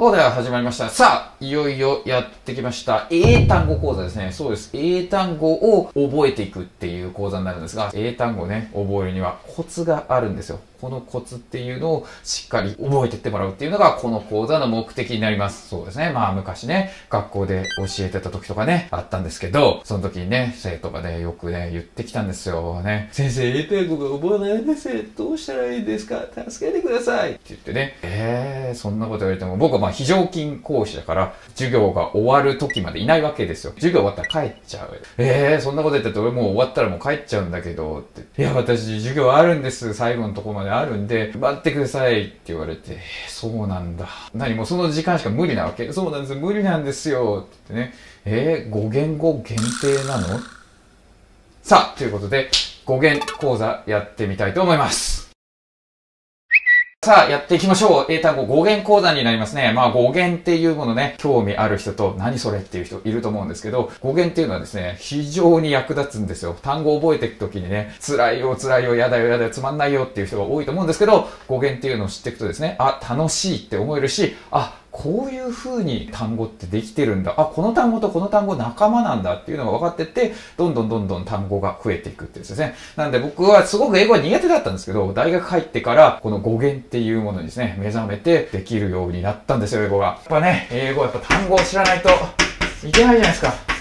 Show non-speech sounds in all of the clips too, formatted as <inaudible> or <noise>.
おでは始まりました。さあ、いよいよやってきました。英単語講座ですね。そうです。英単語を覚えていくっていう講座になるんですが、英単語ね、覚えるにはコツがあるんですよ。このコツっていうのをしっかり覚えてってもらうっていうのがこの講座の目的になります。そうですね。まあ昔ね、学校で教えてた時とかね、あったんですけど、その時にね、生徒がね、よくね、言ってきたんですよ。ね、先生、英語が覚えないですどうしたらいいですか助けてくださいって言ってね、えー、そんなこと言われても、僕はまあ非常勤講師だから、授業が終わる時までいないわけですよ。授業終わったら帰っちゃう。えー、そんなこと言ってて俺もう終わったらもう帰っちゃうんだけど、って。いや、私、授業あるんです。最後のとこまで。あるんで、待ってくださいって言われて、そうなんだ。何もその時間しか無理なわけそうなんです。無理なんですよ。って言ってね。えー、5言語限定なのさあ、ということで、語源講座やってみたいと思います。さあ、やっていきましょう。英単語語源講座になりますね。まあ、語源っていうものね、興味ある人と、何それっていう人いると思うんですけど、語源っていうのはですね、非常に役立つんですよ。単語を覚えていくときにね、辛いよ、辛いよ、やだよ、やだよ、つまんないよっていう人が多いと思うんですけど、語源っていうのを知っていくとですね、あ、楽しいって思えるし、あ、こういう風に単語ってできてるんだ。あ、この単語とこの単語仲間なんだっていうのが分かってて、どんどんどんどん単語が増えていくってですね。なんで僕はすごく英語は苦手だったんですけど、大学入ってからこの語源っていうものにですね、目覚めてできるようになったんですよ、英語が。やっぱね、英語はやっぱ単語を知らないといけないじゃないですか。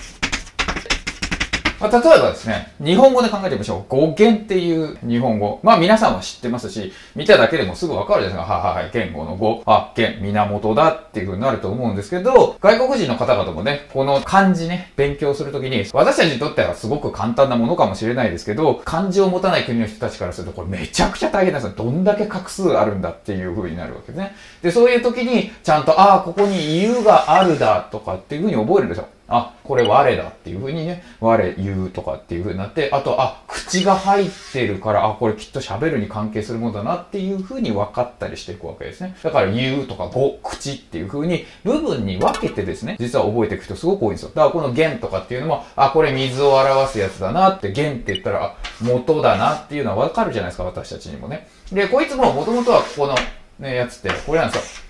まあ、例えばですね、日本語で考えてみましょう。語源っていう日本語。まあ皆さんは知ってますし、見ただけでもすぐわかるですが、はははい、言語の語、あ、源、源だっていうふうになると思うんですけど、外国人の方々もね、この漢字ね、勉強するときに、私たちにとってはすごく簡単なものかもしれないですけど、漢字を持たない国の人たちからすると、これめちゃくちゃ大変なんですよ。どんだけ画数あるんだっていうふうになるわけですね。で、そういうときに、ちゃんと、ああ、ここに理由があるだとかっていうふうに覚えるんですよ。あ、これ我だっていうふうにね、我言うとかっていうふうになって、あと、あ、口が入ってるから、あ、これきっと喋るに関係するものだなっていうふうに分かったりしていくわけですね。だから言うとか語、口っていうふうに部分に分けてですね、実は覚えていく人すごく多いんですよ。だからこの弦とかっていうのも、あ、これ水を表すやつだなって、弦って言ったら、あ、元だなっていうのは分かるじゃないですか、私たちにもね。で、こいつももともとはここの、ね、やつって、これなんですよ。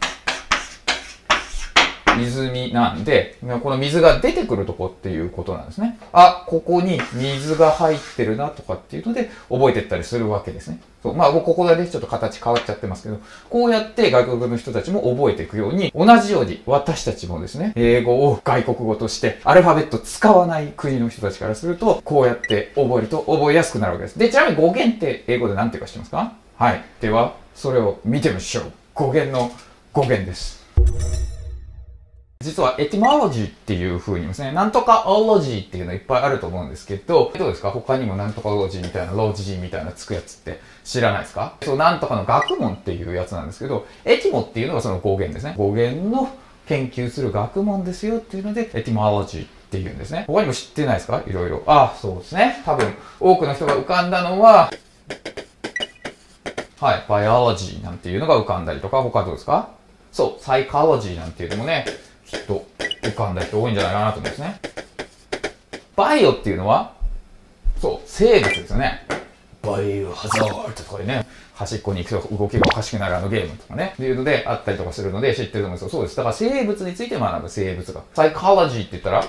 泉なんで、この水が出てくるとこっていうことなんですね。あ、ここに水が入ってるなとかっていうので、覚えてったりするわけですね。そう。まあ、ここだね、ちょっと形変わっちゃってますけど、こうやって外国の人たちも覚えていくように、同じように私たちもですね、英語を外国語として、アルファベット使わない国の人たちからすると、こうやって覚えると覚えやすくなるわけです。で、ちなみに語源って英語で何て言うかしてますかはい。では、それを見てみましょう。語源の語源です。実はエティマロジーっていう風にですね、なんとかオロジーっていうのいっぱいあると思うんですけど、どうですか他にもなんとかオロジーみたいな、ロジーみたいなつくやつって知らないですかそう、なんとかの学問っていうやつなんですけど、エティモっていうのがその語源ですね。語源の研究する学問ですよっていうので、エティマロジーっていうんですね。他にも知ってないですかいろいろ。ああ、そうですね。多分、多くの人が浮かんだのは、はい、バイオロジーなんていうのが浮かんだりとか、他どうですかそう、サイカロジーなんていうのもね、きっと浮かんだ人多いんじゃないかなと思うんですね。バイオっていうのは、そう、生物ですよね。バイオハザードとかでね、端っこに行くと動きがおかしくなるあのゲームとかね、っていうのであったりとかするので知ってると思うんですよ。そうです。だから生物について学ぶ生物が。サイカロジーって言ったら、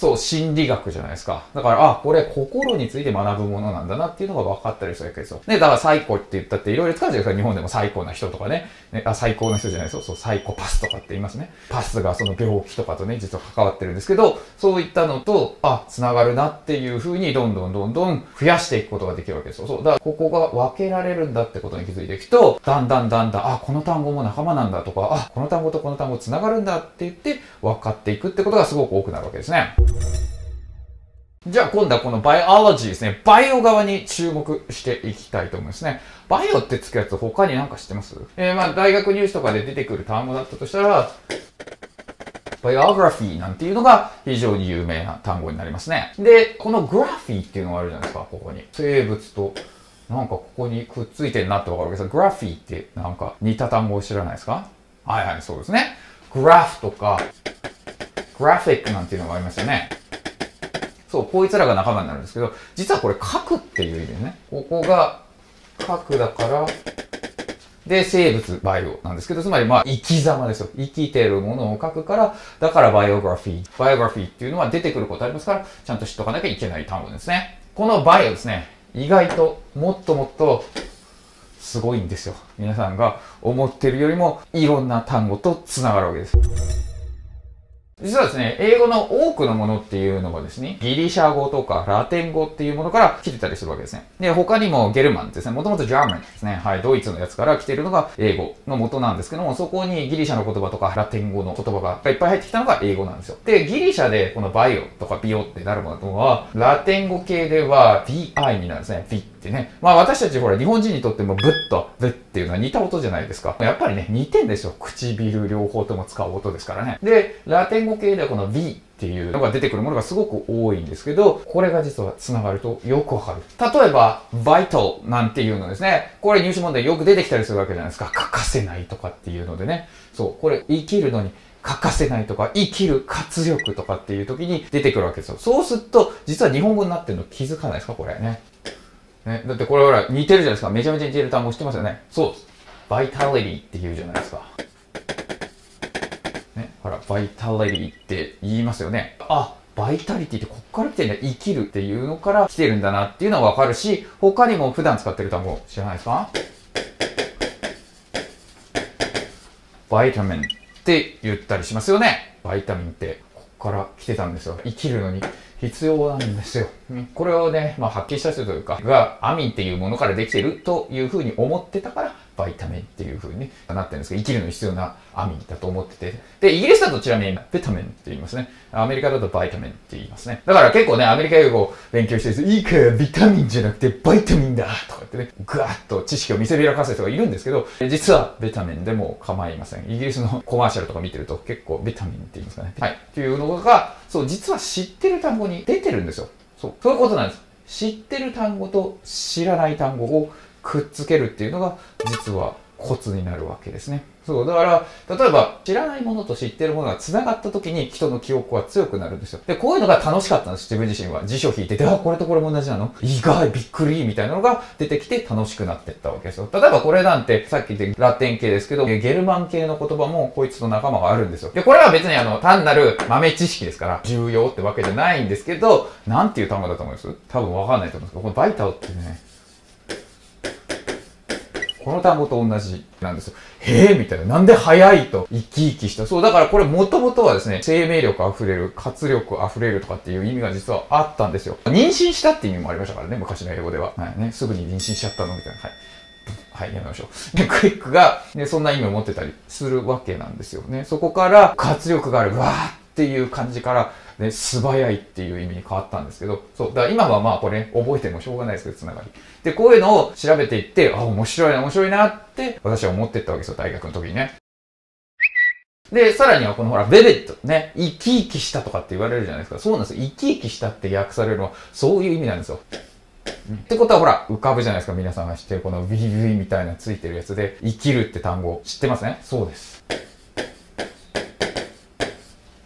そう、心理学じゃないですか。だから、あ、これ心について学ぶものなんだなっていうのが分かったりするわけですよ。ね、だから最高って言ったっていろいろ使うじゃないですか。日本でも最高な人とかね。ねあ、最高な人じゃないですよ。そう、サイコパスとかって言いますね。パスがその病気とかとね、実は関わってるんですけど、そういったのと、あ、繋がるなっていうふうに、どんどんどんどん増やしていくことができるわけですよ。そう、だからここが分けられるんだってことに気づいていくと、だんだんだんだん、あ、この単語も仲間なんだとか、あ、この単語とこの単語繋がるんだって言って、分かっていくってことがすごく多くなるわけですね。じゃあ今度はこのバイオロジーですね。バイオ側に注目していきたいと思いますね。バイオってつくやつ他に何か知ってますえー、まあ大学入試とかで出てくる単語だったとしたら、バイオグラフィーなんていうのが非常に有名な単語になりますね。で、このグラフィーっていうのがあるじゃないですか、ここに。生物となんかここにくっついてるなってわかるけど、グラフィーってなんか似た単語を知らないですかはいはい、そうですね。グラフとか、グラフィックなんていうのがありますよね。そう、こいつらが仲間になるんですけど、実はこれ核っていう意味でね、ここが核だから、で、生物、バイオなんですけど、つまりまあ、生き様ですよ。生きてるものを書くから、だからバイオグラフィー。バイオグラフィーっていうのは出てくることありますから、ちゃんと知っとかなきゃいけない単語ですね。このバイオですね、意外ともっともっとすごいんですよ。皆さんが思ってるよりも、いろんな単語と繋がるわけです。実はですね、英語の多くのものっていうのがですね、ギリシャ語とかラテン語っていうものから来てたりするわけですね。で、他にもゲルマンですね、もともとジャーマンですね、はい、ドイツのやつから来てるのが英語の元なんですけども、そこにギリシャの言葉とかラテン語の言葉がいっぱい入ってきたのが英語なんですよ。で、ギリシャでこのバイオとかビオってなるものは、ラテン語系では VI になるんですね。ってね。まあ私たちほら日本人にとってもブッとブっていうのは似た音じゃないですか。やっぱりね、似てんですよ。唇両方とも使う音ですからね。で、ラテン語系ではこの V っていうのが出てくるものがすごく多いんですけど、これが実は繋がるとよくわかる。例えば、vital なんていうのですね。これ入試問題よく出てきたりするわけじゃないですか。欠かせないとかっていうのでね。そう、これ生きるのに欠かせないとか、生きる活力とかっていう時に出てくるわけですよ。そうすると、実は日本語になってるの気づかないですかこれね。ね、だってこれほら、似てるじゃないですか。めちゃめちゃ似てる単語知ってますよね。そうです。バイタリティって言うじゃないですか。ね、ほら、バイタリティって言いますよね。あ、バイタリティってこっから来てるんだ。生きるっていうのから来てるんだなっていうのはわかるし、他にも普段使ってる単語知らないですかバイタミンって言ったりしますよね。バイタミンってこっから来てたんですよ。生きるのに。必要なんですよ。これをね、まあ、発揮した人というか、が、網っていうものからできてるというふうに思ってたから、ぱいためっていう風になってるんですけど、生きるのに必要な網だと思ってて。で、イギリスだとちなみにベタメンって言いますね。アメリカだとバイタメンって言いますね。だから結構ね、アメリカ英語を勉強してる人、いいかビタミンじゃなくてバイタミンだとか言ってね、ぐわっと知識を見せびらかす人がいるんですけど、実はベタメンでも構いません。イギリスのコマーシャルとか見てると結構ベタミンって言いますかね。はい。っていうのが、そう、実は知ってる単語に出てるんですよ。そう。そういうことなんです。知ってる単語と知らない単語をくっつけるっていうのが実はコツになるわけですね。そう。だから、例えば、知らないものと知ってるものが繋がった時に人の記憶は強くなるんですよ。で、こういうのが楽しかったんです、自分自身は。辞書引いてて、あ、これとこれも同じなの意外、びっくりみたいなのが出てきて楽しくなってったわけですよ。例えばこれなんて、さっき言ってラテン系ですけど、ゲルマン系の言葉もこいつと仲間があるんですよ。で、これは別にあの、単なる豆知識ですから、重要ってわけじゃないんですけど、なんていう単語だと思います多分わかんないと思うんですけど、このバイタオってね、この単語と同じなんですよ。へえみたいな。なんで早いと生き生きした。そう、だからこれもともとはですね、生命力溢れる、活力溢れるとかっていう意味が実はあったんですよ。妊娠したっていう意味もありましたからね、昔の英語では。はいね。すぐに妊娠しちゃったのみたいな。はい。はい、やめましょう。で、クイックが、ね、そんな意味を持ってたりするわけなんですよね。そこから、活力がある、わーっていう感じから、ね、素早いっていう意味に変わったんですけど、そう、だから今はまあこれ、覚えてもしょうがないですけど、つながり。で、こういうのを調べていって、あ、面白いな、面白いなって私は思ってったわけですよ、大学の時にね。で、さらにはこのほら、ベベットね、生き生きしたとかって言われるじゃないですか。そうなんですよ。生き生きしたって訳されるのは、そういう意味なんですよ。ってことはほら、浮かぶじゃないですか。皆さんが知ってるこの VV みたいなついてるやつで、生きるって単語知ってますねそうです。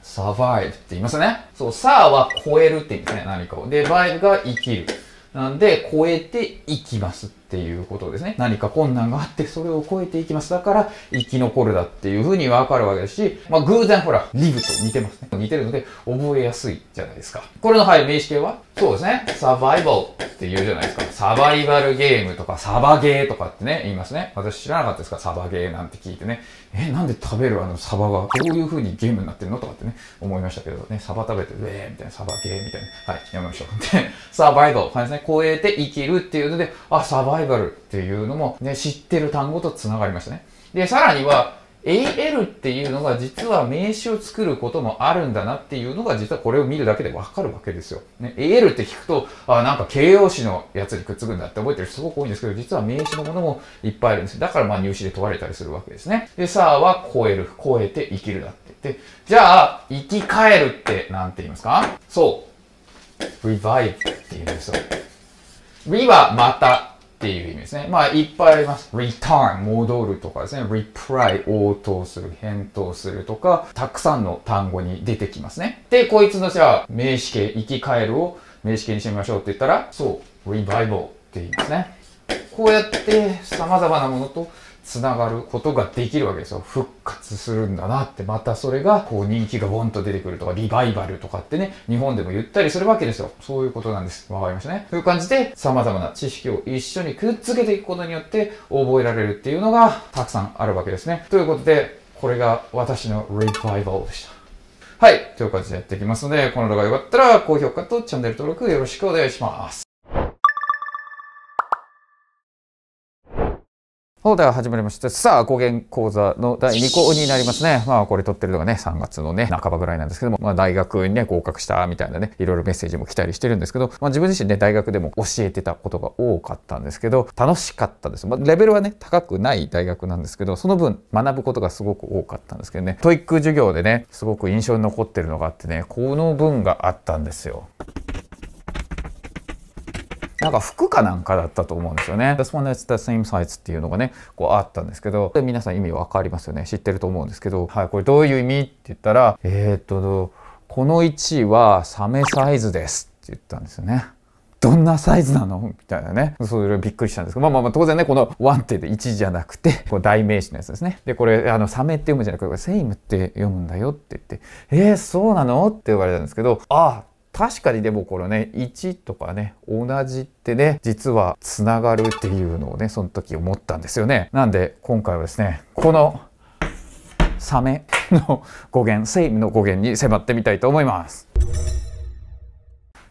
サバイブって言いますね。そう、サあは超えるって言うんですね、何かを。で、バイブが生きる。なんで、超えていきます。っていうことですね。何か困難があって、それを超えていきます。だから、生き残るだっていうふうにわかるわけですし、まあ、偶然ほら、リブと似てますね。似てるので、覚えやすいじゃないですか。これの、はい、名詞形はそうですね。サバイバルって言うじゃないですか。サバイバルゲームとか、サバゲーとかってね、言いますね。私知らなかったですかサバゲーなんて聞いてね。え、なんで食べるあのサバが、どういうふうにゲームになってるのとかってね、思いましたけどね。サバ食べて、ウェーみたいな、サバゲーみたいな。はい、やめましょう。で、サバイバル。はいですね。超えて生きるっていうので、あ、サバイバルイバルっていうのも、ね、知ってる単語とがりましたね。で、さらには、AL っていうのが実は名詞を作ることもあるんだなっていうのが実はこれを見るだけでわかるわけですよ。ね、AL って聞くと、あ、なんか形容詞のやつにくっつくんだって覚えてる人すごく多いんですけど、実は名詞のものもいっぱいあるんです。だからまあ入試で問われたりするわけですね。で、さあは超える、超えて生きるだって。で、じゃあ、生き返るって何て言いますかそう。revive って言うんですよ。re はまた、っていう意味ですね。まあ、いっぱいあります。return 戻るとかですね。reply 応答する、返答するとか、たくさんの単語に出てきますね。で、こいつのじゃあ、名詞形、生き返るを名詞形にしてみましょうって言ったら、そう、revival って言いますね。こうやって様々なものとつながることができるわけですよ。復活するんだなって、またそれが、こう人気がボンと出てくるとか、リバイバルとかってね、日本でも言ったりするわけですよ。そういうことなんです。わかりましたね。という感じで、様々な知識を一緒にくっつけていくことによって、覚えられるっていうのが、たくさんあるわけですね。ということで、これが私のリバイバルでした。はい。という感じでやっていきますので、この動画が良かったら、高評価とチャンネル登録よろしくお願いします。うでは始まりまして、さあ、語源講座の第2項になりますね。まあ、これ撮ってるのがね、3月のね、半ばぐらいなんですけども、まあ、大学にね、合格したみたいなね、いろいろメッセージも来たりしてるんですけど、まあ、自分自身ね、大学でも教えてたことが多かったんですけど、楽しかったです。まあ、レベルはね、高くない大学なんですけど、その分、学ぶことがすごく多かったんですけどね、トイック授業でね、すごく印象に残ってるのがあってね、この文があったんですよ。なんか服かなんかだったと思うんですよね。This one is the same size っていうのがね、こうあったんですけど、で皆さん意味わかりますよね。知ってると思うんですけど、はい、これどういう意味って言ったら、えー、っと、この1はサメサイズですって言ったんですよね。どんなサイズなのみたいなね。それびっくりしたんですけど、まあまあまあ当然ね、この1って1じゃなくて、こう代名詞のやつですね。で、これ、あの、サメって読むんじゃなくて、これセイムって読むんだよって言って、えー、そうなのって言われたんですけど、ああ、確かにでもこのね1とかね同じってね実はつながるっていうのをねその時思ったんですよねなんで今回はですねこのサメの語源セイムの語源に迫ってみたいと思います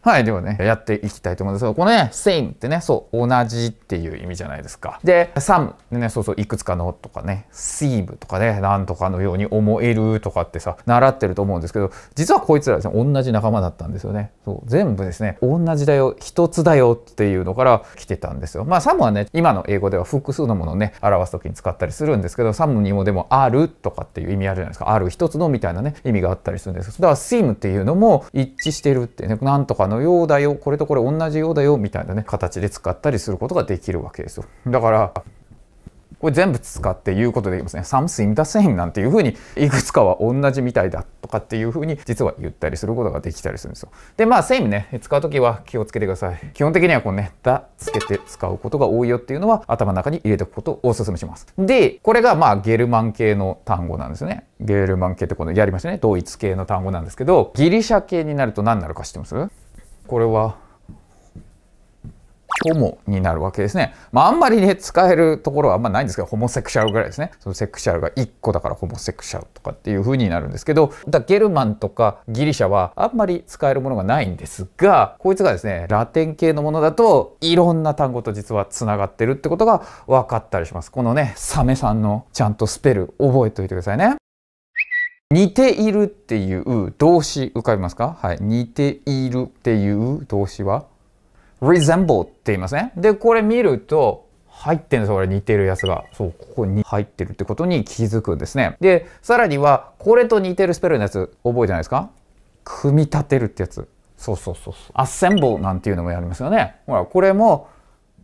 はい、ではね、やっていきたいと思うんですど、このね、same ってね、そう、同じっていう意味じゃないですか。で、some でね、そうそう、いくつかのとかね、seem とかね、なんとかのように思えるとかってさ、習ってると思うんですけど、実はこいつらですね、同じ仲間だったんですよね。そう、全部ですね、同じだよ、一つだよっていうのから来てたんですよ。まあ、some はね、今の英語では複数のものをね、表す時に使ったりするんですけど、some にもでも、あるとかっていう意味あるじゃないですか。ある一つのみたいなね、意味があったりするんですだから、seem っていうのも一致してるってね、なんとかののようだよこれとこれ同じようだよみたいなね形で使ったりすることができるわけですよだからこれ全部使って言うことできますね。サムスインダセインなんていうふうに、いくつかは同じみたいだとかっていうふうに、実は言ったりすることができたりするんですよ。で、まあ、セイムね、使うときは気をつけてください。基本的にはこのね、だ、つけて使うことが多いよっていうのは、頭の中に入れておくことをお勧めします。で、これがまあ、ゲルマン系の単語なんですよね。ゲルマン系ってこのやりましたね。ドイツ系の単語なんですけど、ギリシャ系になると何なるか知ってますこれはホモになるわけですね。まあ、あんまりね、使えるところはあんまないんですけど、ホモセクシャルぐらいですね。そのセクシャルが1個だからホモセクシャルとかっていう風になるんですけど、だゲルマンとかギリシャはあんまり使えるものがないんですが、こいつがですね、ラテン系のものだと、いろんな単語と実は繋がってるってことが分かったりします。このね、サメさんのちゃんとスペル覚えておいてくださいね。似ているっていう動詞浮かびますかはい。似ているっていう動詞は resemble って言いますね。で、これ見ると入ってんですよ、これ似てるやつが。そう、ここに入ってるってことに気づくんですね。で、さらには、これと似てるスペルのやつ覚えてないですか組み立てるってやつ。そうそうそうそう。アッセンブルなんていうのもやりますよね。ほら、これも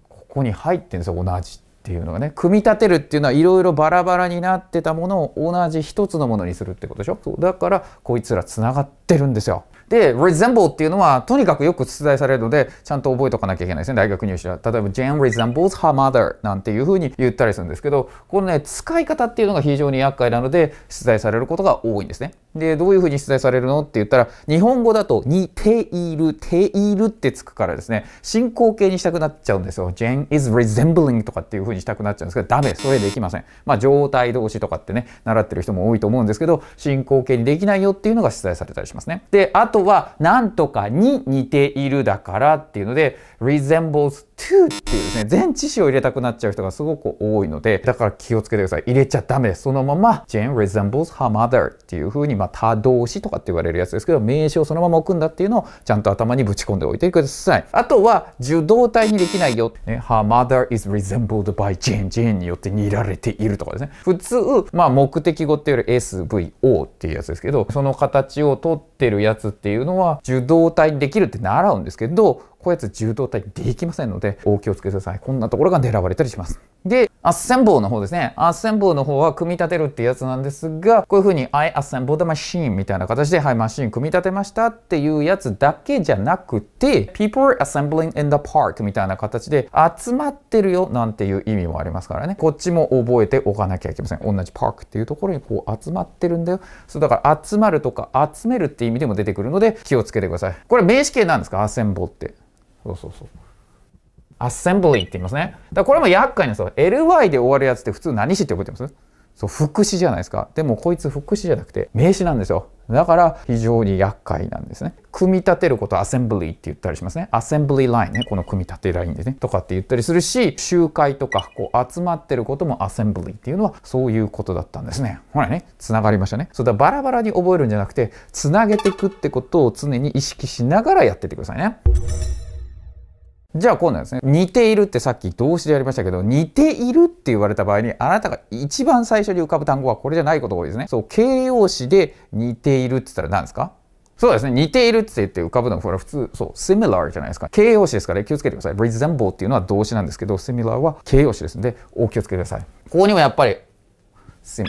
ここに入ってるんですよ、同じ。っていうのがね組み立てるっていうのはいろいろバラバラになってたものを同じ一つのものにするってことでしょだからこいつらつながってってるんですよ。で、resemble っていうのはとにかくよく出題されるので、ちゃんと覚えておかなきゃいけないですね、大学入試は。例えば、Jane resembles her mother なんていうふうに言ったりするんですけど、このね、使い方っていうのが非常に厄介なので、出題されることが多いんですね。で、どういうふうに出題されるのって言ったら、日本語だと、似ている、ているってつくからですね、進行形にしたくなっちゃうんですよ。Jane is resembling とかっていうふうにしたくなっちゃうんですけど、ダメ、それできません。まあ、状態動詞とかってね、習ってる人も多いと思うんですけど、進行形にできないよっていうのが出題されたりします。ますね。で、あとは、なんとかに似ているだからっていうので、resembles to っていうですね、全知詞を入れたくなっちゃう人がすごく多いので、だから気をつけてください。入れちゃダメです。そのまま、Jane resembles her mother っていう風に、まあ、他動詞とかって言われるやつですけど、名詞をそのまま置くんだっていうのをちゃんと頭にぶち込んでおいてください。あとは、受動体にできないよ。ね、her mother is resembled by Jane。Jane によって似られているとかですね。普通、まあ、目的語っていうより SVO っていうやつですけど、その形を取ってるやつっていうのは、受動体にできるって習うんですけど、こうやつ柔道体できませんので、お気をつけください。こんなところが狙われたりします。で、アッセンボーの方ですね。アッセンボーの方は組み立てるってやつなんですが、こういう風に I assemble the machine みたいな形で、はい、マシン組み立てましたっていうやつだけじゃなくて、people assembling in the park みたいな形で集まってるよなんていう意味もありますからね。こっちも覚えておかなきゃいけません。同じパークっていうところにこう集まってるんだよ。そうだから集まるとか集めるって意味でも出てくるので気をつけてください。これ名詞形なんですかアッセンボーって。そうそうそう。アッセンブリーって言いますね。だからこれも厄介なんですよ。ly で終わるやつって普通何詞って覚えてますそう、副詞じゃないですか。でもこいつ副詞じゃなくて名詞なんですよ。だから非常に厄介なんですね。組み立てることアセンブリーって言ったりしますね。アセンブリーラインね。この組み立てラインでね。とかって言ったりするし、集会とかこう集まってることもアセンブリーっていうのはそういうことだったんですね。ほらね、つながりましたね。そうだ、バラバラに覚えるんじゃなくて、つなげていくってことを常に意識しながらやっててくださいね。じゃあ今度はですね、似ているってさっき動詞でやりましたけど、似ているって言われた場合に、あなたが一番最初に浮かぶ単語はこれじゃないことが多いですね。そう、形容詞で似ているって言ったら何ですかそうですね。似ているって言って浮かぶのは、これ普通、そう、similar じゃないですか。形容詞ですから、気をつけてください。resemble っていうのは動詞なんですけど、similar は形容詞ですので、お気をつけてください。ここにもやっぱり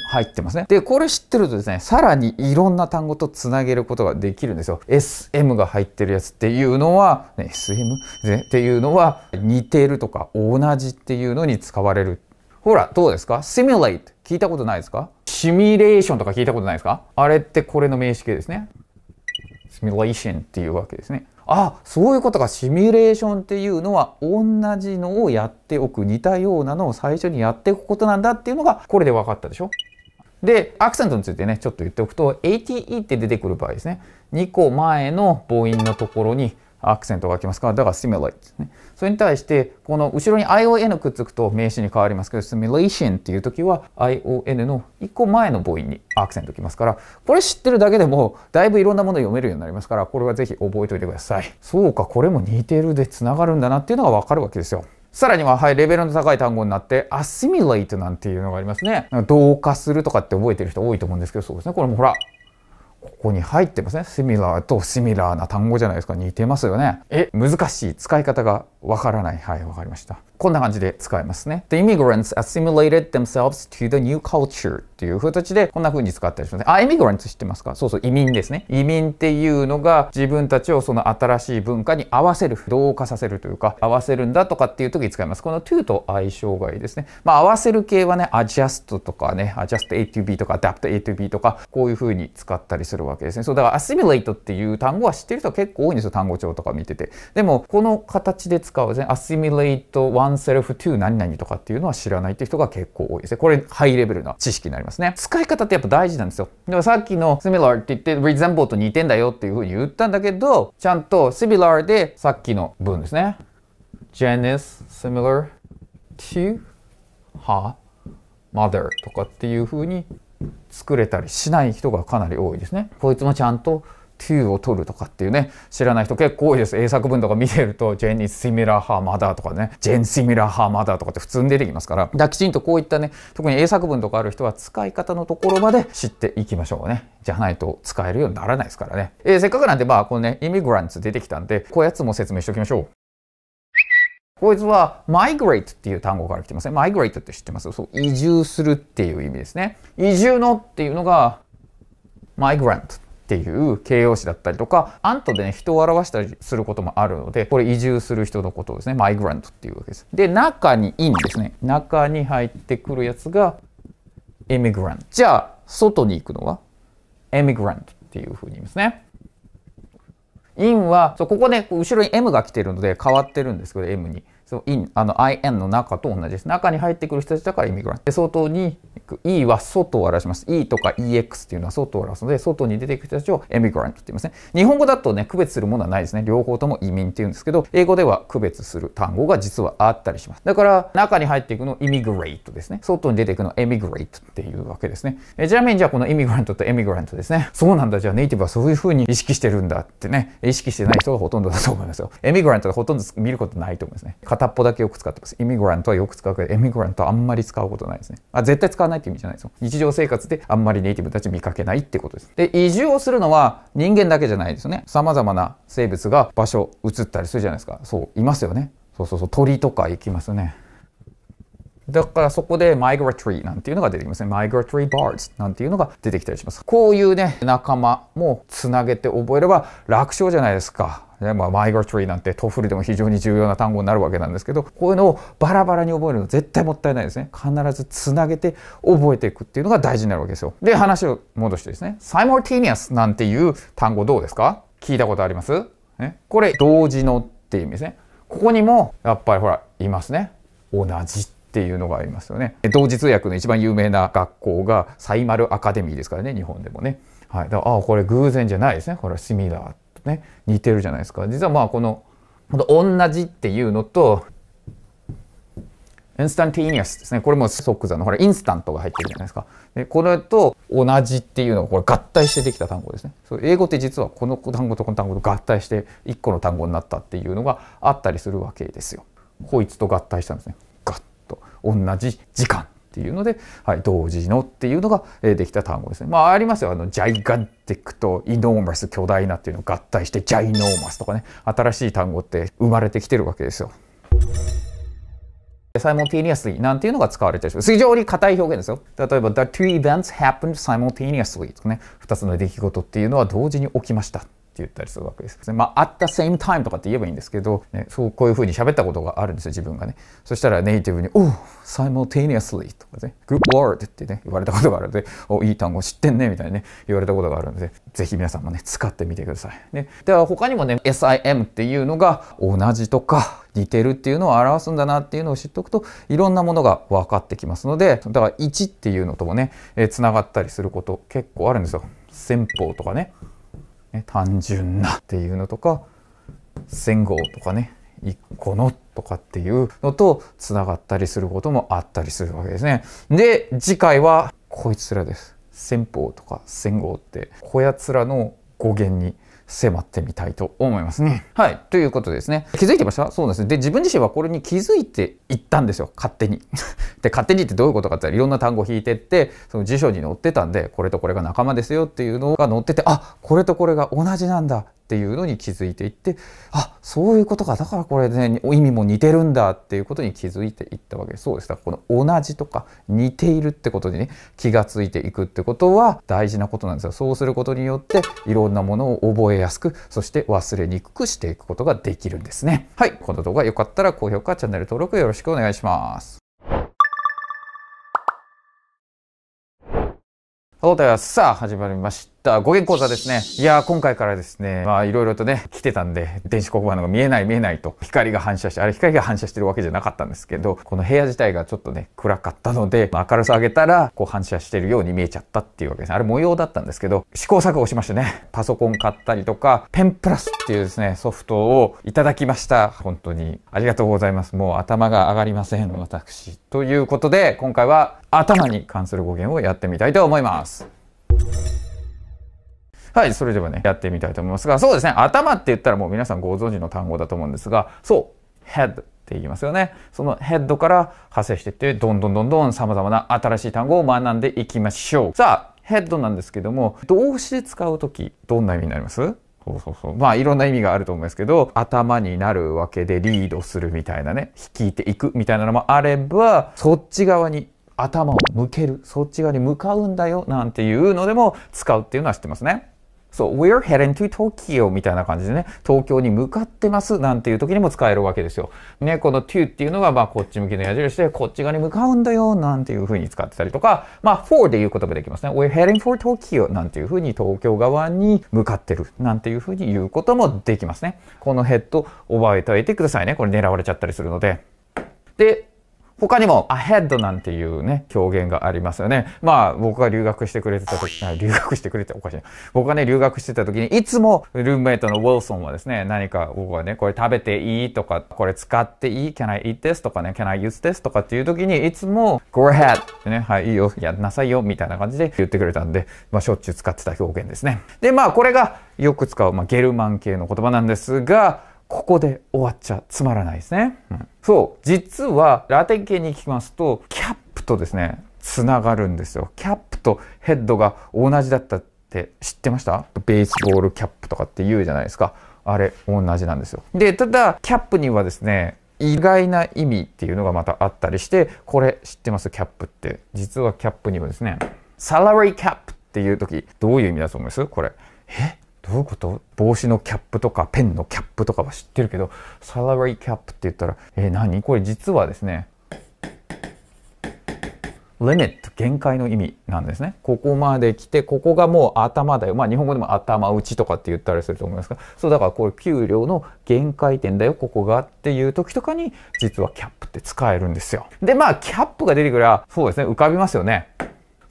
入ってますね。で、これ知ってるとですね、さらにいろんな単語とつなげることができるんですよ。SM が入ってるやつっていうのは、ね、SM? っていうのは、似てるとか同じっていうのに使われる。ほら、どうですか ?simulate 聞いたことないですかシミュレーションとか聞いたことないですかあれってこれの名詞形ですね。シミュレーションっていうわけですね。あそういうことかシミュレーションっていうのは同じのをやっておく似たようなのを最初にやっていくことなんだっていうのがこれで分かったでしょでアクセントについてねちょっと言っておくと ATE って出てくる場合ですね2個前の母音のところにアクセントが来ますからだから s i m u l a t ですねそれに対して、この後ろに ION くっつくと名詞に変わりますけど、simulation っていう時は ION の1個前の母音にアクセントきますから、これ知ってるだけでもだいぶいろんなもの読めるようになりますから、これはぜひ覚えておいてください。そうか、これも似てるでつながるんだなっていうのがわかるわけですよ。さらには、はい、レベルの高い単語になって、assimilate なんていうのがありますね。同化するとかって覚えてる人多いと思うんですけど、そうですね。これもほら、ここに入ってますね。シミラーとシミラーな単語じゃないですか。似てますよね。え、難しい。使い方がわからない。はい、わかりました。こんな感じで使えますね。The immigrants assimilated themselves to the new culture っていう形でこんな風に使ったりします。あ、immigrants 知ってますかそうそう、移民ですね。移民っていうのが自分たちをその新しい文化に合わせる、同化させるというか、合わせるんだとかっていう時に使います。この to と相性がいいですね。まあ、合わせる系はね、adjust とかね、adjust A to B とか adapt A to B とか、こういう風に使ったりするわけですね。そう、だから assimilate っていう単語は知ってる人結構多いんですよ。単語帳とか見てて。でも、この形で使うですね。assimilate one セルフ to 何々とかっていうのは知らないっていう人が結構多いですね。これハイレベルな知識になりますね。使い方ってやっぱ大事なんですよ。でもさっきの similar って言って resemble と似てんだよっていうふうに言ったんだけど、ちゃんと similar でさっきの文ですね。ジェ n i c e similar to her mother とかっていうふうに作れたりしない人がかなり多いですね。こいつもちゃんとを取るとかっていうね、知らない人結構多いです。英作文とか見てると、ジェニス・シミラー・ハー・マダーとかね、ジェン・シミラー・ハー・マダーとかって普通に出てきますから、だきちんとこういったね、特に英作文とかある人は使い方のところまで知っていきましょうね。じゃないと使えるようにならないですからね。えー、せっかくなんで、まあ、このね、イミグランツ出てきたんで、こういうやつも説明しておきましょう。こいつは migrate っていう単語から来てますね。migrate って知ってますそう移住するっていう意味ですね。移住のっていうのが migrant っていう形容詞だったりとか、アントでね、人を表したりすることもあるので、これ移住する人のことをですね、マイグラントっていうわけです。で、中にインですね。中に入ってくるやつが、エミグラント。じゃあ、外に行くのは、エミグラントっていうふうに言いますね。インは、そうここね、後ろに M が来てるので変わってるんですけど、M に。そう、in、あの in の中と同じです。中に入ってくる人たちだからイミグラント。で、外に行く、e は外を表します。e とか ex っていうのは外を表すので、外に出ていく人たちをエミグラントって言いますね。日本語だとね、区別するものはないですね。両方とも移民って言うんですけど、英語では区別する単語が実はあったりします。だから、中に入っていくのイミグレイトですね。外に出ていくのエミグレイトっていうわけですね。えちなみにじゃあこのイミグラントとエミグラントですね。そうなんだ、じゃあネイティブはそういうふうに意識してるんだってね、意識してない人がほとんどだと思いますよ。エミグラントはほとんど見ることないと思いますね。片っぽだけよく使ってます。イミグラントはよく使うけど、エミグラントはあんまり使うことないですね。あ、絶対使わないって意味じゃないですよ。日常生活であんまりネイティブたち見かけないってことです。で、移住をするのは人間だけじゃないですよね。様々な生物が場所移ったりするじゃないですか。そう、いますよね。そうそうそう、鳥とか行きますね。だからそこでマイ g r ト t ー r y なんていうのが出てきますね。マイ g r ト t ー r ー b i r d なんていうのが出てきたりします。こういうね、仲間もつなげて覚えれば楽勝じゃないですか。まあ、マイグラトリーなんてトフルでも非常に重要な単語になるわけなんですけどこういうのをバラバラに覚えるの絶対もったいないですね必ずつなげて覚えていくっていうのが大事になるわけですよで話を戻してですねサイモルティニアスなんていう単語どうですか聞いたことあります、ね、これ同時のっていう意味ですねここにもやっぱりほらいますね同じっていうのがありますよね同時通訳の一番有名な学校がサイマルアカデミーですからね日本でもねはい、だからあこれ偶然じゃないですねこれはシミラーね似てるじゃないですか実はまあこの同じっていうのとインスタンティニアスですねこれも即座のほらインスタントが入ってるじゃないですかでこれと同じっていうのがこれ合体してできた単語ですねそう英語って実はこの単語とこの単語と合体して1個の単語になったっていうのがあったりするわけですよこいつと合体したんですねガッと同じ時間っていうので、はい、同時のっていうのが、えできた単語ですね。まあありますよ。あの、ジャイガンティックとイノーマス、巨大なっていうのを合体して、ジャイノーマスとかね、新しい単語って生まれてきてるわけですよ。サイモンティニアスリーなんていうのが使われてる非常に硬い表現ですよ。例えば、the two events happened simultaneously とかね、二つの出来事っていうのは同時に起きました。言ったりするわけです。まあ、at the same time とかって言えばいいんですけど、ね、そうこういうふうに喋ったことがあるんですよ、自分がね。そしたらネイティブに、お、う、simultaneously とかね、good word ってね、言われたことがあるので、お、いい単語知ってんね、みたいにね、言われたことがあるので、ぜひ皆さんもね、使ってみてください。ね、では他にもね、SIM っていうのが同じとか、似てるっていうのを表すんだなっていうのを知っておくといろんなものが分かってきますのでだから1っていうのともねつな、えー、がったりすること結構あるんですよ。先方とかねね、単純なっていうのとか線号とかね1個のとかっていうのとつながったりすることもあったりするわけですね。で次回はこいつらです。戦法とか戦号ってこやつらの語源に迫ってみたいと思いますね。はい。ということですね。気づいてましたそうですね。で、自分自身はこれに気づいていったんですよ。勝手に。<laughs> で、勝手にってどういうことかって言ったら、いろんな単語を引いてって、その辞書に載ってたんで、これとこれが仲間ですよっていうのが載ってて、あこれとこれが同じなんだ。っていうのに気づいていってあそういうことかだからこれね意味も似てるんだっていうことに気づいていったわけそうですだからこの同じとか似ているってことにね気がついていくってことは大事なことなんですよそうすることによっていろんなものを覚えやすくそして忘れにくくしていくことができるんですねはいこの動画良かったら高評価チャンネル登録よろしくお願いしますさあ始まりましった語源講座ですね。いや今回からですね、まあいろいろとね、来てたんで、電子黒板のが見えない見えないと、光が反射して、あれ光が反射してるわけじゃなかったんですけど、この部屋自体がちょっとね、暗かったので、まあ、明るさ上げたら、こう反射してるように見えちゃったっていうわけですね。あれ模様だったんですけど、試行錯誤しましたね。パソコン買ったりとか、ペンプラスっていうですね、ソフトをいただきました。本当にありがとうございます。もう頭が上がりません、私。ということで、今回は頭に関する語源をやってみたいと思います。はい、それではね、やってみたいと思いますが、そうですね、頭って言ったらもう皆さんご存知の単語だと思うんですが、そう、head って言いますよね。そのヘッドから派生していって、どんどんどんどん様々な新しい単語を学んでいきましょう。さあ、ヘッドなんですけども、動詞使う時どんな意味になりますそうそうそう。まあいろんな意味があると思いますけど、頭になるわけでリードするみたいなね、引いていくみたいなのもあれば、そっち側に頭を向ける、そっち側に向かうんだよなんていうのでも使うっていうのは知ってますね。そう、We're heading to Tokyo みたいな感じでね、東京に向かってますなんていう時にも使えるわけですよ。ね、この to っていうのが、まあ、こっち向きの矢印で、こっち側に向かうんだよなんていうふうに使ってたりとか、まあ、for で言うこともできますね。We're heading for Tokyo なんていうふうに東京側に向かってるなんていうふうに言うこともできますね。このヘッド覚えておいてくださいね。これ狙われちゃったりするので。で、他にも ahead なんていうね、表現がありますよね。まあ、僕が留学してくれてた時、留学してくれておかしいな。僕がね、留学してた時に、いつもルームメイトのウォルソンはですね、何か僕はね、これ食べていいとか、これ使っていい ?can I eat this? とかね、can I use this? とかっていう時に、いつも go ahead ってね、はい、いいよ、やんなさいよ、みたいな感じで言ってくれたんで、まあ、しょっちゅう使ってた表現ですね。で、まあ、これがよく使う、まあ、ゲルマン系の言葉なんですが、ここで終わっちゃつまらないですね。うん、そう、実はラテン系に聞きますと、キャップとですね、つながるんですよ。キャップとヘッドが同じだったって知ってましたベースボールキャップとかって言うじゃないですか。あれ、同じなんですよ。で、ただ、キャップにはですね、意外な意味っていうのがまたあったりして、これ知ってますキャップって。実はキャップにはですね、サラリーキャップっていう時、どういう意味だと思いますこれ。えどういうこと帽子のキャップとかペンのキャップとかは知ってるけど、サラリーキャップって言ったら、えー、何これ実はですね、リミット、限界の意味なんですね。ここまで来て、ここがもう頭だよ。まあ日本語でも頭打ちとかって言ったりすると思いますが、そうだからこれ給料の限界点だよ、ここがっていう時とかに、実はキャップって使えるんですよ。で、まあキャップが出てくれば、そうですね、浮かびますよね。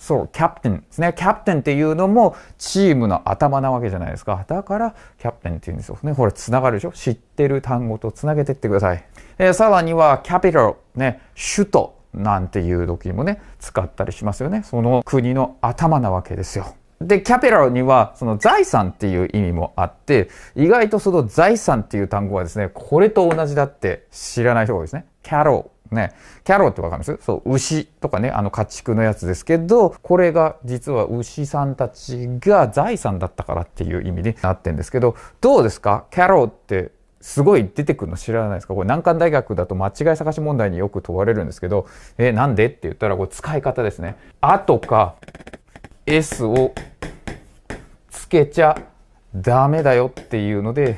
そう、キャプテンですね。キャプテンっていうのもチームの頭なわけじゃないですか。だから、キャプテンって言うんですよ。ね、れら、つながるでしょ知ってる単語とつなげてってください。えー、さらには、キャピタル、ね、首都なんていう時もね、使ったりしますよね。その国の頭なわけですよ。で、キャピタルには、その財産っていう意味もあって、意外とその財産っていう単語はですね、これと同じだって知らない人が多いですね。キャロね。キャロってわかりますそう、牛とかね、あの家畜のやつですけど、これが実は牛さんたちが財産だったからっていう意味になってんですけど、どうですかキャロってすごい出てくるの知らないですかこれ難関大学だと間違い探し問題によく問われるんですけど、え、なんでって言ったらこれ使い方ですね。あとか S をつけちゃダメだよっていうので、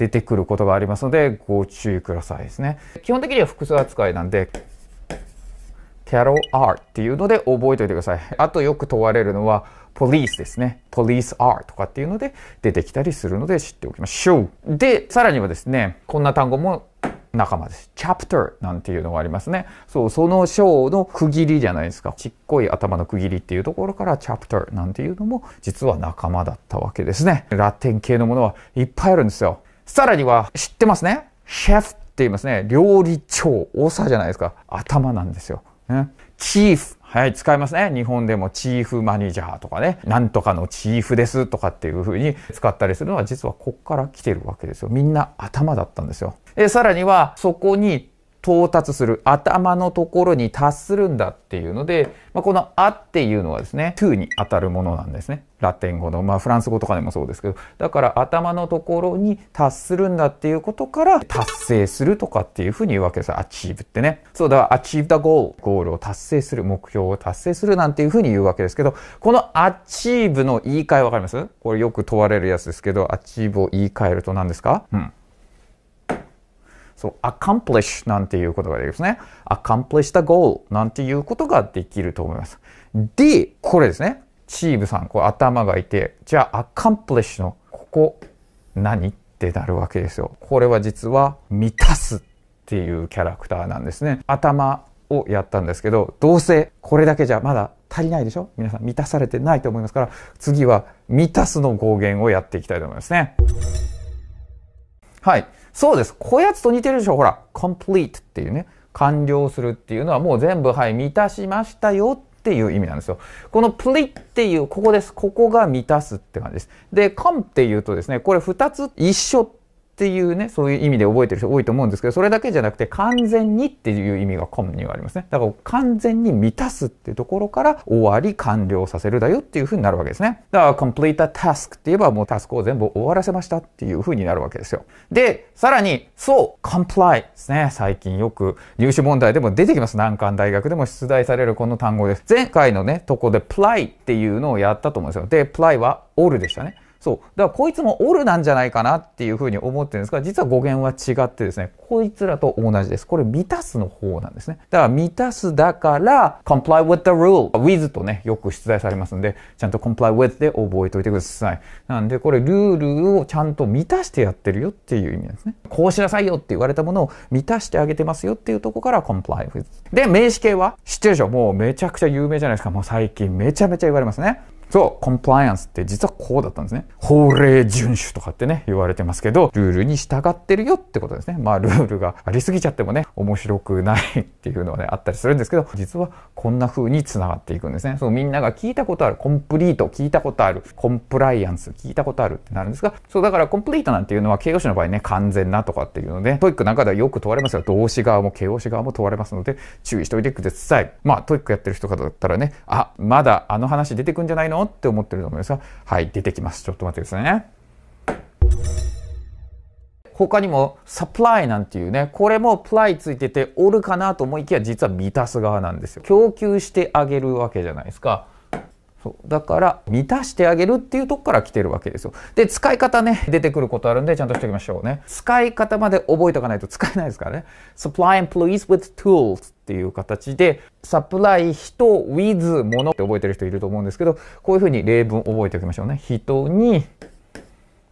出てくることがありますのでご注意くださいですね。基本的には複数扱いなんでキャロアーっていうので覚えておいてください。あとよく問われるのはポリースですね。ポリースアー r とかっていうので出てきたりするので知っておきましょう。で、さらにはですね、こんな単語も仲間です。チャプターなんていうのがありますね。そう、その章の区切りじゃないですか。ちっこい頭の区切りっていうところからチャプターなんていうのも実は仲間だったわけですね。ラテン系のものはいっぱいあるんですよ。さらには、知ってますねシェフって言いますね。料理長、多さじゃないですか。頭なんですよ。ね、チーフ。はい、使いますね。日本でもチーフマネージャーとかね、なんとかのチーフですとかっていう風に使ったりするのは実はこっから来てるわけですよ。みんな頭だったんですよ。さらには、そこに到達する、頭のところに達するんだっていうので、まあ、このあっていうのはですね、to に当たるものなんですね。ラテン語の、まあ、フランス語とかでもそうですけど、だから頭のところに達するんだっていうことから、達成するとかっていうふうに言うわけですよ。achieve ってね。そうだ、achieve the goal。ゴールを達成する、目標を達成するなんていうふうに言うわけですけど、この achieve の言い換えわかりますこれよく問われるやつですけど、achieve を言い換えると何ですかうん。そう、accomplish なんていうことができまですね。accomplish the goal なんていうことができると思います。で、これですね。チームさん、こう頭がいて、じゃあ accomplish のここ何ってなるわけですよ。これは実は満たすっていうキャラクターなんですね。頭をやったんですけど、どうせこれだけじゃまだ足りないでしょ皆さん満たされてないと思いますから、次は満たすの語源をやっていきたいと思いますね。はい。そうです。こやつと似てるでしょほら、complete っていうね。完了するっていうのはもう全部、はい、満たしましたよっていう意味なんですよ。この p l e っていう、ここです。ここが満たすって感じです。で、com っていうとですね、これ2つ一緒っていうね、そういう意味で覚えてる人多いと思うんですけど、それだけじゃなくて、完全にっていう意味がコムにはありますね。だから、完全に満たすっていうところから、終わり、完了させるだよっていうふうになるわけですね。だから、complete a task って言えば、もうタスクを全部終わらせましたっていうふうになるわけですよ。で、さらに、そう、comply ですね。最近よく入試問題でも出てきます。難関大学でも出題されるこの単語です。前回のね、とこで ply っていうのをやったと思うんですよ。で、ply は all でしたね。そう。だからこいつもオルなんじゃないかなっていうふうに思ってるんですが、実は語源は違ってですね、こいつらと同じです。これ満たすの方なんですね。だから満たすだから、comply with the rule, with とね、よく出題されますんで、ちゃんと comply with で覚えておいてください。なんでこれルールをちゃんと満たしてやってるよっていう意味なんですね。こうしなさいよって言われたものを満たしてあげてますよっていうとこから comply with。で、名詞形は知ってるでしょもうめちゃくちゃ有名じゃないですか。もう最近めちゃめちゃ言われますね。そう、コンプライアンスって実はこうだったんですね。法令遵守とかってね、言われてますけど、ルールに従ってるよってことですね。まあ、ルールがありすぎちゃってもね、面白くないっていうのはね、あったりするんですけど、実はこんな風に繋がっていくんですね。そう、みんなが聞いたことある、コンプリート、聞いたことある、コンプライアンス、聞いたことあるってなるんですが、そう、だからコンプリートなんていうのは形容詞の場合ね、完全なとかっていうので、トイックなんかではよく問われますよ。動詞側も形容詞側も問われますので、注意しておいてください。まあ、トイックやってる人かだったらね、あ、まだあの話出てくんじゃないののって思ってると思いますが、はい、出てきます。ちょっと待ってくださいね。他にもサプライなんていうね、これもプライついてておるかなと思いきや実は満たす側なんですよ。供給してあげるわけじゃないですか。そうだから満たしてあげるっていうとこから来てるわけですよで使い方ね出てくることあるんでちゃんとしておきましょうね使い方まで覚えとかないと使えないですからね supply employees with tools っていう形でサプライ人 with ものって覚えてる人いると思うんですけどこういうふうに例文覚えておきましょうね人に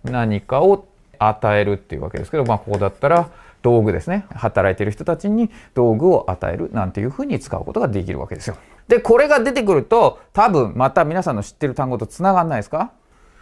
何かを与えるっていうわけですけどまあここだったら道具ですね働いてる人たちに道具を与えるなんていうふうに使うことができるわけですよで、これが出てくると、多分また皆さんの知ってる単語と繋がんないですか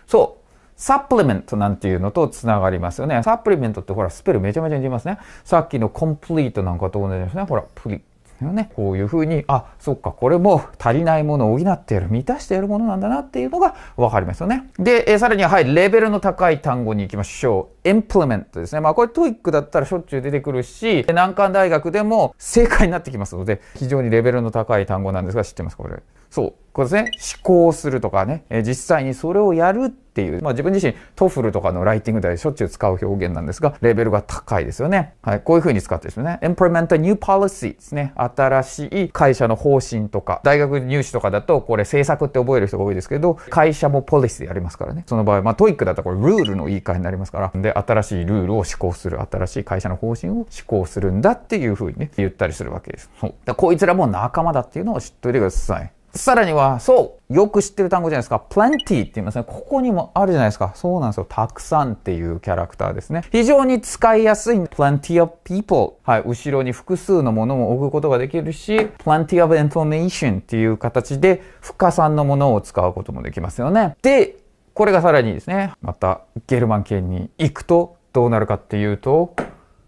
そう。サプリメントなんていうのと繋がりますよね。サプリメントってほら、スペルめちゃめちゃ似てますね。さっきのコンプリートなんかと同じですね。ほら、プリ、よね。こういうふうに、あ、そっか、これも足りないものを補っている、満たしているものなんだなっていうのがわかりますよね。で、えさらには、はい、レベルの高い単語に行きましょう。implement ですね。まあ、これ TOEIC だったらしょっちゅう出てくるし、難関大学でも正解になってきますので、非常にレベルの高い単語なんですが、知ってますかこれ。そうこれですね思考するとかね、え実際にそれをやるっていう、まあ、自分自身トフルとかのライティングでしょっちゅう使う表現なんですがレベルが高いですよね、はい、こういうふうに使ってですね implement a new policy ですね新しい会社の方針とか大学入試とかだとこれ政策って覚える人が多いですけど会社もポリスでやりますからねその場合まあトイックだったらこれルールの言い換えになりますからで新しいルールを施行する新しい会社の方針を施行するんだっていうふうにね言ったりするわけですそうだこいつらも仲間だっていうのを知っといてくださいさらには、そう、よく知ってる単語じゃないですか。plenty って言いますね。ここにもあるじゃないですか。そうなんですよ。たくさんっていうキャラクターですね。非常に使いやすい plenty of people。はい。後ろに複数のものを置くことができるし、plenty of information っていう形で、不さんのものを使うこともできますよね。で、これがさらにですね、またゲルマン県に行くとどうなるかっていうと、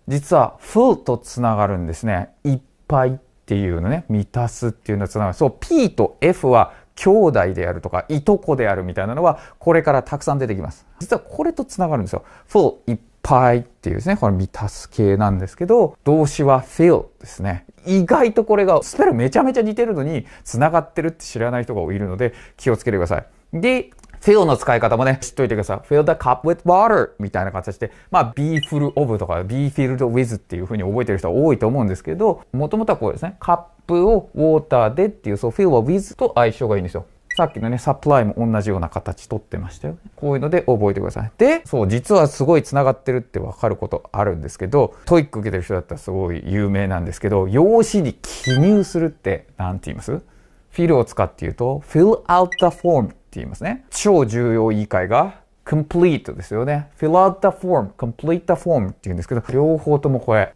実は full とつながるんですね。いっぱいっていうのね、満たすっていうのはつながる。そう、P と F は兄弟であるとか、いとこであるみたいなのは、これからたくさん出てきます。実はこれとつながるんですよ。full いっぱいっていうですね、これ満たす系なんですけど、動詞は fill ですね。意外とこれが、スペルめちゃめちゃ似てるのに、つながってるって知らない人がいるので、気をつけてください。で、fill の使い方もね、知っといてください。fill the cup with water みたいな形で、まあ be full of とか be filled with っていうふうに覚えてる人は多いと思うんですけど、もともとはこうですね、カップを water でっていう、そう fill は with と相性がいいんですよ。さっきのね、サプライも同じような形取ってましたよ、ね。こういうので覚えてください。で、そう、実はすごい繋がってるってわかることあるんですけど、トイック受けてる人だったらすごい有名なんですけど、用紙に記入するって何て言いますフィルを使って言うと、fill out the form 言いますね。超重要言い換えが complete ですよね。fill out the form, complete the form って言うんですけど、両方ともこれ、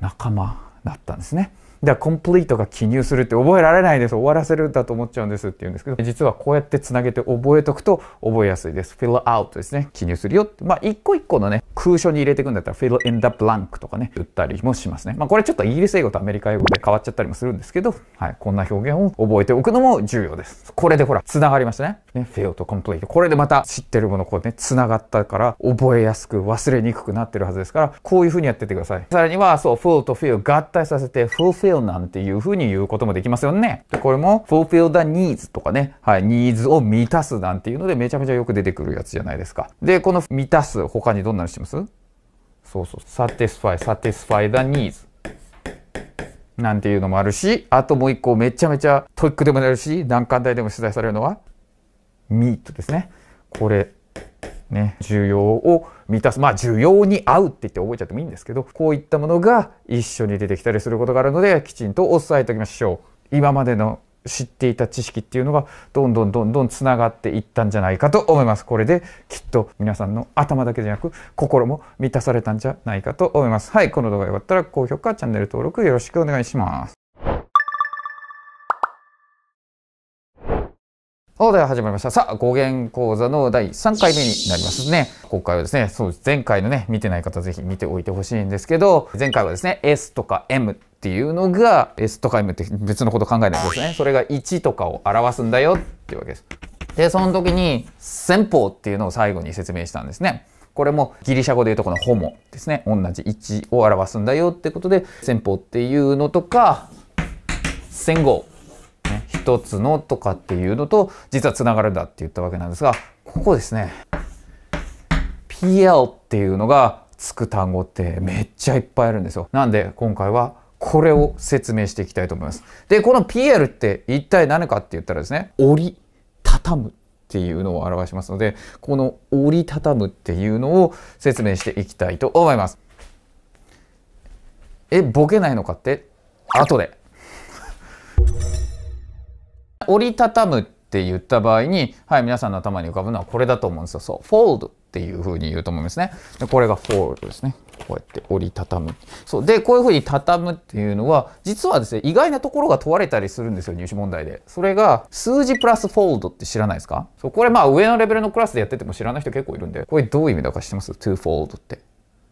仲間だったんですね。では、コンプリートが記入するって覚えられないです。終わらせるんだと思っちゃうんですって言うんですけど、実はこうやってつなげて覚えとくと覚えやすいです。fill out ですね。記入するよって。まあ、一個一個のね、空所に入れていくんだったら fill in the blank とかね、言ったりもしますね。まあ、これちょっとイギリス英語とアメリカ英語で変わっちゃったりもするんですけど、はい、こんな表現を覚えておくのも重要です。これでほら、つながりましたね。ね、fill と complete。これでまた知ってるものこうね、つながったから覚えやすく忘れにくくなってるはずですから、こういうふうにやっててください。さらには、そう、full と fill 合体させて、fulfill よなんていうふうに言うこともできますよね。で、これも fulfill the needs とかね、はい、ニーズを満たすなんていうのでめちゃめちゃよく出てくるやつじゃないですか。で、この満たす他にどんなのしますそうそう、satisfy, satisfy the needs。なんていうのもあるし、あともう一個めちゃめちゃトイックでもなるし、難関大でも取材されるのは、ミートですね。これ、ね、需要を満たす。まあ、需要に合うって言って覚えちゃってもいいんですけど、こういったものが一緒に出てきたりすることがあるので、きちんと押さえておきましょう。今までの知っていた知識っていうのがどんどんどんどんつながっていったんじゃないかと思います。これできっと皆さんの頭だけじゃなく心も満たされたんじゃないかと思います。はい、この動画が良かったら高評価、チャンネル登録よろしくお願いします。おでは始まりました。さあ、語源講座の第3回目になりますね。今回はですね、そう前回のね、見てない方ぜひ見ておいてほしいんですけど、前回はですね、S とか M っていうのが、S とか M って別のこと考えないですね。それが1とかを表すんだよっていうわけです。で、その時に、先方っていうのを最後に説明したんですね。これもギリシャ語でいうとこのホモですね。同じ1を表すんだよってことで、先方っていうのとか、戦後一つのとかっていうのと、実はつながるんだって言ったわけなんですが、ここですね。PL っていうのがつく単語ってめっちゃいっぱいあるんですよ。なんで今回はこれを説明していきたいと思います。で、この PL って一体何かって言ったらですね、折りたたむっていうのを表しますので、この折りたたむっていうのを説明していきたいと思います。え、ボケないのかって後で。折りたたむって言った場合に、はい、皆さんの頭に浮かぶのはこれだと思うんですよ。そう、フォールドっていうふうに言うと思いますね。でこれがフォールドですね。こうやって折りたたむ。そう。で、こういうふうにたたむっていうのは、実はですね、意外なところが問われたりするんですよ、入試問題で。それが、数字プラスフォールドって知らないですかそう、これまあ上のレベルのクラスでやってても知らない人結構いるんで、これどういう意味だか知ってます ?2 フォールドって。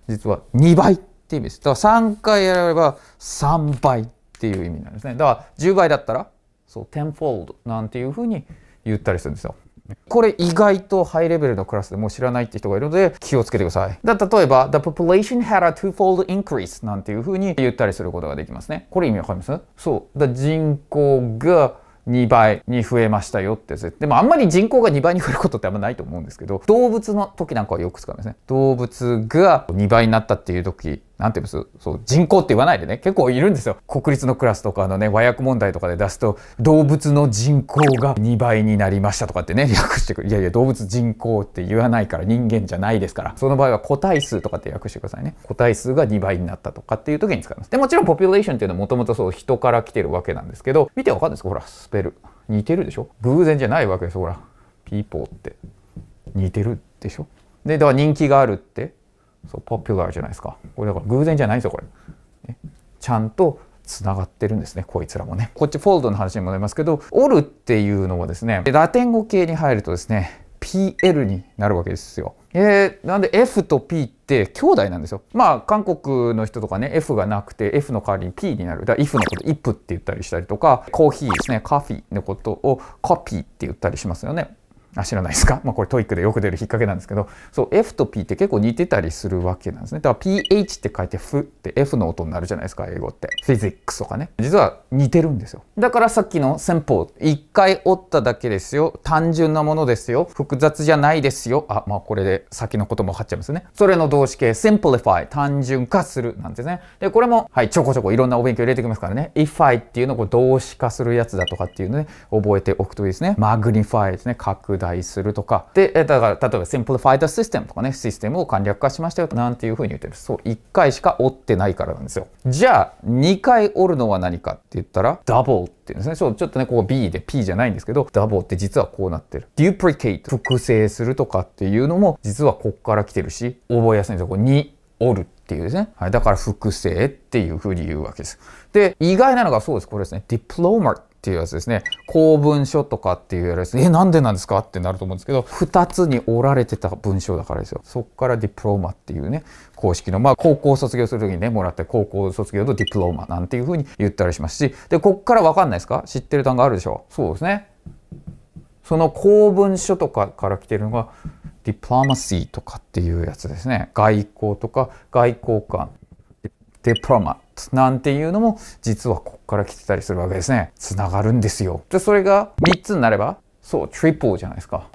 実は2倍って意味です。だから3回やれば3倍っていう意味なんですね。だから10倍だったらそう tenfold なんていうふうに言ったりするんですよ。これ意外とハイレベルのクラスでもう知らないって人がいるので気をつけてください。だ例えば、The population had a twofold increase なんていうふうに言ったりすることができますね。これ意味わかりますそう。だ人口が2倍に増えましたよってでもあんまり人口が2倍に増えることってあんまないと思うんですけど動物の時なんかはよく使うんですね動物が2倍になったっていう時なんていうんですそう、人口って言わないでね、結構いるんですよ。国立のクラスとかのね、和訳問題とかで出すと、動物の人口が2倍になりましたとかってね、訳してくる。いやいや、動物人口って言わないから人間じゃないですから。その場合は個体数とかって訳してくださいね。個体数が2倍になったとかっていう時に使います。で、もちろんポピュレーションっていうのはもともとそう、人から来てるわけなんですけど、見てわかるんですかほら、スペル。似てるでしょ偶然じゃないわけですほら。ピーポーって。似てるでしょで、だから人気があるって。そうポピュラーじゃないですかこれだから偶然じゃないですよこれ、ね、ちゃんとつながってるんですねこいつらもねこっちフォールドの話にもなりますけどオるっていうのはですねラテン語系に入るとですね PL になるわけですよ。えー、なんで F と P って兄弟なんですよ。まあ韓国の人とかね F がなくて F の代わりに P になる。だから if のこと i p って言ったりしたりとかコーヒーですねカフィのことをコピーって言ったりしますよね。あ知らないですか、<laughs> まあ、これトイックでよく出る引っ掛けなんですけどそう F と P って結構似てたりするわけなんですねだから PH って書いて「F って F の音になるじゃないですか英語ってフィジックスとかね実は似てるんですよだからさっきの戦法一回折っただけですよ単純なものですよ複雑じゃないですよあまあこれで先のことも分かっちゃいますねそれの動詞形 simplify 単純化するなんですねでこれもはいちょこちょこいろんなお勉強入れてきますからね i f I っていうのを動詞化するやつだとかっていうのね覚えておくといいですねマグニファイですね拡大題するとかでだから例えば simplified system とかねシステムを簡略化しましたよなんていうふうに言ってるそう1回しか折ってないからなんですよじゃあ2回折るのは何かって言ったら double っていうんですねそうちょっとねここ B で P じゃないんですけど double って実はこうなってる duplicate 複製するとかっていうのも実はこっから来てるし覚えやすいんですよこれ2折るっていうですね、はい、だから複製っていうふうに言うわけですで意外なのがそうですこれですね diplomat っていうやつですね公文書とかっていうやつえなんでなんですかってなると思うんですけど2つに折られてた文章だからですよそこからディプローマっていうね公式のまあ高校卒業する時にねもらって高校卒業のディプローマなんていうふうに言ったりしますしでこっから分かんないですか知ってる単語あるでしょそうですねその公文書とかから来てるのがディプロマシーとかっていうやつですね外交とか外交官ディプロマなんていうのも実はこっから来てたりするわけですね。つながるんですよ。で、それが3つになれば、そう、トリプルじゃないですか。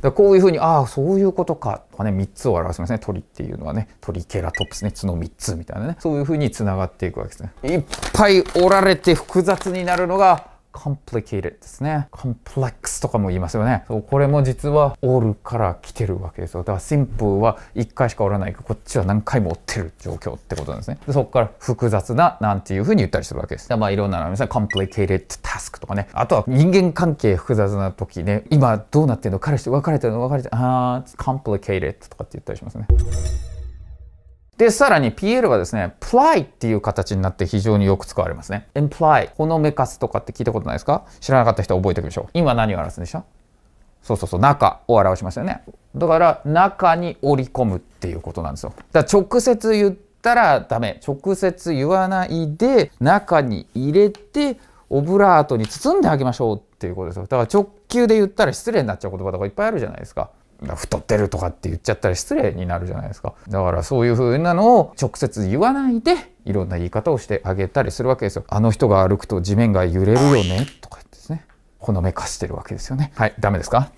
だこういうふうに、ああ、そういうことか、とかね、3つを表しますね。鳥っていうのはね、トリケラトプスね、角3つみたいなね。そういうふうにつながっていくわけですね。いっぱいおられて複雑になるのが、complicated ですね。complex とかも言いますよね。そう、これも実は all から来てるわけですよ。だから simple は1回しか折らないけど、こっちは何回も折ってる状況ってことなんですね。でそこから複雑ななんていうふうに言ったりするわけです。でまあいろんなの皆さん complicated task とかね。あとは人間関係複雑な時ね。今どうなってんの彼氏と別れてるの別れてるあー complicated とかって言ったりしますね。で、さらに PL はですね、ply っていう形になって非常によく使われますね。imply。ほのめかすとかって聞いたことないですか知らなかった人は覚えておきましょう。今何を表すんでしたそうそうそう、中を表しましたよね。だから、中に折り込むっていうことなんですよ。だから直接言ったらダメ。直接言わないで、中に入れて、オブラートに包んであげましょうっていうことですよ。だから直球で言ったら失礼になっちゃう言葉とかいっぱいあるじゃないですか。太ってるとかって言っちゃったら失礼になるじゃないですか。だからそういう風なのを直接言わないで、いろんな言い方をしてあげたりするわけですよ。あの人が歩くと地面が揺れるよね、とか言ってですね。ほのめかしてるわけですよね。はい、ダメですか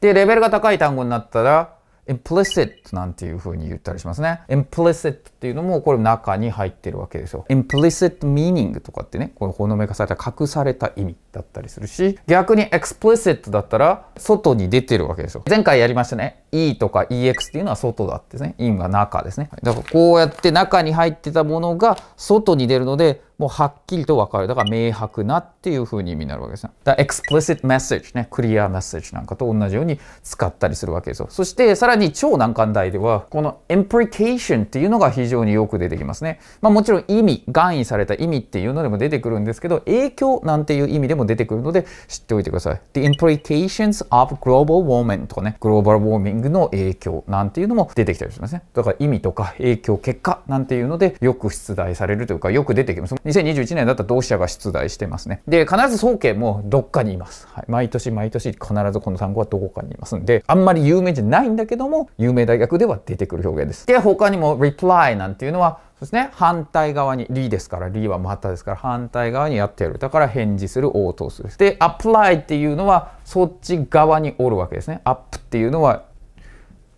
で、<laughs> レベルが高い単語になったら、implicit なんていう風に言ったりしますね。implicit っていうのもこれ中に入ってるわけですよ。implicit meaning とかってね、このほのめかされた隠された意味だったりするし、逆に explicit だったら外に出てるわけですよ。前回やりましたね。e とか ex っていうのは外だってですね。in が中ですね。だからこうやって中に入ってたものが外に出るので、もうはっきりと分かる。だから明白なっていうふうに意味になるわけですね。だから explicit message ね、クリアメッセージなんかと同じように使ったりするわけですよ。そしてさらに超難関台では、この implication っていうのが非常によく出てきますね。まあもちろん意味、含意された意味っていうのでも出てくるんですけど、影響なんていう意味でも出てくるので知っておいてください。The implications of global warming とかね、グローバルウォーミングの影響なんていうのも出てきたりしますね。だから意味とか影響、結果なんていうのでよく出題されるというか、よく出てきます。2021年だったら同志社が出題してますね。で、必ず総計もどっかにいます。はい、毎年毎年必ずこの単語はどこかにいますんで、あんまり有名じゃないんだけども、有名大学では出てくる表現です。で、他にも reply なんていうのは、そうですね。反対側に、リですから、リはまたですから、反対側にやってやる。だから返事する、応答する。で、apply っていうのは、そっち側におるわけですね。アップっていうのは、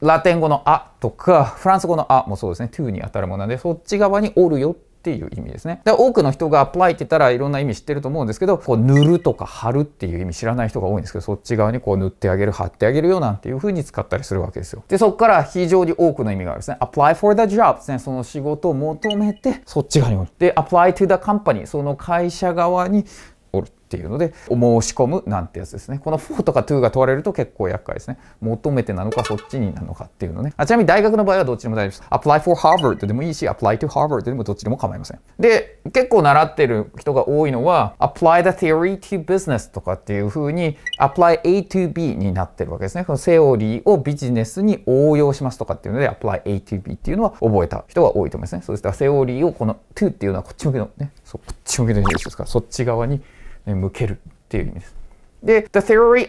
ラテン語のあとか、フランス語のあもそうですね。to に当たるものなんで、そっち側におるよっっていう意味ですね。で多くの人が apply って言ったらいろんな意味知ってると思うんですけど、こう塗るとか貼るっていう意味知らない人が多いんですけど、そっち側にこう塗ってあげる、貼ってあげるよなんていう風に使ったりするわけですよ。で、そこから非常に多くの意味があるんですね。apply for the job ですね。その仕事を求めて、そっち側に置いて、apply to the company その会社側にっていうので、お申し込むなんてやつですね。この4とか2が問われると結構厄介ですね。求めてなのかそっちになのかっていうのね。あちなみに大学の場合はどっちでも大丈夫です。apply for Harvard でもいいし、apply to Harvard でもどっちでも構いません。で、結構習ってる人が多いのは、apply the theory to business とかっていうふうに、apply A to B になってるわけですね。このセオリーをビジネスに応用しますとかっていうので、apply A to B っていうのは覚えた人が多いと思いますね。そうしたらセオリーをこの to っていうのはこっち向きのね、そうこっち向きのですから、そっち側に向けるっていう意味です。で、The Theory Applies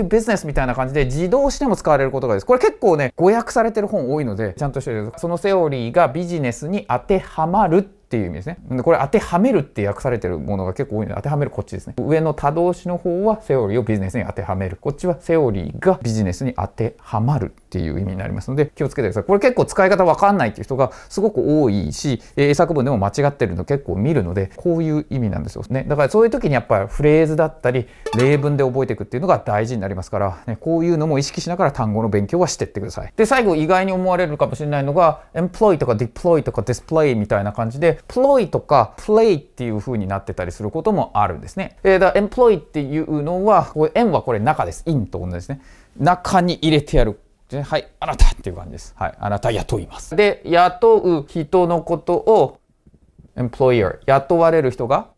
to Business みたいな感じで自動しても使われることがです。これ結構ね、誤訳されてる本多いので、ちゃんとしてるそのセオリーがビジネスに当てはまるっていう意味ですね。これ当てはめるって訳されてるものが結構多いので、当てはめるこっちですね。上の多動詞の方はセオリーをビジネスに当てはめる。こっちはセオリーがビジネスに当てはまるっていう意味になりますので、気をつけてください。これ結構使い方わかんないっていう人がすごく多いし、英作文でも間違ってるの結構見るので、こういう意味なんですよね。だからそういう時にやっぱりフレーズだったり、例文で覚えていくっていうのが大事になりますから、ね、こういうのも意識しながら単語の勉強はしてってください。で、最後意外に思われるかもしれないのが、employ とか deploy とか display みたいな感じで、ploy とか play っていう風になってたりすることもあるんですね。えー、だから employ っていうのは、これはこれ中です。in と同じですね。中に入れてやる。はい、あなたっていう感じです。はい、あなた雇います。で、雇う人のことを employer、雇われる人が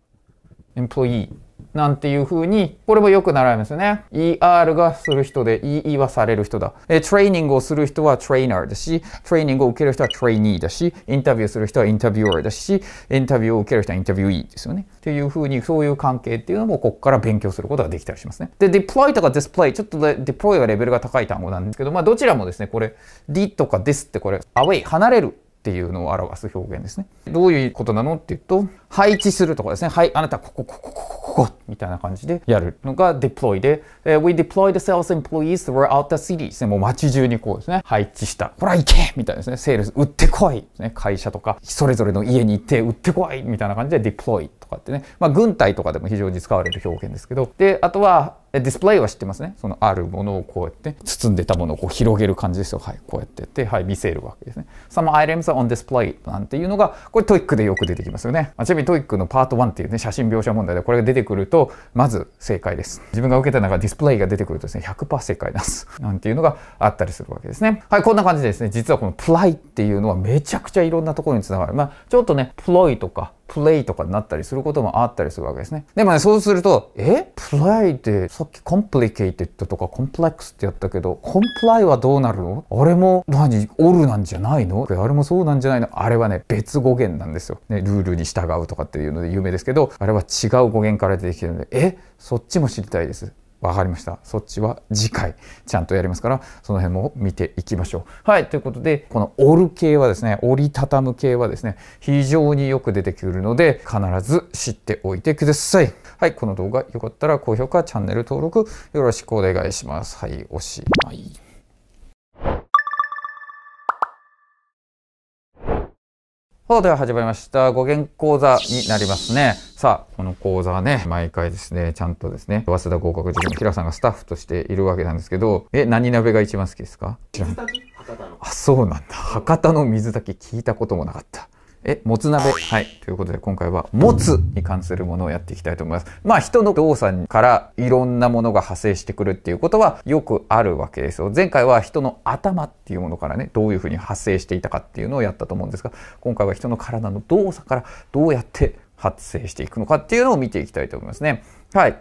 employee なんていう風に、これもよく習いますよね。ER がする人で、EE はされる人だ。え、トレーニングをする人はトレーナーだし、トレーニングを受ける人はトレーニーだし、インタビューする人はインタビューアーだし、インタビューを受ける人はインタビューイーですよね。っていうふうに、そういう関係っていうのも、ここから勉強することができたりしますね。で、deploy とか display、ちょっと deploy はレベルが高い単語なんですけど、まあ、どちらもですね、これ、d とか this ってこれ、away、離れるっていうのを表す表現ですね。どういうことなのっていうと、配置するとこですね。はい、あなたここ、ここ、ここ、ここ、みたいな感じでやるのが deploy で、We deployed sales employees throughout the city ですね。もう街中にこうですね、配置した。ほら行けみたいなですね。セールス、売ってこい、ね、会社とか、それぞれの家に行って売ってこいみたいな感じで deploy とかってね。まあ、軍隊とかでも非常に使われる表現ですけど。で、あとは、ディスプレイは知ってますね。そのあるものをこうやって包んでたものをこう広げる感じですよ。はい、こうやってやって、はい、見せるわけですね。Some items are on display なんていうのが、これトイックでよく出てきますよね。びトイックのパート1っていうね、写真描写問題でこれが出てくると、まず正解です。自分が受けた中ディスプレイが出てくるとですね、100%正解出す。なんていうのがあったりするわけですね。はい、こんな感じでですね、実はこのプライっていうのはめちゃくちゃいろんなところにつながる。まあ、ちょっとね、プロイとか、プレイとかになったりすることもあったりするわけですね。でもね、そうすると、えプレイってさっきコンプリケイテッドとかコンプレックスってやったけど、コンプライはどうなるのあれも何オルなんじゃないのあれもそうなんじゃないのあれはね、別語源なんですよ。ね、ルールに従うとかっていうので有名ですけど、あれは違う語源から出てきてるので、えそっちも知りたいです。分かりました。そっちは次回ちゃんとやりますから、その辺も見ていきましょう。はい、ということで、この折る系はですね、折りたたむ系はですね、非常によく出てくるので、必ず知っておいてください。はい、この動画よかったら高評価、チャンネル登録よろしくお願いします。はい、おしまい。さあ、では始まりました。語源講座になりますね。さあ、この講座はね、毎回ですね、ちゃんとですね、早稲田合格時の平さんがスタッフとしているわけなんですけど、え、何鍋が一番好きですかあ、そうなんだ。博多の水炊き聞いたこともなかった。え、もつ鍋。はい。ということで、今回は、もつに関するものをやっていきたいと思います。まあ、人の動作からいろんなものが派生してくるっていうことはよくあるわけですよ。前回は人の頭っていうものからね、どういうふうに派生していたかっていうのをやったと思うんですが、今回は人の体の動作からどうやって発生していくのかっていうのを見ていきたいと思いますね。はい。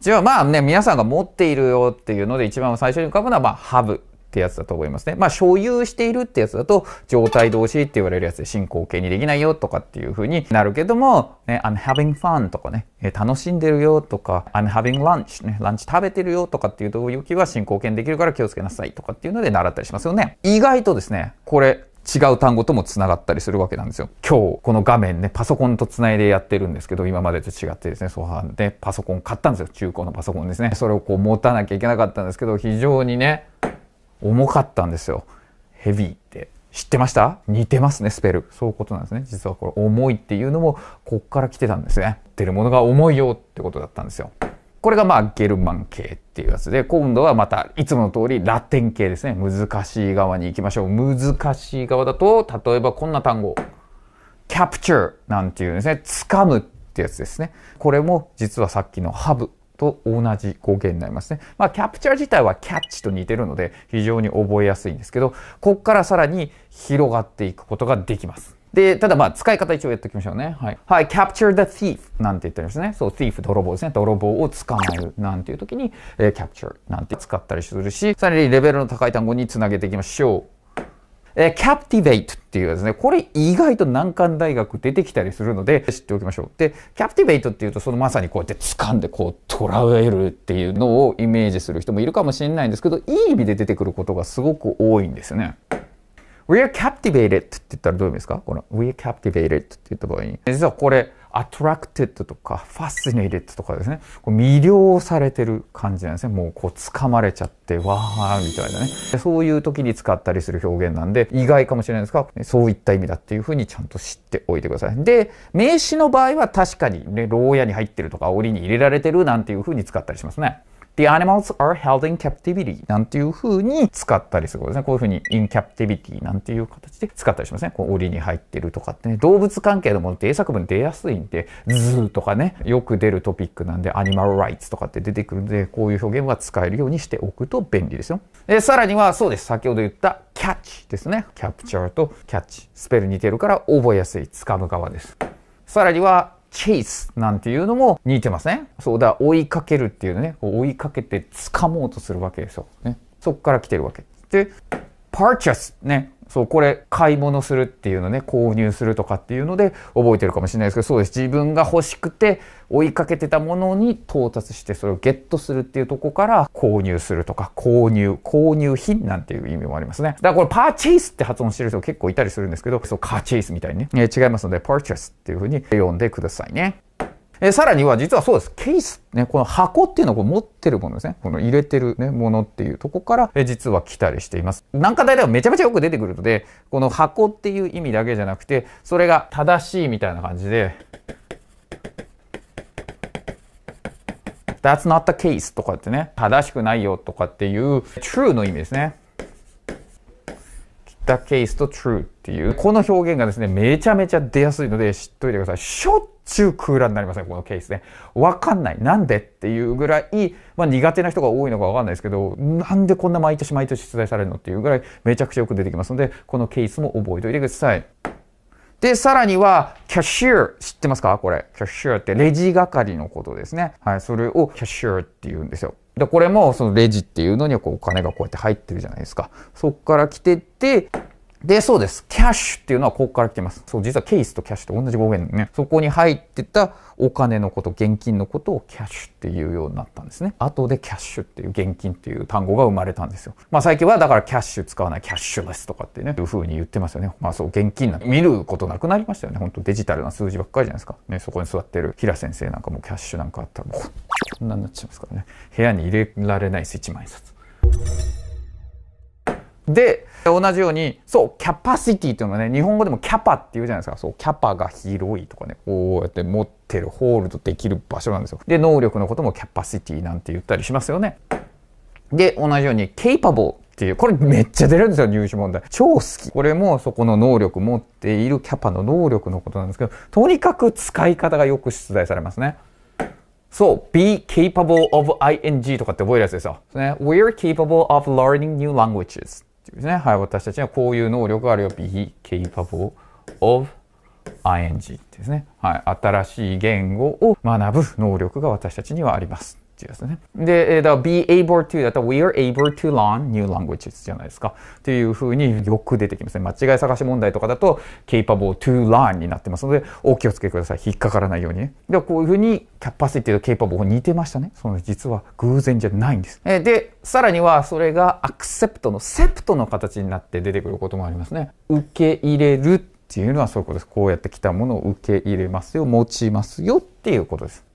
じゃあまあね、皆さんが持っているよっていうので一番最初に浮かぶのは、まあ、ハブってやつだと思いますね。まあ、所有しているってやつだと、状態動詞って言われるやつで進行形にできないよとかっていう風になるけども、ね、I'm having fun とかね、楽しんでるよとか、I'm having lunch ね、ランチ食べてるよとかっていう動時は進行形にできるから気をつけなさいとかっていうので習ったりしますよね。意外とですね、これ、違う単語とも繋がったりするわけなんですよ。今日、この画面ね、パソコンと繋いでやってるんですけど、今までと違ってですね、ソファーで、パソコン買ったんですよ。中古のパソコンですね。それをこう持たなきゃいけなかったんですけど、非常にね、重かったんですよ。ヘビーって。知ってました似てますね、スペル。そういうことなんですね。実はこれ、重いっていうのも、こっから来てたんですね。出るものが重いよってことだったんですよ。これがまあ、ゲルマン系っていうやつで、今度はまた、いつもの通り、ラテン系ですね。難しい側に行きましょう。難しい側だと、例えばこんな単語。capture なんていうんですね。掴むってやつですね。これも実はさっきのハブと同じ語源になりますね。まあ、キャプチャー自体はキャッチと似てるので非常に覚えやすいんですけど、ここからさらに広がっていくことができます。で、ただまあ使い方一応やっておきましょうね。はい。はい、capture the thief なんて言ったりですね。そう、thief 泥棒ですね。泥棒を捕まえるなんていう時に、えー、capture なんて使ったりするし、さらにレベルの高い単語につなげていきましょう。えー、captivate っていうですね、これ意外と難関大学出てきたりするので知っておきましょう。で、captivate っていうとそのまさにこうやって掴んでこう捉えるっていうのをイメージする人もいるかもしれないんですけど、いい意味で出てくることがすごく多いんですよね。we're captivated って言ったらどういう意味ですかこの we're captivated って言った場合に。実はこれ、attracted とか fascinated とかですね。魅了されてる感じなんですね。もうこう掴まれちゃって、わーみたいなね。そういう時に使ったりする表現なんで、意外かもしれないですが、そういった意味だっていうふうにちゃんと知っておいてください。で、名詞の場合は確かにね、牢屋に入ってるとか、檻に入れられてるなんていうふうに使ったりしますね。The animals are held in captivity なんていう風に使ったりすることですね。こういう風に in captivity なんていう形で使ったりしますね。こう檻に入ってるとかってね。動物関係のものって英作文出やすいんで、ズーとかね、よく出るトピックなんで、アニマルライツとかって出てくるんで、こういう表現は使えるようにしておくと便利ですよ。で、さらにはそうです。先ほど言ったキャッチですね。キャプチャーとキャッチ。スペル似てるから覚えやすい。掴む側です。さらには c h a s なんていうのも似てますね、そう、だ追いかけるっていうのね、追いかけて掴もうとするわけですよ。ね。そっから来てるわけ。で、パーチ c スね。そうこれ買い物するっていうのね購入するとかっていうので覚えてるかもしれないですけどそうです自分が欲しくて追いかけてたものに到達してそれをゲットするっていうとこから購入するとか購入購入品なんていう意味もありますねだからこれパーチェイスって発音してる人結構いたりするんですけどそうカーチェイスみたいにね、えー、違いますのでパーチェイスっていうふうに読んでくださいねえさらには実はそうです。ケース。ね、この箱っていうのをこう持ってるものですね。この入れてるね、ものっていうとこから、え実は来たりしています。んか大ではめちゃめちゃよく出てくるので、この箱っていう意味だけじゃなくて、それが正しいみたいな感じで、That's not the case とかってね、正しくないよとかっていう true の意味ですね。the case と true っていう、この表現がですね、めちゃめちゃ出やすいので知っといてください。中空欄になりません、このケースね。わかんない。なんでっていうぐらい、まあ、苦手な人が多いのかわかんないですけど、なんでこんな毎年毎年出題されるのっていうぐらいめちゃくちゃよく出てきますので、このケースも覚えておいてください。で、さらには、キャッシュー。知ってますかこれ。キャッシューってレジ係のことですね。はい。それをキャッシューって言うんですよ。で、これもそのレジっていうのにこうお金がこうやって入ってるじゃないですか。そっから来てって、で、そうです。キャッシュっていうのはここから来てます。そう、実はケースとキャッシュと同じ語源ね。そこに入ってたお金のこと、現金のことをキャッシュっていうようになったんですね。後でキャッシュっていう現金っていう単語が生まれたんですよ。まあ最近はだからキャッシュ使わない、キャッシュレスとかってね、いう風に言ってますよね。まあそう、現金なん見ることなくなりましたよね。ほんとデジタルな数字ばっかりじゃないですか。ね、そこに座ってる平先生なんかもキャッシュなんかあったらもう、こんなになっちゃいますからね。部屋に入れられないです、1万円札。で、同じように、そう、キャパシティっていうのはね、日本語でもキャパっていうじゃないですか。そう、キャパが広いとかね、こうやって持ってる、ホールドできる場所なんですよ。で、能力のこともキャパシティなんて言ったりしますよね。で、同じように、capable っていう、これめっちゃ出るんですよ、入試問題。超好き。これもそこの能力持っているキャパの能力のことなんですけど、とにかく使い方がよく出題されますね。そう、be capable of ing とかって覚えるやつですよ。ね、we're capable of learning new languages ていうですね。はい、私たちはこういう能力があるよ。be capable of ing ですね。はい、新しい言語を学ぶ能力が私たちにはあります。っていうやつね。で、だから be able to だったら we are able to learn new languages じゃないですか。っていうふうによく出てきますね。間違い探し問題とかだと capable to learn になってますので、お気をつけください。引っかからないようにね。で、こういうふうに capacity と capable 似てましたね。その実は偶然じゃないんです。えで、さらにはそれが accept の sept の形になって出てくることもありますね。受け入れるっていうのはそういうことです。こうやってきたものを受け入れますよ、持ちますよっていうことです。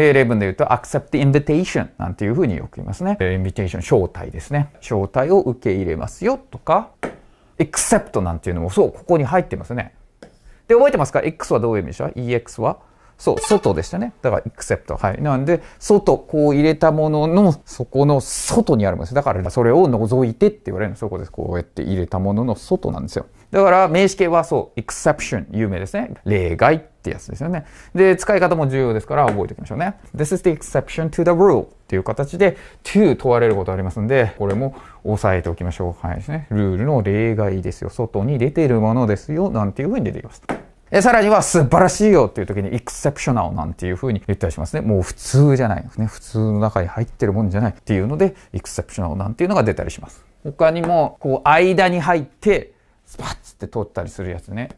え1例文で言うと accept the invitation なんていうふうによく言いますね。インビテーション、招待ですね。招待を受け入れますよとか e x c e p t なんていうのもそう、ここに入ってますね。で、覚えてますか ?X はどういう意味でした ?EX はそう、外でしたね。だから、except. はい。なんで、外、こう入れたものの、そこの外にあるものです。だから、それを除いてって言われるの。そこです。こうやって入れたものの外なんですよ。だから名詞形はそう、exception、有名ですね。例外ってやつですよね。で、使い方も重要ですから覚えておきましょうね。This is the exception to the rule っていう形で to 問われることありますんで、これも押さえておきましょう。はいですね。ルールの例外ですよ。外に出ているものですよ。なんていうふうに出てきます。えさらには素晴らしいよっていう時に exceptional なんていうふうに言ったりしますね。もう普通じゃないですね。普通の中に入ってるもんじゃないっていうので、exceptional なんていうのが出たりします。他にも、こう、間に入って、スパッって取ったりするやつね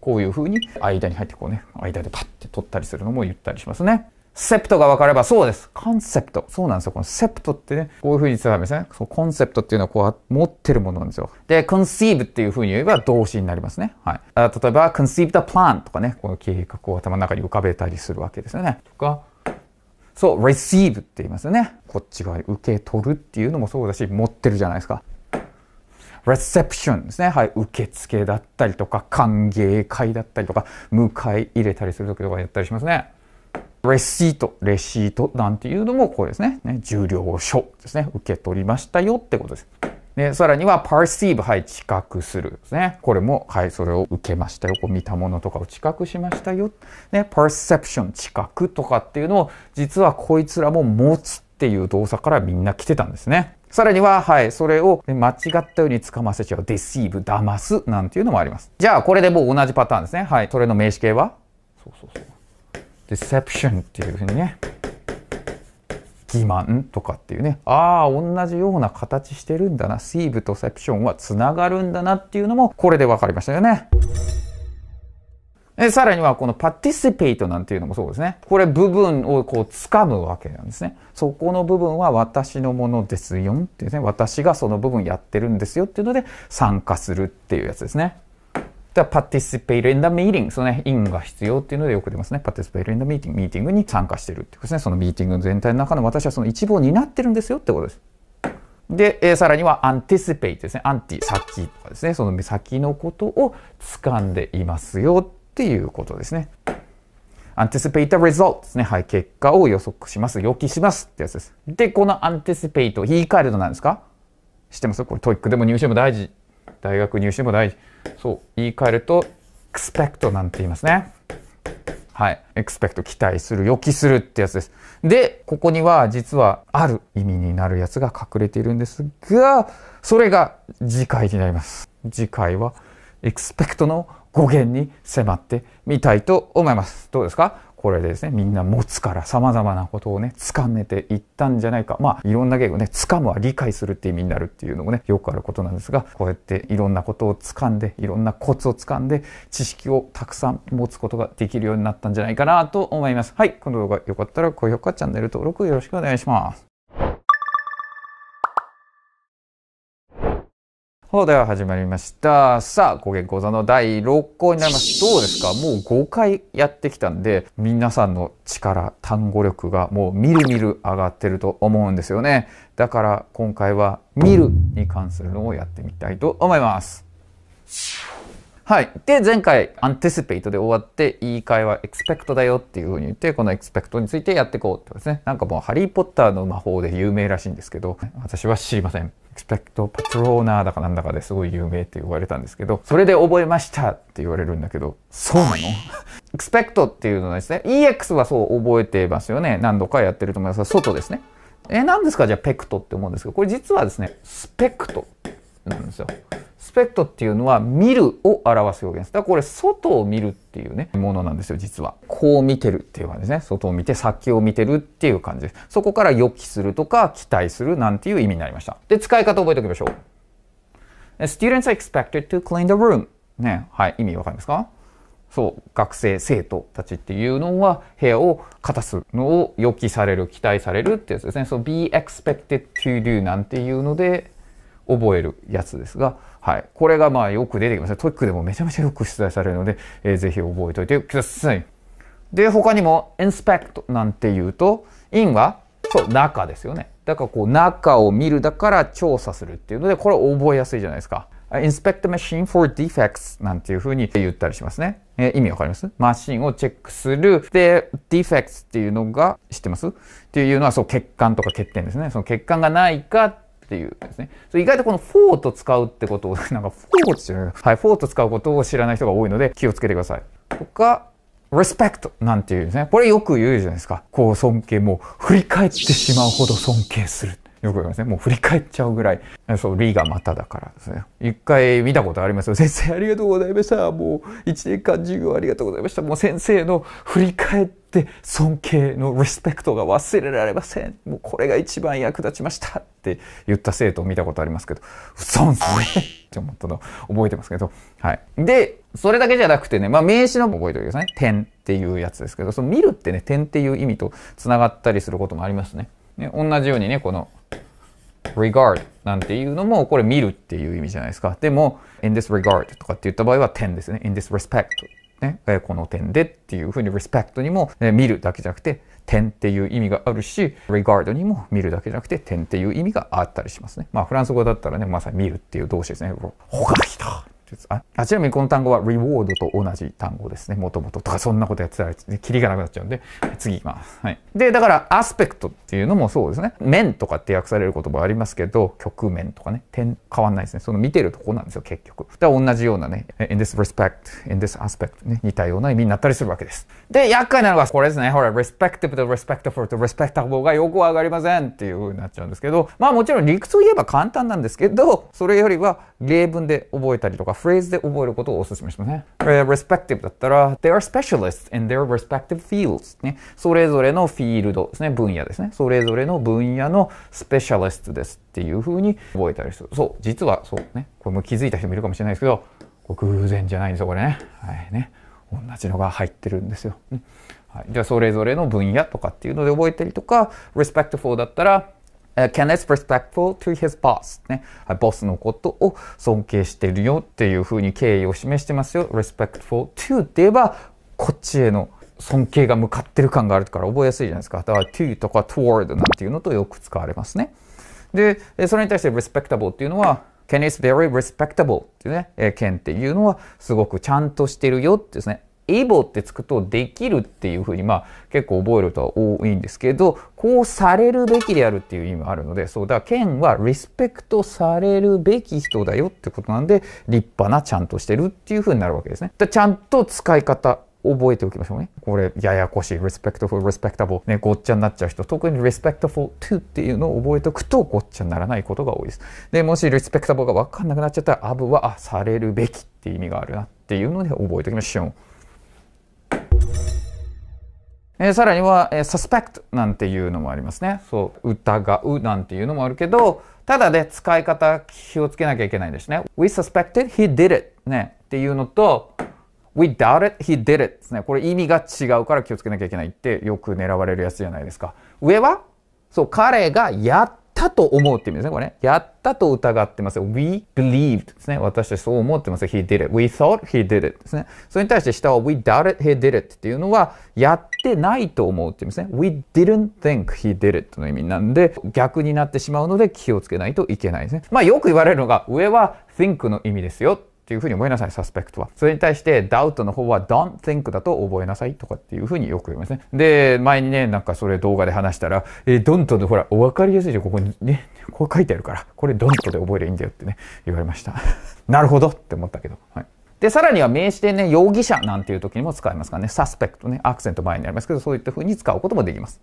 こういう風に間に入ってこうね間でパッて取ったりするのも言ったりしますねセプトが分かればそうです。コンセプト。そうなんですよ。このセプトってね、こういう風に伝わるんですね。そう、コンセプトっていうのはこう、持ってるものなんですよ。で、conceive っていう風に言えば動詞になりますね。はい。あ例えば、conceive the plan とかね、この計画を頭の中に浮かべたりするわけですよね。とか、そう、receive って言いますよね。こっち側に受け取るっていうのもそうだし、持ってるじゃないですか。レセプションですね。はい。受付だったりとか、歓迎会だったりとか、迎え入れたりする時とかやったりしますね。レシート、レシートなんていうのもこれですね。ね重量書ですね。受け取りましたよってことです。で、さらにはパーシーブ、はい、知覚するですね。これも、はい、それを受けましたよ。こう見たものとかを知覚しましたよ。ね、パーセプション、i o 知覚とかっていうのを、実はこいつらも持つっていう動作からみんな来てたんですね。さらには、はい、それを間違ったようにつかませちゃう、deceive、騙す、なんていうのもあります。じゃあ、これでもう同じパターンですね。はい、それの名詞形はそうそうそう。deception っていうふうにね。欺瞞とかっていうね、ああ、同じような形してるんだな、シーブとセプションはつながるんだなっていうのも、これで分かりましたよね。えさらにはこのパティシペイトなんていうのもそうですね。これ部分をこう掴むわけなんですね。そこの部分は私のものですよっていうね。私がその部分やってるんですよっていうので参加するっていうやつですね。じゃ participate in the そのね、因が必要っていうのでよく出ますね。パティシペイルエンダーミーティング。ミーティングに参加してるってことですね。そのミーティング全体の中の私はその一部を担ってるんですよってことです。で、えー、さらにはアンティシペイトですね。アンティ、先とかですね。その先のことを掴んでいますよっていうことですね。anticipate the result ですね。はい、結果を予測します。予期しますってやつです。で、この anticipate 言い換えると何ですか知ってますこれトイックでも入試も大事。大学入試も大事。そう、言い換えると expect なんて言いますね。はい。expect 期待する、予期するってやつです。で、ここには実はある意味になるやつが隠れているんですが、それが次回になります。次回は expect の語源に迫ってみたいと思います。どうですかこれでですね、みんな持つから様々なことをね、掴めていったんじゃないか。まあ、いろんな言語ね、掴むは理解するって意味になるっていうのもね、よくあることなんですが、こうやっていろんなことを掴んで、いろんなコツを掴んで、知識をたくさん持つことができるようになったんじゃないかなと思います。はい、この動画良かったら高評価、チャンネル登録よろしくお願いします。ほうでは始まりました。さあ、語源講座の第6項になります。どうですかもう5回やってきたんで、皆さんの力、単語力がもうみるみる上がってると思うんですよね。だから今回は見るに関するのをやってみたいと思います。はい。で、前回、アンティシペイトで終わって、言い換えはエクスペクトだよっていうふうに言って、このエクスペクトについてやっていこうってことですね。なんかもう、ハリー・ポッターの魔法で有名らしいんですけど、私は知りません。エクスペクトパトローナーだかなんだかですごい有名って言われたんですけど、それで覚えましたって言われるんだけど、そうなの <laughs> エクスペクトっていうのはですね、EX はそう覚えてますよね。何度かやってると思います外ですね。え、何ですかじゃあ、ペクトって思うんですけど、これ実はですね、スペクト。なんですよ。スペクトっていうのは見るを表す表現です。だからこれ外を見るっていうね、ものなんですよ、実は。こう見てるっていう感じですね。外を見て先を見てるっていう感じです。そこから予期するとか期待するなんていう意味になりました。で、使い方覚えておきましょう。Students are expected to clean the room. ね、はい、意味わかりますかそう、学生、生徒たちっていうのは、部屋を片すのを予期される、期待されるってやつですね。そう、be expected to do なんていうので、覚えるやつですが、はい。これがまあよく出てきますトイックでもめちゃめちゃよく出題されるので、えー、ぜひ覚えておいてください。で、他にも、inspect なんて言うと、in は、そう、中ですよね。だからこう、中を見るだから調査するっていうので、これ覚えやすいじゃないですか。inspect machine for defects なんていうふうに言ったりしますね。えー、意味わかりますマシンをチェックする。で、defects っていうのが、知ってますっていうのは、そう、欠陥とか欠点ですね。その欠陥がないかっていうですね。意外とこのフォート使うってことを、<laughs> なんかフォートじゃないはい、フォート使うことを知らない人が多いので気をつけてください。他、respect なんていうんですね。これよく言うじゃないですか。こう尊敬、もう振り返ってしまうほど尊敬する。よく言いますね。もう振り返っちゃうぐらい。そう、リーがまただからですね。一回見たことありますよ。先生ありがとうございました。もう一年間授業ありがとうございました。もう先生の振り返ってで、尊敬のリスペクトが忘れられません。もうこれが一番役立ちましたって言った生徒を見たことありますけど、そうですねって思ったの覚えてますけど、はい。で、それだけじゃなくてね、まあ名詞の覚えておいてください。点っていうやつですけど、その見るってね、点っていう意味と繋がったりすることもありますね。ね、同じようにね、この regard なんていうのも、これ見るっていう意味じゃないですか。でも、in this regard とかって言った場合は点ですね。in this respect ね、この点でっていうふうに respect にも、見るだけじゃなくて点っていう意味があるし regard にも見るだけじゃなくて点っていう意味があったりしますね。まあフランス語だったらねまさに見るっていう動詞ですね。ほかひたああちなみにこの単語は reward と同じ単語ですね。もともととかそんなことやってたら、ね、キリがなくなっちゃうんで、次行きます。はい。で、だからアスペクトっていうのもそうですね。面とかって訳される言葉ありますけど、局面とかね、点変わんないですね。その見てるとこなんですよ、結局。だから同じようなね、in this respect, in this aspect ね、似たような意味になったりするわけです。で、厄介なのがこれですね。ほら、respective と respectful と respectable がよくわかりませんっていうふうになっちゃうんですけど、まあもちろん理屈を言えば簡単なんですけど、それよりは例文で覚えたりとか、フレーズで覚えることをお勧めしますね。えー、respective だったら、they are specialists in their respective fields ね。それぞれのフィールドですね。分野ですね。それぞれの分野のスペシャリストですっていうふうに覚えたりする。そう、実はそうね。これも気づいた人もいるかもしれないですけど、偶然じゃないんですよ、これね。はいね。同じのが入ってるんですよ。うんはい、じゃあ、それぞれの分野とかっていうので覚えたりとか、respectful だったら、Kenneth respectful to his boss ね、はい、ボスのことを尊敬してるよっていうふうに敬意を示してますよ respectful to って言えばこっちへの尊敬が向かってる感があるから覚えやすいじゃないですかだから to とか toward なんていうのとよく使われますねでそれに対して respectable っていうのは Ken is very respectable ってね、えー、Ken っていうのはすごくちゃんとしてるよってですね。エボってつくとできるっていうふうに、まあ結構覚えるとは多いんですけど、こうされるべきであるっていう意味もあるので、そう、だからンはリスペクトされるべき人だよってことなんで、立派なちゃんとしてるっていうふうになるわけですね。だちゃんと使い方覚えておきましょうね。これ、ややこしい。respectful, respectable。ね、ごっちゃになっちゃう人。特に respectful to っていうのを覚えておくと、ごっちゃにならないことが多いです。で、もし respectable がわかんなくなっちゃったら、アブは、あ、されるべきっていう意味があるなっていうので覚えておきましょう。えー、さらには、えー、suspect なんていうのもありますね。そう、疑うなんていうのもあるけど、ただで使い方気をつけなきゃいけないんですね。We suspected he did it ねっていうのと、We doubt it, he did it ですね。これ意味が違うから気をつけなきゃいけないってよく狙われるやつじゃないですか。上はそう、彼がやったと思うって意味ですね、これね。やったと疑ってます。We believed ですね。私たちそう思ってます。He did it.We thought he did it ですね。それに対して下は We doubted he did it っていうのは、やってないと思うって意味ですね。We didn't think he did it の意味なんで、逆になってしまうので気をつけないといけないですね。まあよく言われるのが、上は think の意味ですよ。っていうふうに覚えなさい、サスペクトは。それに対して、ダウトの方は don't think だと覚えなさいとかっていうふうによく言いますね。で、前にね、なんかそれ動画で話したら、えー、don't でほら、お分かりやすいじゃん、ここにね、こう書いてあるから、これ don't で覚えりゃいいんだよってね、言われました。<laughs> なるほどって思ったけど。はいで、さらには名詞でね、容疑者なんていう時にも使いますからね、サスペクトね、アクセント前にありますけど、そういった風に使うこともできます。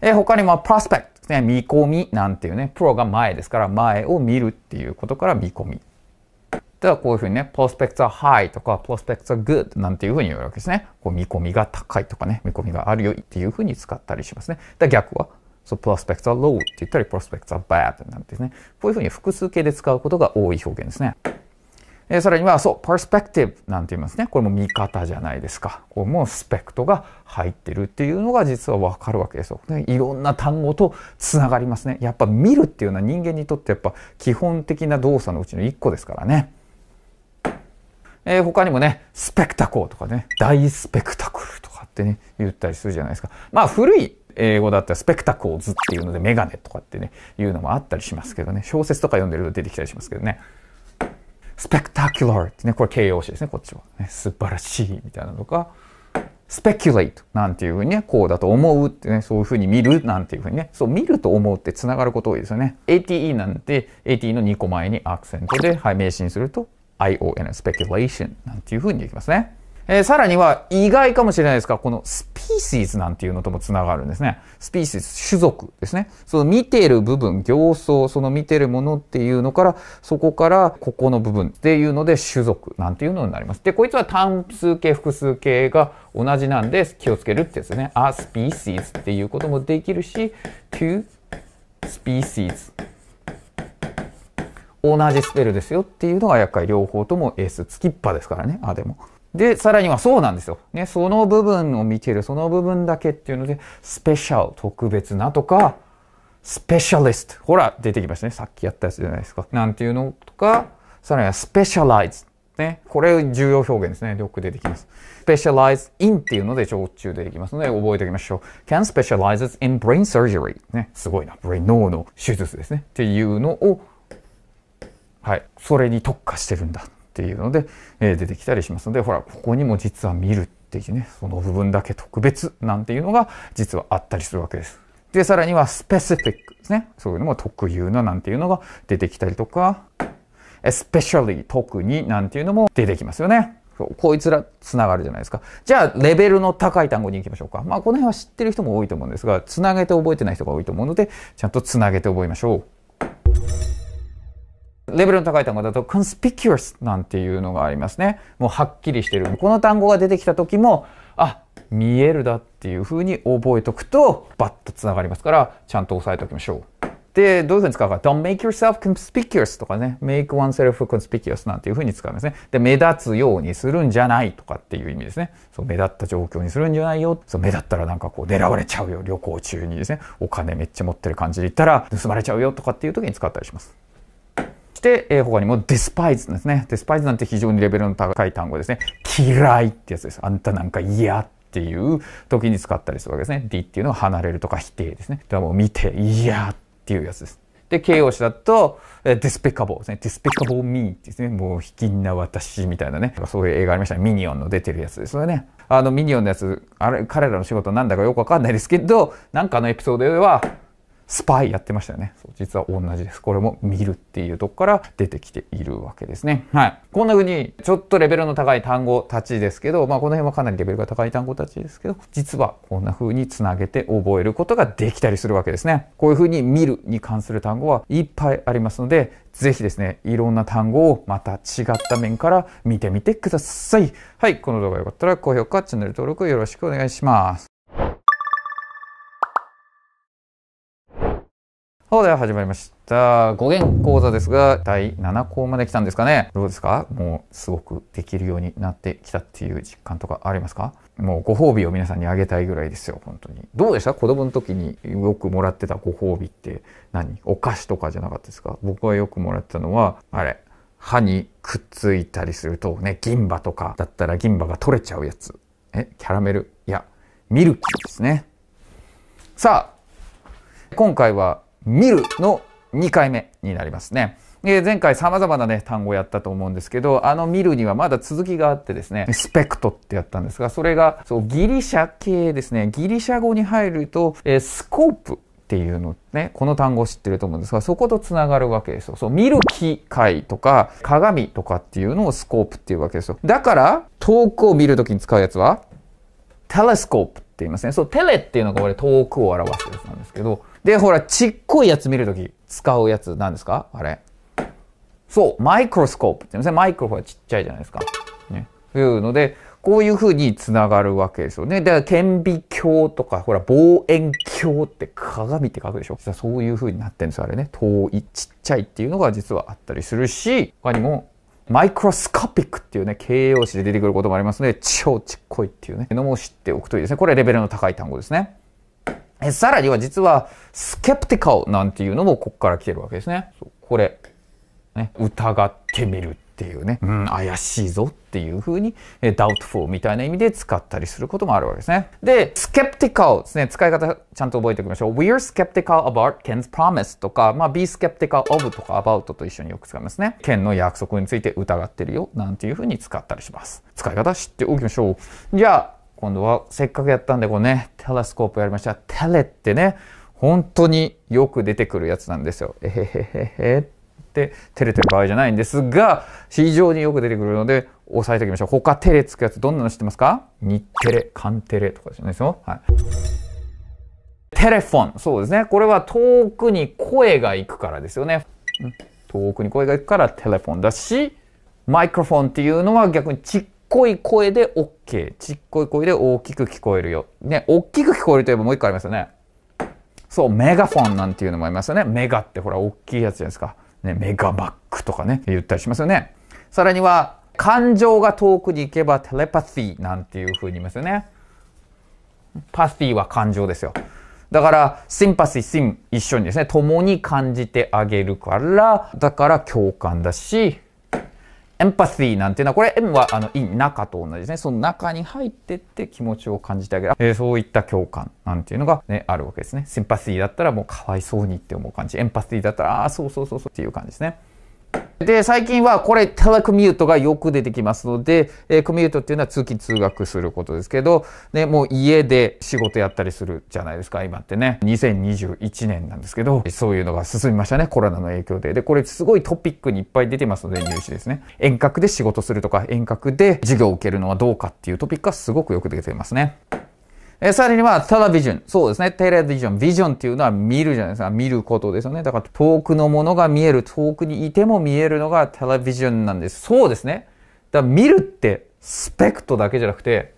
え、他にも、プロスペクトね、見込みなんていうね、プロが前ですから、前を見るっていうことから見込み。ではこういうふうにね、prospects are high とか prospects are good なんていうふうに言うわけですね。こう見込みが高いとかね、見込みがあるよっていうふうに使ったりしますね。で逆は、そう、prospects are low って言ったり prospects are bad なんてですね。こういうふうに複数形で使うことが多い表現ですね。えさらには、そう、perspective なんて言いますね。これも見方じゃないですか。これもスペクトが入ってるっていうのが実はわかるわけですよ、ね。いろんな単語とつながりますね。やっぱ見るっていうのは人間にとってやっぱ基本的な動作のうちの一個ですからね。えー、他にもね、スペクタコーとかね、大スペクタクルとかってね、言ったりするじゃないですか。まあ古い英語だったらスペクタコーズっていうのでメガネとかってね、いうのもあったりしますけどね、小説とか読んでると出てきたりしますけどね。スペクタキュラーってね、これ形容詞ですね、こっちは。ね、素晴らしいみたいなのが、スペキュレートなんていうふうにね、こうだと思うってね、そういうふうに見るなんていうふうにね、そう見ると思うってつながること多いですよね。ATE なんて ATE の2個前にアクセントで、はい、名詞にすると ION、speculation なんていうふうにできますね。えー、さらには意外かもしれないですが、このスピーシーズなんていうのともつながるんですね。スピーシーズ、種族ですね。その見てる部分、形相、その見てるものっていうのから、そこからここの部分っていうので種族なんていうのになります。で、こいつは単数形、複数形が同じなんで気をつけるってやつですね。あ、スピー i e s っていうこともできるし、to スピー i e s 同じスペルですよっていうのが厄介。両方とも S 付きっぱですからね。あ、でも。で、さらにはそうなんですよ。ね、その部分を見てる、その部分だけっていうので、スペシャル、特別なとか、スペシャリスト。ほら、出てきましたね。さっきやったやつじゃないですか。なんていうのとか、さらにはスペシャライズ。ね、これ重要表現ですね。よく出てきます。スペシャライズインっていうので常駐出てきますので覚えておきましょう。can specializes in brain surgery。ね、すごいな。brain 脳の手術ですね。っていうのをはい、それに特化してるんだっていうので、えー、出てきたりしますのでほらここにも実は見るっていうねその部分だけ特別なんていうのが実はあったりするわけです。でさらにはスペシフィックですねそういうのも特有ななんていうのが出てきたりとか especially 特になんていうのも出てきますよね。こいつらつながるじゃないですか。じゃあ、レベルの高い単語に行きましょうか。まあ、この辺は知ってる人も多いと思うんですが、つなげて覚えてない人が多いと思うので、ちゃんとつなげて覚えましょう。レベルの高い単語だと conspicuous なんていうのがありますね。もうはっきりしてる。この単語が出てきた時も、あ、見えるだっていうふうに覚えとくと、バッとつながりますから、ちゃんと押さえておきましょう。で、どういうふうに使うか。don't make yourself conspicuous とかね、make oneself conspicuous なんていうふうに使いますね。で、目立つようにするんじゃないとかっていう意味ですね。そう、目立った状況にするんじゃないよ。そう、目立ったらなんかこう狙われちゃうよ。旅行中にですね、お金めっちゃ持ってる感じで言ったら盗まれちゃうよとかっていう時に使ったりします。して、えー、他にも despise ですね。despise なんて非常にレベルの高い単語ですね。嫌いってやつです。あんたなんか嫌っていう時に使ったりするわけですね。d っていうのは離れるとか否定ですね。だからもう見て嫌っていうやつです。で、形容詞だと、えー、despicable ですね。despicable me ですね。もう、卑近な私みたいなね。そういう映画ありましたね。ミニオンの出てるやつですよね。あの、ミニオンのやつ、あれ、彼らの仕事なんだかよくわかんないですけど、なんかのエピソードでは、スパイやってましたよね。そう実は同じです。これも見るっていうとこから出てきているわけですね。はい。こんな風に、ちょっとレベルの高い単語たちですけど、まあこの辺はかなりレベルが高い単語たちですけど、実はこんな風につなげて覚えることができたりするわけですね。こういう風に見るに関する単語はいっぱいありますので、ぜひですね、いろんな単語をまた違った面から見てみてください。はい。この動画が良かったら高評価、チャンネル登録よろしくお願いします。そうでは始まりました。語源講座ですが、第7項まで来たんですかね。どうですかもうすごくできるようになってきたっていう実感とかありますかもうご褒美を皆さんにあげたいぐらいですよ、本当に。どうでした子供の時によくもらってたご褒美って何お菓子とかじゃなかったですか僕はよくもらったのは、あれ、歯にくっついたりするとね、銀歯とかだったら銀歯が取れちゃうやつ。え、キャラメルいや、ミルキーですね。さあ、今回は見るの2回目になりますね。え前回様々なね、単語やったと思うんですけど、あの見るにはまだ続きがあってですね、スペクトってやったんですが、それが、そう、ギリシャ系ですね、ギリシャ語に入ると、えー、スコープっていうのね、この単語知ってると思うんですが、そこと繋がるわけですよ。そう、見る機械とか、鏡とかっていうのをスコープっていうわけですよ。だから、遠くを見るときに使うやつは、テレスコープって言いますね。そう、テレっていうのがこれ遠くを表すやつなんですけど、で、ほら、ちっこいやつ見るとき使うやつなんですかあれ。そう、マイクロスコープって言うんすね。マイクロはちっちゃいじゃないですか。ね。というので、こういうふうにつながるわけですよね。だから顕微鏡とか、ほら、望遠鏡って鏡って書くでしょ実はそういうふうになってるんですよ、あれね。遠い、ちっちゃいっていうのが実はあったりするし、他にも、マイクロスコピックっていうね、形容詞で出てくることもありますので、超ちっこいっていうね、のも知っておくといいですね。これレベルの高い単語ですね。さらには実は、スケプティカルなんていうのもここから来てるわけですね。これ、ね、疑ってみるっていうね、うん、怪しいぞっていう風に、えー、doubtful みたいな意味で使ったりすることもあるわけですね。で、skeptical ですね。使い方ちゃんと覚えておきましょう。we're skeptical about Ken's promise とか、まあ、be skeptical of とか about と一緒によく使いますね。Ken の約束について疑ってるよなんていう風に使ったりします。使い方知っておきましょう。じゃあ、今度はせっかくやったんでこうね、テレスコープやりました。テレってね、本当によく出てくるやつなんですよ。えへへへへって、照れてる場合じゃないんですが、非常によく出てくるので、押さえておきましょう。他テレつくやつどんなの知ってますか日テレ、カンテレとかじゃないですよ。はい。テレフォン。そうですね。これは遠くに声が行くからですよね。遠くに声が行くからテレフォンだし、マイクロフォンっていうのは逆に近こい声で OK。ちっこい声で大きく聞こえるよ。ね、大きく聞こえるといえばもう一個ありますよね。そう、メガフォンなんていうのもありますよね。メガってほら、大きいやつじゃないですか。ね、メガバックとかね、言ったりしますよね。さらには、感情が遠くに行けばテレパシーなんていうふうに言いますよね。パシーは感情ですよ。だから、シンパシー、シン、一緒にですね、共に感じてあげるから、だから共感だし、エンパシーなんていうのは、これ M はあの、in、中と同じですね。その中に入ってって気持ちを感じてあげる。えー、そういった共感なんていうのがね、あるわけですね。シンパシーだったらもうかわいそうにって思う感じ。エンパシーだったら、ああ、そうそうそうそうっていう感じですね。で、最近はこれテレコミュートがよく出てきますので、えー、コミュートっていうのは通勤通学することですけど、ね、もう家で仕事やったりするじゃないですか、今ってね。2021年なんですけど、そういうのが進みましたね、コロナの影響で。で、これすごいトピックにいっぱい出てますので、入試ですね。遠隔で仕事するとか、遠隔で授業を受けるのはどうかっていうトピックがすごくよく出てますね。えさらには、テレビジョン。そうですね。テレビジョン。ビジョンっていうのは見るじゃないですか。見ることですよね。だから遠くのものが見える。遠くにいても見えるのがテレビジョンなんです。そうですね。だから見るって、スペクトだけじゃなくて、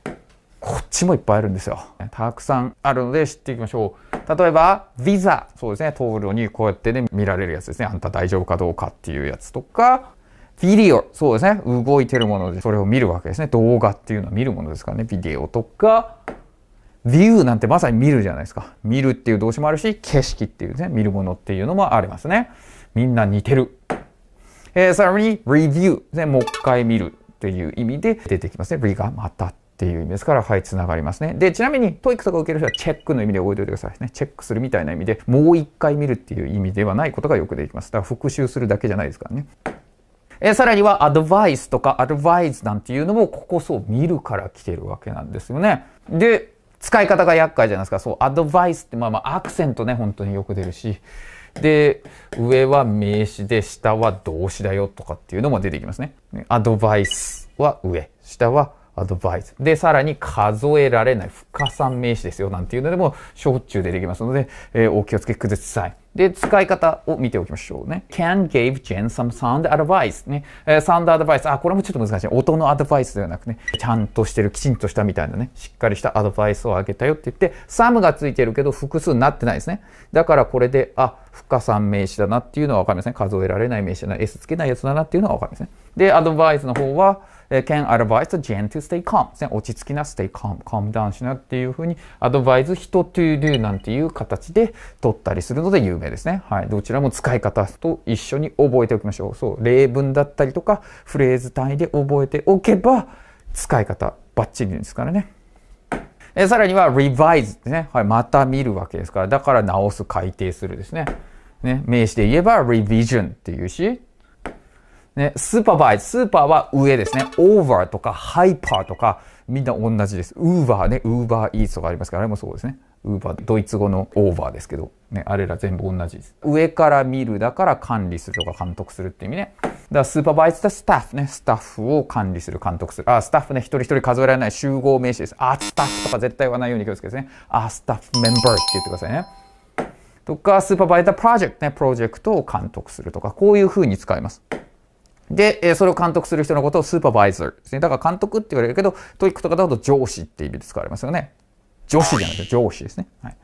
こっちもいっぱいあるんですよ。たくさんあるので知っていきましょう。例えば、ビザ。そうですね。通るにこうやってね、見られるやつですね。あんた大丈夫かどうかっていうやつとか、ビデオ。そうですね。動いてるもので、それを見るわけですね。動画っていうのは見るものですからね。ビデオとか、ビューなんてまさに見るじゃないですか。見るっていう動詞もあるし、景色っていうね、見るものっていうのもありますね。みんな似てる。えー、さらに、レビュー、ね、もう一回見るっていう意味で出てきますね。リがまたっていう意味ですから、はい、つながりますね。で、ちなみに、トイックとか受ける人はチェックの意味で覚えておいてくださいね。チェックするみたいな意味で、もう一回見るっていう意味ではないことがよくできます。だから復習するだけじゃないですからね。えさらにはアドバイスとかアドバイスなんていうのもここそう見るから来てるわけなんですよね。で、使い方が厄介じゃないですか。そう、アドバイスって、まあまあ、アクセントね、本当によく出るし。で、上は名詞で、下は動詞だよとかっていうのも出てきますね。アドバイスは上、下はアドバイス。で、さらに数えられない不可算名詞ですよなんていうのでもしょっちゅう出てきますので、えー、お気をつけください。で、使い方を見ておきましょうね。can gave Jen some sound advice ね。えー、sound advice。あ、これもちょっと難しい。音のアドバイスではなくね、ちゃんとしてる、きちんとしたみたいなね、しっかりしたアドバイスをあげたよって言って、some がついてるけど複数になってないですね。だからこれで、あ、不可算名詞だなっていうのはわかりません、ね。数えられない名詞だな、S つけないやつだなっていうのはわかりません、ね。で、アドバイスの方は、can advise j e n to stay calm ですね。落ち着きな、stay calm, calm down しなっていうふうに、アドバイス、人 to do なんていう形で取ったりするので有名ですね。はい。どちらも使い方と一緒に覚えておきましょう。そう。例文だったりとか、フレーズ単位で覚えておけば、使い方バッチリですからね。えさらには revise ですね。はい。また見るわけですから。だから直す、改定するですね。ね。名詞で言えば revision っていうし、ね、スーパーバイスーパーは上ですね。オーバーとかハイパーとか、みんな同じです。ウーバーね、ウーバーイー s とかありますから、あれもそうですね。ウーバードイツ語のオーバーですけど、ね、あれら全部同じです上から見るだから管理するとか監督するって意味ねだからスーパーバイズとスタッフねスタッフを管理する監督するあスタッフね一人一人数えられない集合名詞ですあスタッフとか絶対言わないように気をつけてねあスタッフメンバーって言ってくださいねとかスーパーバイザープロジェクトねプロジェクトを監督するとかこういうふうに使いますで、それを監督する人のことをスーパーバイザーですね。だから監督って言われるけど、トイックとかだと上司って意味で使われますよね。助詞じゃなくて上司ですね。はい。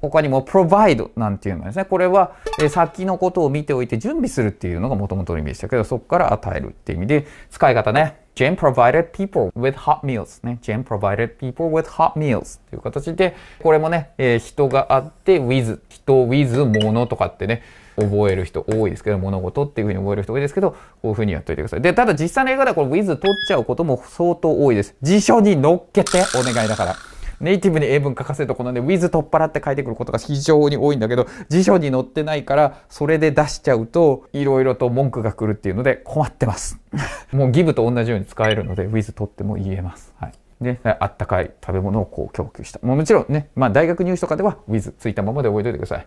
他にも provide なんていうのはですね、これは先のことを見ておいて準備するっていうのがもともとの意味でしたけど、そこから与えるっていう意味で、使い方ね、j a n provided people with hot meals ね、j a n provided people with hot meals という形で、これもね、えー、人があって with、人 with 物とかってね、覚える人多いですけど、物事っていうふうに覚える人多いですけど、こういうふうにやっといてください。で、ただ実際の映画ではこれ with 取っちゃうことも相当多いです。辞書に乗っけてお願いだから。ネイティブに英文書かせるとこのね、with 取っ払って書いてくることが非常に多いんだけど、辞書に載ってないから、それで出しちゃうと、いろいろと文句が来るっていうので困ってます。<laughs> もう give と同じように使えるので、with 取っても言えます。はい。ね、あったかい食べ物をこう供給した。もちろんね、まあ大学入試とかでは with ついたままで覚えておいてください。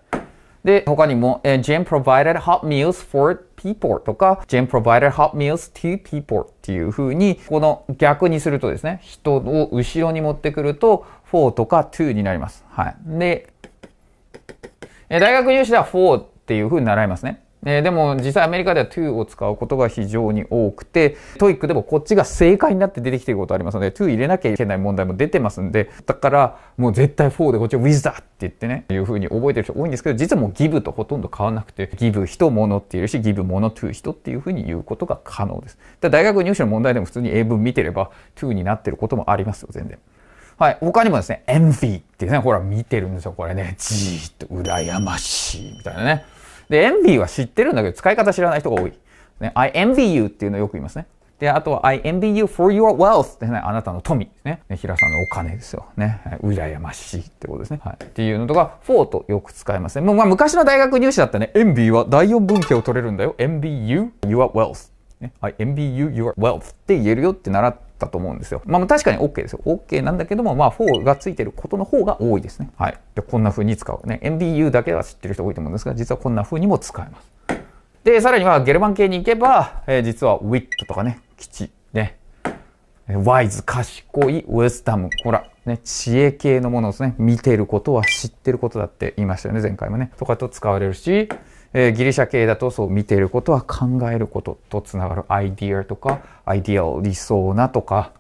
で、他にも、j a n provided hot meals for people とか Jane provided hot meals to p e o p l っていう風にこの逆にするとですね人を後ろに持ってくると for とか to になります。はい。で、大学入試では for っていう風に習いますね。えー、でも実際アメリカでは to を使うことが非常に多くて、トイックでもこっちが正解になって出てきていることありますので、to 入れなきゃいけない問題も出てますんで、だからもう絶対4でこっちは with だって言ってね、いうふうに覚えてる人多いんですけど、実はもう give とほとんど変わらなくて、give 人物っていうし、give 物 to 人っていうふうに言うことが可能です。だ大学入試の問題でも普通に英文見てれば to になってることもありますよ、全然。はい。他にもですね、envy ってね、ほら見てるんですよ、これね。じーっと羨ましいみたいなね。で、エンビーは知ってるんだけど、使い方知らない人が多い。ね、I envy you っていうのをよく言いますね。で、あとは、I envy you for your wealth ってね、あなたの富ですね。ね平さんのお金ですよ。ね。羨ましいってことですね。はい。っていうのとか、for とよく使いますね。もう、まあ、昔の大学入試だったね、envy は第四文型を取れるんだよ。envy you, your wealth。ね、I envy you, your wealth って言えるよって習って、ったと思うんですよ。まあ確かに OK ですよ。OK なんだけども、まあ4がついてることの方が多いですね。はい。で、こんな風に使う。ね、MBU だけは知ってる人多いと思うんですが、実はこんな風にも使えます。で、さらにはゲルマン系に行けば、えー、実は wit とかね、基地、ね、ワイズ、賢い、ウエスタム。ほら、ね、知恵系のものですね。見てることは知ってることだって言いましたよね、前回もね。とかと使われるし、えー、ギリシャ系だとそう見ていることは考えることとつながるアイディアとかアイディア理想なとか、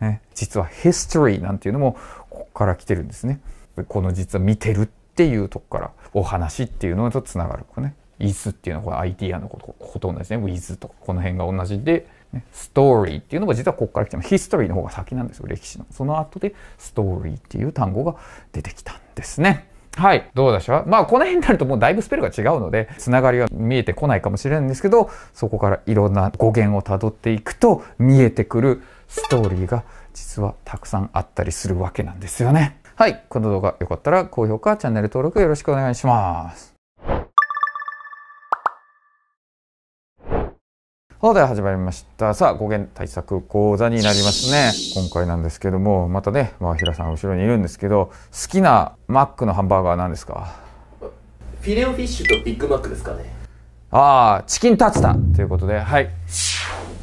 ね、実はヒストリーなんていうのもここから来てるんですね。この実は見てるっていうとこからお話っていうのとつながるこれね。イズっていうのはこアイディアのことこと同じね。ウィズとかこの辺が同じで、ね、ストーリーっていうのも実はここから来てもヒストリーの方が先なんですよ、歴史の。その後でストーリーっていう単語が出てきたんですね。はい。どうでしょうまあ、この辺になるともうだいぶスペルが違うので、つながりは見えてこないかもしれないんですけど、そこからいろんな語源をたどっていくと、見えてくるストーリーが実はたくさんあったりするわけなんですよね。はい。この動画よかったら高評価、チャンネル登録よろしくお願いします。さあでは始まりました。さあ、語源対策講座になりますね。今回なんですけども、またね、まあ、平さん後ろにいるんですけど、好きなマックのハンバーガーなんですかフィレオフィッシュとビッグマックですかね。ああ、チキンタツタということで、はい。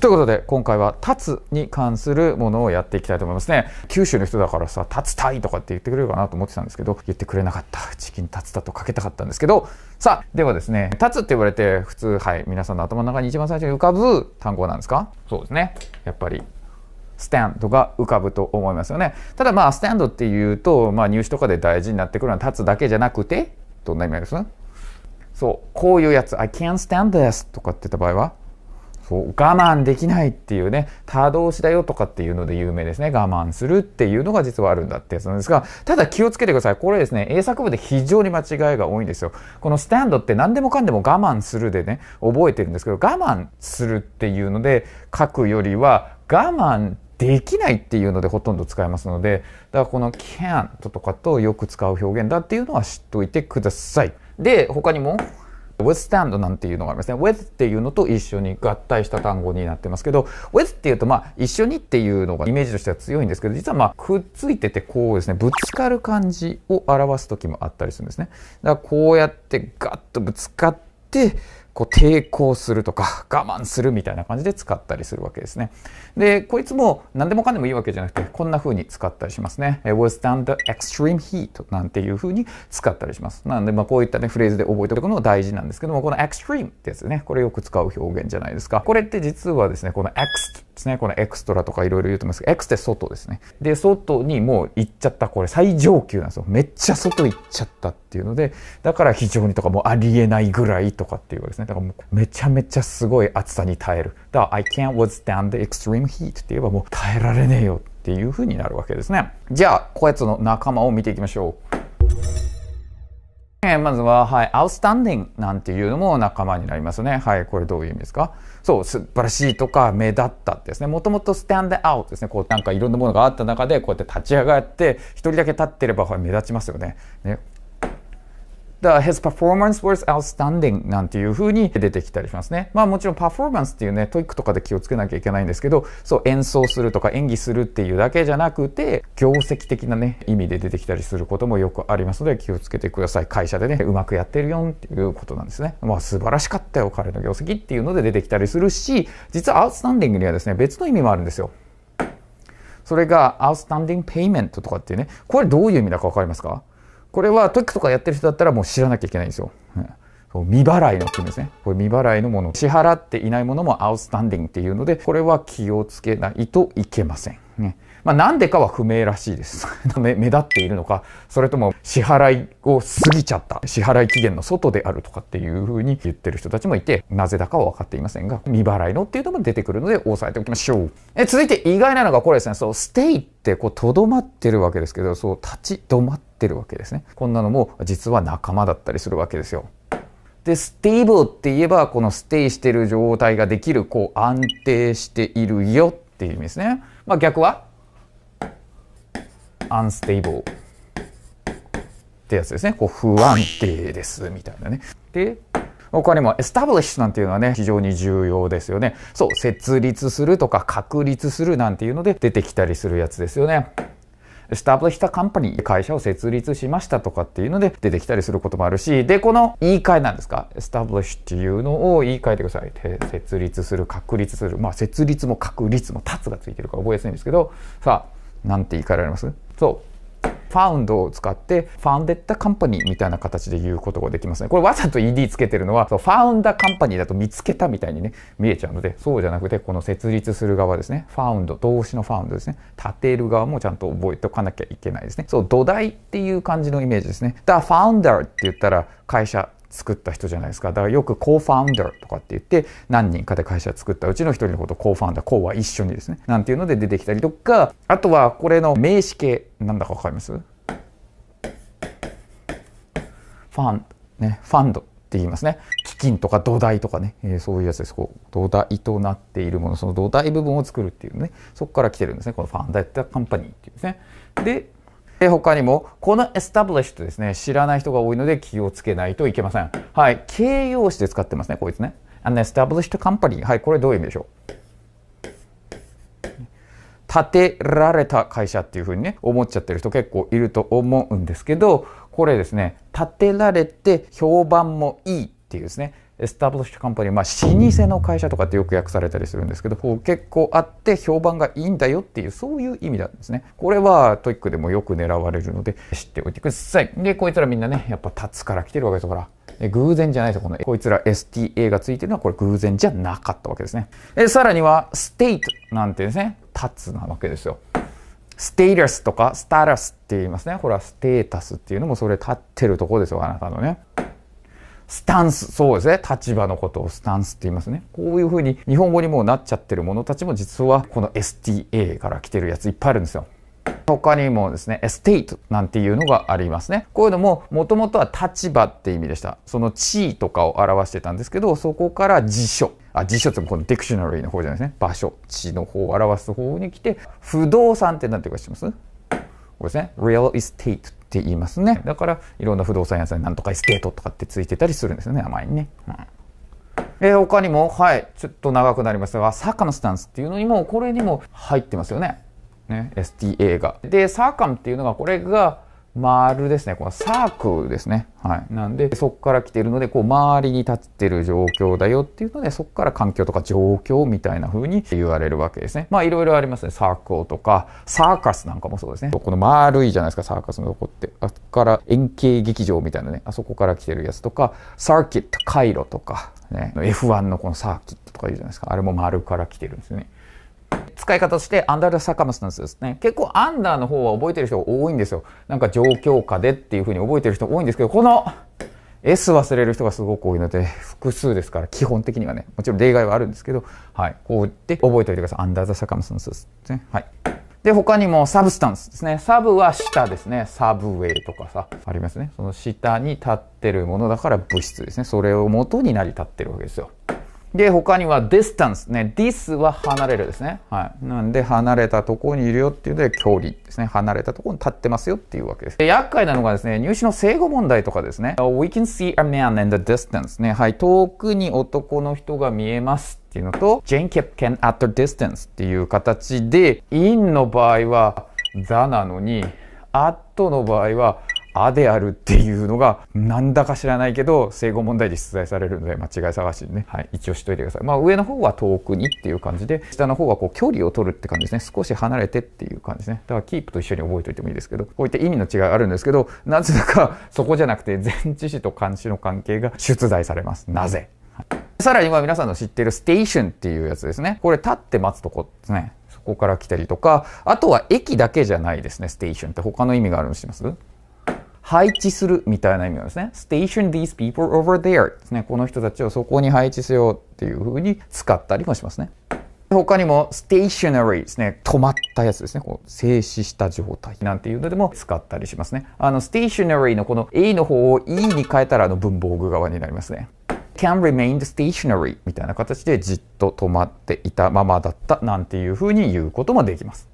ということで、今回はタツに関するものをやっていきたいと思いますね。九州の人だからさ、タツたいとかって言ってくれるかなと思ってたんですけど、言ってくれなかった。チキンタツタとかけたかったんですけど、さあ、ではですね、立つって言われて、普通、はい、皆さんの頭の中に一番最初に浮かぶ単語なんですかそうですね。やっぱり、スタンドが浮かぶと思いますよね。ただまあ、スタンドっていうと、まあ、入試とかで大事になってくるのは立つだけじゃなくて、どんな意味ですそう、こういうやつ、I can't stand this とかって言った場合は、こう我慢できないっていうね他動詞だよとかっていうので有名ですね我慢するっていうのが実はあるんだってやつなんですがただ気をつけてくださいこれですね英作文で非常に間違いが多いんですよこのスタンドって何でもかんでも我慢するでね覚えてるんですけど我慢するっていうので書くよりは我慢できないっていうのでほとんど使えますのでだからこの can't とかとよく使う表現だっていうのは知っておいてください。で他にも withstand なんていうのがありますね。with っていうのと一緒に合体した単語になってますけど、with っていうとまあ一緒にっていうのがイメージとしては強いんですけど、実はまあくっついててこうですね、ぶつかる感じを表す時もあったりするんですね。だからこうやってガッとぶつかって、こう抵抗するとか我慢するみたいな感じで使ったりするわけですね。で、こいつも何でもかんでもいいわけじゃなくて、こんな風に使ったりしますね。w i t h s t a n h extreme heat なんていう風に使ったりします。なので、まあこういったね、フレーズで覚えておくのが大事なんですけども、この extreme ってやつね、これよく使う表現じゃないですか。これって実はですね、この ext ですね。このエクストラとかいろいろ言うと思いますけど、エクスって外ですね。で、外にもう行っちゃった、これ最上級なんですよ。めっちゃ外行っちゃったっていうので、だから非常にとかもうありえないぐらいとかっていうわけですね。だからもうめちゃめちゃすごい暑さに耐える。だから I can't withstand the extreme heat って言えばもう耐えられねえよっていうふうになるわけですね。じゃあ、こやつの仲間を見ていきましょう。えまずは、はい、outstanding なんていうのも仲間になりますね。はい、これどういう意味ですかそう素晴らしいとか目立ったですねもともとスタンドアウトですねこうなんかいろんなものがあった中でこうやって立ち上がって一人だけ立ってれば目立ちますよねね The, his performance was outstanding なんていう風に出てきたりしますね。まあもちろんパフォーマンスっていうね、トイックとかで気をつけなきゃいけないんですけど、そう演奏するとか演技するっていうだけじゃなくて、業績的なね、意味で出てきたりすることもよくありますので気をつけてください。会社でね、うまくやってるよっていうことなんですね。まあ素晴らしかったよ、彼の業績っていうので出てきたりするし、実はア t s スタンディングにはですね、別の意味もあるんですよ。それが、ア t a スタンディングペイメントとかっていうね、これどういう意味だか分かりますかこれは時とかやってる人だったらもう知らなきゃいけないんですよ。うん、未払いの金ですね。これ未払いのもの。支払っていないものもアウトスタンディングっていうので、これは気をつけないといけません。ね。まあ、なんでかは不明らしいです <laughs> 目。立っているのか、それとも支払いを過ぎちゃった、支払い期限の外であるとかっていうふうに言ってる人たちもいて、なぜだかは分かっていませんが、未払いのっていうのも出てくるので、押さえておきましょう。え続いて意外なのがこれですね、そう、ステイってこう、とどまってるわけですけど、そう、立ち止まってるわけですね。こんなのも実は仲間だったりするわけですよ。で、ステイブルって言えば、このステイしてる状態ができる、こう、安定しているよっていう意味ですね。まあ逆は unstable ってやつですね。こう不安定ですみたいなね。で、他にも establish なんていうのはね、非常に重要ですよね。そう、設立するとか確立するなんていうので出てきたりするやつですよね。e s t a b l i s h たカンパニー、会社を設立しましたとかっていうので出てきたりすることもあるしでこの言い換えなんですか establish っていうのを言い換えてください設立する確立するまあ設立も確立も立つがついてるから覚えやすいんですけどさあなんて言い換えられますそうファウンドを使ってファンデッタカンパニーみたいな形で言うことができますねこれわざと ED つけてるのはそうファウンダーカンパニーだと見つけたみたいにね見えちゃうのでそうじゃなくてこの設立する側ですねファウンド動詞のファウンドですね立てる側もちゃんと覚えておかなきゃいけないですねそう土台っていう感じのイメージですねだからファウンダーって言ったら会社作った人じゃないですか。だからよくコーファウンダーとかって言って、何人かで会社作ったうちの一人のことコーファウンダー、コーは一緒にですね、なんていうので出てきたりとか、あとはこれの名詞形、なんだかわかりますファン、ね、ファンド。って言いますね。基金とか土台とかね、えー、そういうやつです。こう土台となっているもの、その土台部分を作るっていうね、そこから来てるんですね。このファンダイたカンパニーっていうですね。で、え他にも、この established ですね、知らない人が多いので気をつけないといけません。はい、形容詞で使ってますね、こいつね。an established company。はい、これどういう意味でしょう建てられた会社っていうふうにね、思っちゃってる人結構いると思うんですけど、これですね、建てられて評判もいいっていうですね、エスタブリッシュカンパニー、まあ、老舗の会社とかってよく訳されたりするんですけど、こう結構あって評判がいいんだよっていう、そういう意味なんですね。これはトイックでもよく狙われるので、知っておいてください。で、こいつらみんなね、やっぱ立つから来てるわけですから。偶然じゃないですこの、こいつら STA がついてるのはこれ偶然じゃなかったわけですね。えさらには、ステイトなんてですね、立つなわけですよ。ステイラスとかスタラスって言いますね。これはステータスっていうのもそれ立ってるとこですよ、あなたのね。スタンス、そうですね。立場のことをスタンスって言いますね。こういうふうに日本語にもうなっちゃってるものたちも実はこの STA から来てるやついっぱいあるんですよ。他にもですね、エステートなんていうのがありますね。こういうのも、もともとは立場って意味でした。その地位とかを表してたんですけど、そこから辞書。あ、辞書ってこのディクショナリーの方じゃないですね。場所、地の方を表す方に来て、不動産って何て言うか知ってますこれですね。real estate って言いますね。だから、いろんな不動産屋さんになんとかエステートとかってついてたりするんですよね、名前にね。うんえー、他にも、はい、ちょっと長くなりましたが、サカムスタンスっていうのにも、これにも入ってますよね。ね、STA が。で、サーカムっていうのが、これが、丸ですね。このサークですね。はい。なんで、そこから来てるので、こう、周りに立ってる状況だよっていうので、そこから環境とか状況みたいな風に言われるわけですね。まあ、いろいろありますね。サークルとか、サーカスなんかもそうですね。この丸いじゃないですか、サーカスのとこって。あそこから円形劇場みたいなね、あそこから来てるやつとか、サーキット、回路とか、ね、F1 のこのサーキットとか言うじゃないですか。あれも丸から来てるんですよね。使い方としてアンダーサカムスタンスですね。結構アンダーの方は覚えてる人が多いんですよ。なんか状況下でっていう風に覚えてる人多いんですけど、この S 忘れる人がすごく多いので、複数ですから、基本的にはね、もちろん例外はあるんですけど、はい。こう言って覚えておいてください。アンダーザサカムスタンスですね。はい。で、他にもサブスタンスですね。サブは下ですね。サブウェイとかさ、ありますね。その下に立ってるものだから物質ですね。それを元になり立ってるわけですよ。で、他には distance ね。this は離れるですね。はい。なんで、離れたところにいるよっていうので、距離ですね。離れたところに立ってますよっていうわけです。で、厄介なのがですね、入試の正語問題とかですね。We can see a man in the distance ね。はい。遠くに男の人が見えますっていうのと、Jane kept can at the distance っていう形で、in の場合は the なのに、at の場合はあであるっていうのが、なんだか知らないけど、正誤問題で出題されるので、間違い探しにね、はい、一応しといてください。まあ、上の方は遠くにっていう感じで、下の方はこう、距離を取るって感じですね。少し離れてっていう感じですね。だから、キープと一緒に覚えておいてもいいですけど、こういった意味の違いあるんですけど、なぜだか、そこじゃなくて、前置詞と監視の関係が出題されます。なぜ、はい、さらには皆さんの知ってるステーションっていうやつですね。これ、立って待つとこですね。そこから来たりとか、あとは駅だけじゃないですね、ステーションって他の意味があるの知ってます配置するみたいな意味なんですね。station these people over there ですね。この人たちをそこに配置せようっていうふうに使ったりもしますね。他にも stationary ですね。止まったやつですね。こう静止した状態なんていうのでも使ったりしますね。あの stationary のこの A の方を E に変えたらあの文房具側になりますね。can remain stationary みたいな形でじっと止まっていたままだったなんていうふうに言うこともできます。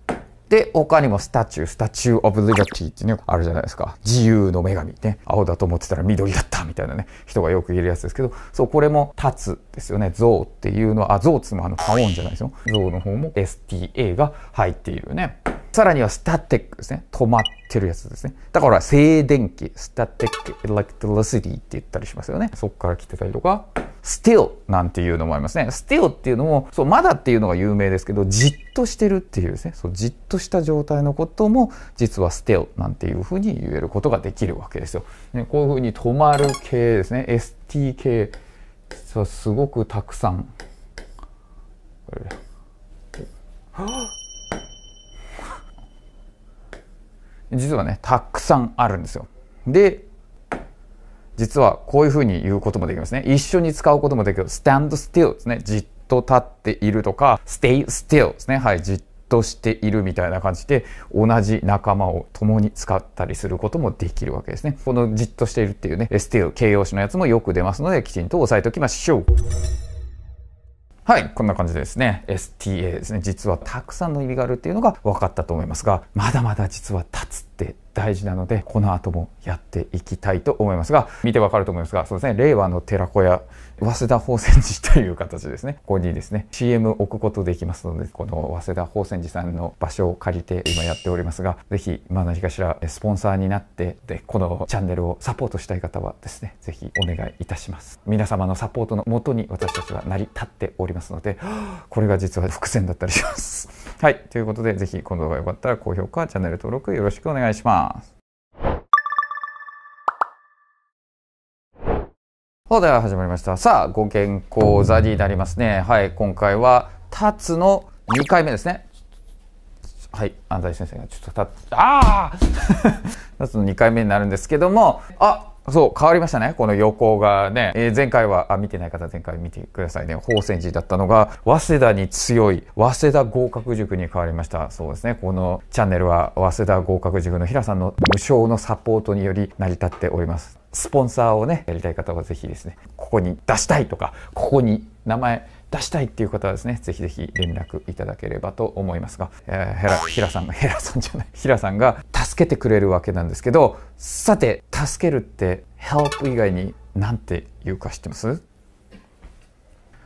で、他にもスタチュー、スタチューオブリバティってね、あるじゃないですか。自由の女神ね。青だと思ってたら緑だったみたいなね、人がよく言えるやつですけど、そう、これも立つですよね。像っていうのは、あ、像っつうのはあの、パオンじゃないですよ。像の方も STA が入っているね。さらにはスタティックですね。止まってるやつですね。だから静電気、スタティックエレクトロシティって言ったりしますよね。そこから来てたりとか。still なんていうのもありますね。still っていうのも、そう、まだっていうのが有名ですけど、じっとしてるっていうですね、そう、じっとした状態のことも、実は still なんていうふうに言えることができるわけですよ。ね、こういうふうに止まる系ですね、st 系、そう、すごくたくさん。<gasps> 実はね、たくさんあるんですよ。で、実はこういうふうに言うこともできますね。一緒に使うこともできる。stand still ですね。じっと立っているとか、stay still ですね。はい。じっとしているみたいな感じで、同じ仲間を共に使ったりすることもできるわけですね。このじっとしているっていうね、still 形容詞のやつもよく出ますので、きちんと押さえておきましょう。はい、こんな感じですね。STA ですね。実はたくさんの意味があるっていうのが分かったと思いますが、まだまだ実は立つって大事なのでこの後もやっていきたいと思いますが見てわかると思いますがそうですね令和の寺子屋早稲田宝泉寺という形ですねここにですね CM 置くことできますのでこの早稲田宝泉寺さんの場所を借りて今やっておりますが是非まあ何かしらスポンサーになってでこのチャンネルをサポートしたい方はですね是非お願いいたします皆様のサポートのもとに私たちは成り立っておりますのでこれが実は伏線だったりしますはい、ということで、ぜひこの動画が良かったら高評価、チャンネル登録よろしくお願いします。さあ、では始まりました。さあ、ご健康座になりますね。はい、今回は、タつの2回目ですね。はい、安西先生がちょっとたああ <laughs> タツの2回目になるんですけども、あそう、変わりましたね。この横がね。えー、前回は、あ、見てない方、前回見てくださいね。宝泉寺だったのが、早稲田に強い、早稲田合格塾に変わりました。そうですね。このチャンネルは、早稲田合格塾の平さんの無償のサポートにより成り立っております。スポンサーをね、やりたい方はぜひですね、ここに出したいとか、ここに名前、出したいっていう方はですね、ぜひぜひ連絡いただければと思いますが、えー、ヘラ、ヒラさんが、<laughs> ヘラさんじゃない、ヒラさんが助けてくれるわけなんですけど、さて、助けるって help 以外に何て言うか知ってます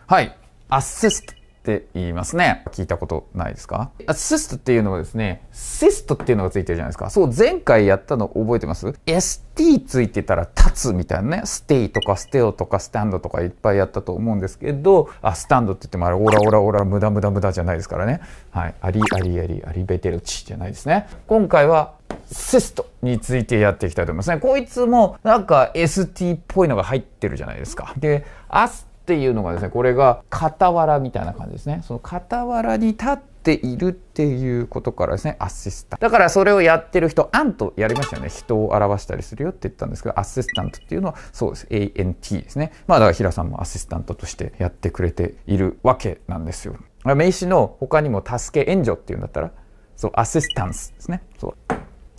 はい、アセストって言いますね。聞いたことないですかアシストっていうのはですね、シストっていうのがついてるじゃないですか。そう、前回やったの覚えてます ?ST ついてたら立つみたいなね。ステイとかステオとかスタンドとかいっぱいやったと思うんですけど、あ、スタンドって言ってもあれ、オラオラオラ、無駄無駄無駄じゃないですからね。はい。ありありあり、ありベテルチじゃないですね。今回は、セストについてやっていきたいと思いますね。こいつもなんか ST っぽいのが入ってるじゃないですか。で、アスっていうのがですねこれが傍らみたいな感じですねその傍らに立っているっていうことからですねアシスタントだからそれをやってる人アンとやりましたよね人を表したりするよって言ったんですけどアシスタントっていうのはそうです ANT ですねまあだから平さんもアシスタントとしてやってくれているわけなんですよ名詞の他にも助け援助っていうんだったらそうアシスタンスですねそう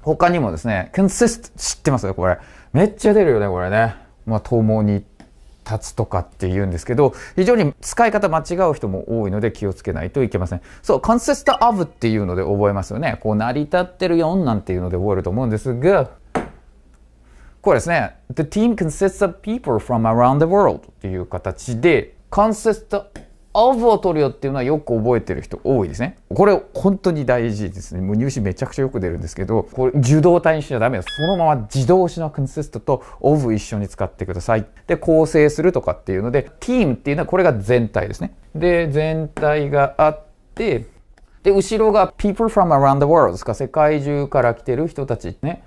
他にもですね consist 知ってますよこれめっちゃ出るよねこれねまあ、共に立つとかって言うんですけど、非常に使い方間違う人も多いので気をつけないといけません。そう、コンセスタアブっていうので覚えますよね。こう、成り立ってるよなんていうので覚えると思うんですが、これですね。The team consists of people from around the world っていう形で、コンセ s i 青を取るよっていうのはよく覚えてる人多いですね。これ本当に大事ですね。もう入試めちゃくちゃよく出るんですけど、これ受動体にしちゃダメです。そのまま自動詞のコンセストと of 一緒に使ってください。で、構成するとかっていうので、ティームっていうのはこれが全体ですね。で、全体があって、で、後ろが people from around the world ですか。世界中から来てる人たちね。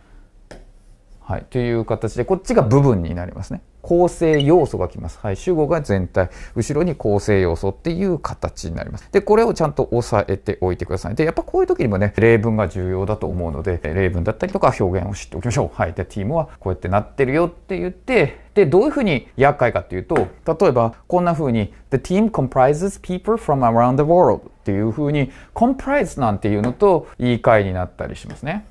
はい。という形で、こっちが部分になりますね。構成要素がきます。はい、主語が全体、後ろに構成要素っていう形になります。で、これをちゃんと押さえておいてください。で、やっぱこういう時にもね、例文が重要だと思うので、例文だったりとか表現を知っておきましょう。はい。で、ティームはこうやってなってるよって言って、で、どういうふうに厄介かっていうと、例えばこんな風に、The team comprises people from around the world っていう風に、comprise なんていうのと言い換えになったりしますね。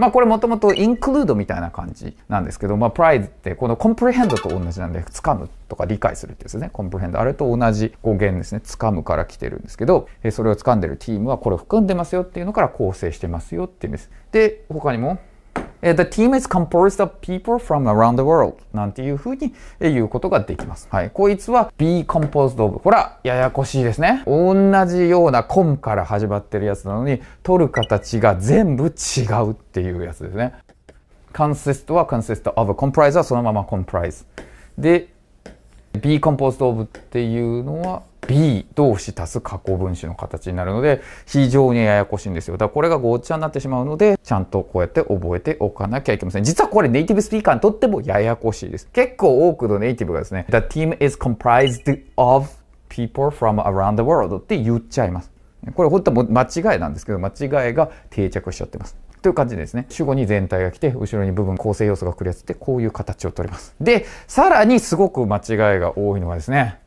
まあこれもともとインクルードみたいな感じなんですけど、まあプライズってこのコンプレヘンドと同じなんで、掴むとか理解するってですね、コンプレヘンド。あれと同じ語源ですね、掴むから来てるんですけど、それを掴んでるチームはこれを含んでますよっていうのから構成してますよっていうんです。で、他にも、The team is composed of people from around the world なんていうふうに言うことができます。はい。こいつは be composed of ほら、ややこしいですね。同じような com から始まってるやつなのに取る形が全部違うっていうやつですね。consist は consist of comprise はそのまま comprise で be composed of っていうのは b 同士足す過去分詞の形になるので非常にややこしいんですよ。だからこれがごっちゃになってしまうのでちゃんとこうやって覚えておかなきゃいけません。実はこれネイティブスピーカーにとってもややこしいです。結構多くのネイティブがですね The team is comprised of people from around the world って言っちゃいます。これ本当は間違いなんですけど間違いが定着しちゃってます。という感じですね。主語に全体が来て、後ろに部分構成要素が来るやつって、こういう形をとります。で、さらにすごく間違いが多いのがですね、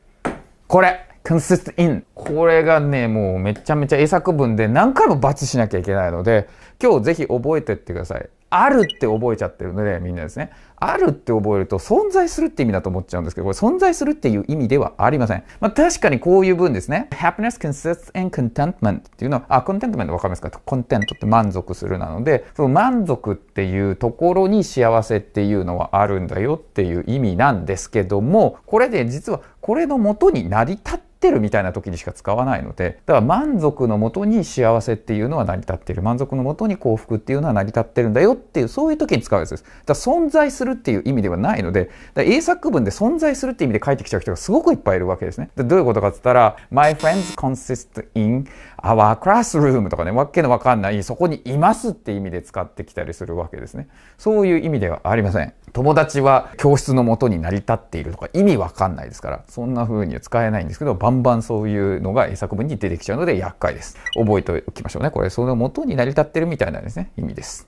これ consist in これがねもうめちゃめちゃ英作文で何回も罰しなきゃいけないので今日ぜひ覚えてってくださいあるって覚えちゃってるのでみんなですねあるって覚えると存在するって意味だと思っちゃうんですけど、これ存在するっていう意味ではありません。まあ確かにこういう文ですね。happiness consists in contentment っていうのは、あ、contentment わかりますかコンテントって満足するなので、その満足っていうところに幸せっていうのはあるんだよっていう意味なんですけども、これで実はこれの元に成り立ってってるみたいな時にしか使わないのでだから満足のもとに幸せっていうのは成り立っている満足のもとに幸福っていうのは成り立ってるんだよっていうそういう時に使うやつですだから存在するっていう意味ではないので英作文で存在するって意味で書いてきちゃう人がすごくいっぱいいるわけですねどういうことかっ言ったら My friends consist in アワークラスルームとかね、わけのわかんない、そこにいますって意味で使ってきたりするわけですね。そういう意味ではありません。友達は教室のもとに成り立っているとか意味わかんないですから、そんな風には使えないんですけど、バンバンそういうのが英作文に出てきちゃうので厄介です。覚えておきましょうね。これ、その元に成り立ってるみたいなんですね。意味です。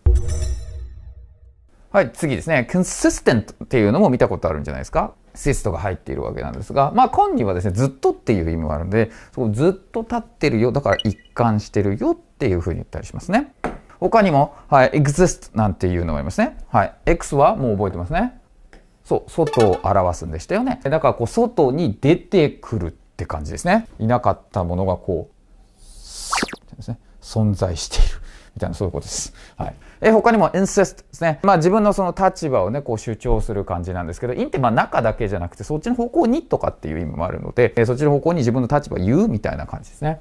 はい、次ですね。consistent っていうのも見たことあるんじゃないですか ?sist が入っているわけなんですが、まあ、今にはですね、ずっとっていう意味もあるんで、そうずっと立ってるよ、だから一貫してるよっていうふうに言ったりしますね。他にも、はい、exist なんていうのもありますね。はい、x はもう覚えてますね。そう、外を表すんでしたよね。だから、こう、外に出てくるって感じですね。いなかったものがこう、ですね、存在している。みたいな、そういうことです。はい。え他にもインセストですね。まあ自分のその立場をね、こう主張する感じなんですけど、インってまあ中だけじゃなくて、そっちの方向にとかっていう意味もあるので、えそっちの方向に自分の立場を言うみたいな感じですね。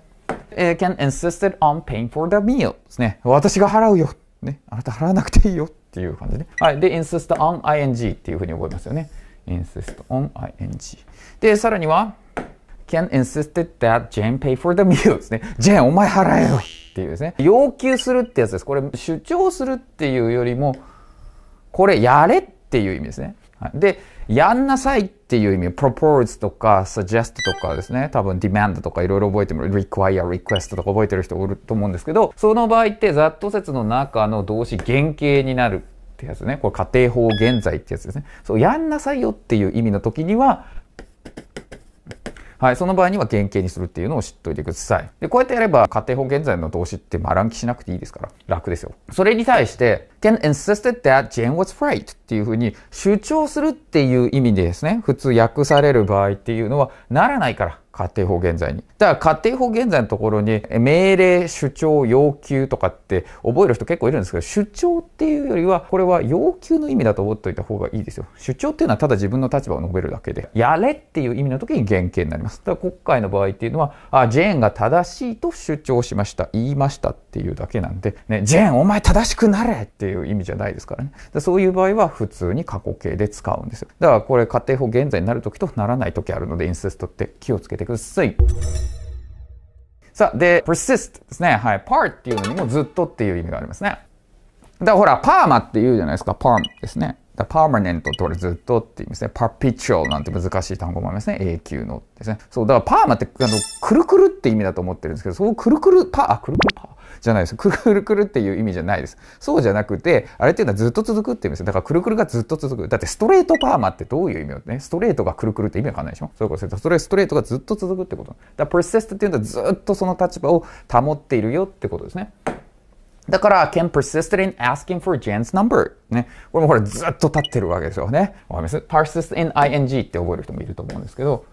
え can insisted on paying for the meal ですね。私が払うよ。ね。あなた払わなくていいよっていう感じね。はい。で、insist on ing っていうふうに覚えますよね。insist on ing。で、さらには、can insisted that Jane pay for the meal ですね。j ェ n ン、お前払えよ。っていうですね。要求するってやつです。これ、主張するっていうよりも、これやれっていう意味ですね。はい、で、やんなさいっていう意味、propose とか suggest とかですね、多分 demand とかいろいろ覚えても、require, request とか覚えてる人おると思うんですけど、その場合ってざっと説の中の動詞原型になるってやつね。これ仮定法現在ってやつですね。そう、やんなさいよっていう意味の時には、はい、その場合には原型にするっていうのを知っておいてください。で、こうやってやれば、家庭法現在の動詞ってらん記しなくていいですから、楽ですよ。それに対して、Ken insisted that Jane was right っていうふうに主張するっていう意味でですね、普通訳される場合っていうのはならないから、家庭法現在に。だから家庭法現在のところに命令、主張、要求とかって覚える人結構いるんですけど、主張っていうよりは、これは要求の意味だと思っておいた方がいいですよ。主張っていうのはただ自分の立場を述べるだけで、やれっていう意味の時に原型になります。だから国会の場合っていうのは、あ、ジェーンが正しいと主張しました、言いましたっていうだけなんで、ね、ジェーンお前正しくなれっていう意味じゃないですからね。だそういう場合は普通に過去形で使うんですよ。だからこれ家庭法現在になる時とならない時あるので、インセストって気をつけててください。さあ、で、persist ですね。はい。part っていうのにもずっとっていう意味がありますね。だからほら、パーマって言うじゃないですか。パームですね。だパーマネントってこれずっとって意味ですね。パーピチュアルなんて難しい単語もありますね。永久のですね。そう、だからパーマって、あの、くるくるって意味だと思ってるんですけど、そう、くるくる、パー、あ、くるくるパー。じゃないです。くるくるっていう意味じゃないです。そうじゃなくて、あれっていうのはずっと続くっていうですだからくるくるがずっと続く。だってストレートパーマってどういう意味をね、ストレートがくるくるって意味わかんないでしょそういうことです。それストレートがずっと続くってこと。だから persist っていうのはずっとその立場を保っているよってことですね。だから、can persist in asking for Jen's number. ね。これもこれずっと立ってるわけですよね。わかります ?persist in ing って覚える人もいると思うんですけど。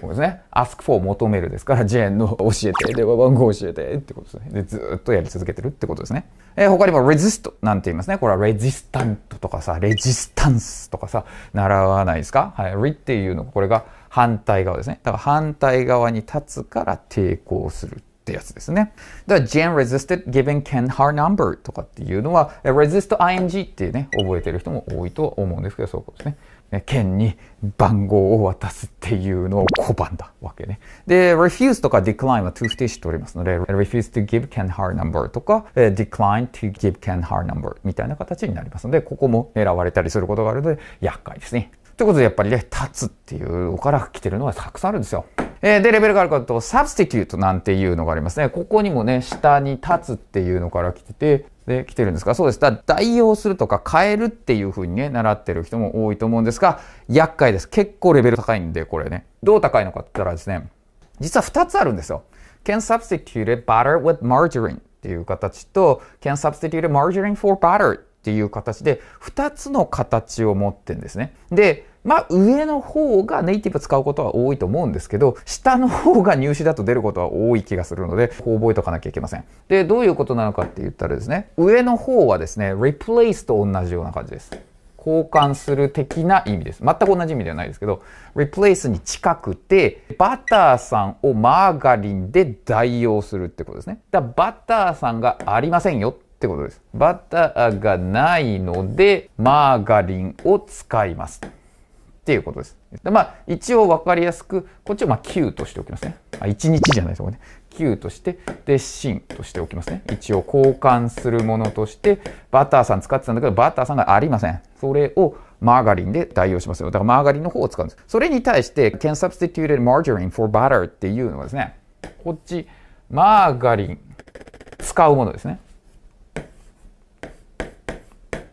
こですね。ask for 求めるですから、ジェーンの教えて、電話番号教えてってことですね。で、ずっとやり続けてるってことですね。えー、他にも resist なんて言いますね。これは resistant とかさ、resistance とかさ、習わないですかはい。re っていうのこれが反対側ですね。だから反対側に立つから抵抗する。ってやつですね。だから、Jan resisted giving Ken her number とかっていうのは、resist ing ってね、覚えてる人も多いと思うんですけど、そういうことですね。県に番号を渡すっていうのを拒んだわけね。で、refuse とか decline は to 不定詞とおりますので、refuse to give can hard number とか、decline to give can hard number みたいな形になりますので、ここも狙われたりすることがあるので、厄介ですね。ということで、やっぱりね、立つっていうのから来てるのはたくさんあるんですよ。えー、で、レベルがあるかと、substitute なんていうのがありますね。ここにもね、下に立つっていうのから来てて、で来てるんですかそうです。だ代用するとか変えるっていう風にね、習ってる人も多いと思うんですが、厄介です。結構レベル高いんで、これね。どう高いのかって言ったらですね、実は2つあるんですよ。can substitute butter with margarine っていう形と、can substitute margarine for butter っていう形で、2つの形を持ってるんですね。で、まあ上の方がネイティブ使うことは多いと思うんですけど、下の方が入試だと出ることは多い気がするので、こう覚えとかなきゃいけません。で、どういうことなのかって言ったらですね、上の方はですね、replace と同じような感じです。交換する的な意味です。全く同じ意味ではないですけど、replace に近くて、バターさんをマーガリンで代用するってことですね。だバターさんがありませんよってことです。バターがないので、マーガリンを使います。っていうことです。でまあ、一応分かりやすく、こっちをまあとしておきますね。あ、1日じゃないですこね。9として、で、芯としておきますね。一応交換するものとして、バターさん使ってたんだけど、バターさんがありません。それをマーガリンで代用しますよ。だからマーガリンの方を使うんです。それに対して、can substitute margarine for butter っていうのはですね、こっち、マーガリン、使うものですね。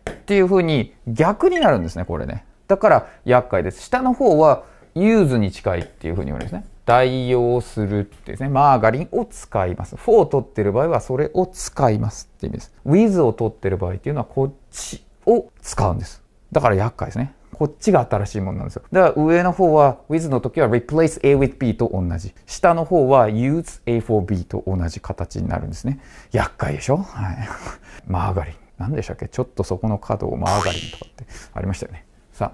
っていうふうに逆になるんですね、これね。だから厄介です。下の方はユーズに近いっていうふうに言われるんですね。代用するってですね。マーガリンを使います。フーを取ってる場合はそれを使いますって意味です。with を取ってる場合っていうのはこっちを使うんです。だから厄介ですね。こっちが新しいものなんですよ。だから上の方は with の時は replace A with B と同じ。下の方は use A for B と同じ形になるんですね。厄介でしょはい。<laughs> マーガリン。何でしたっけちょっとそこの角をマーガリンとかってありましたよね。さ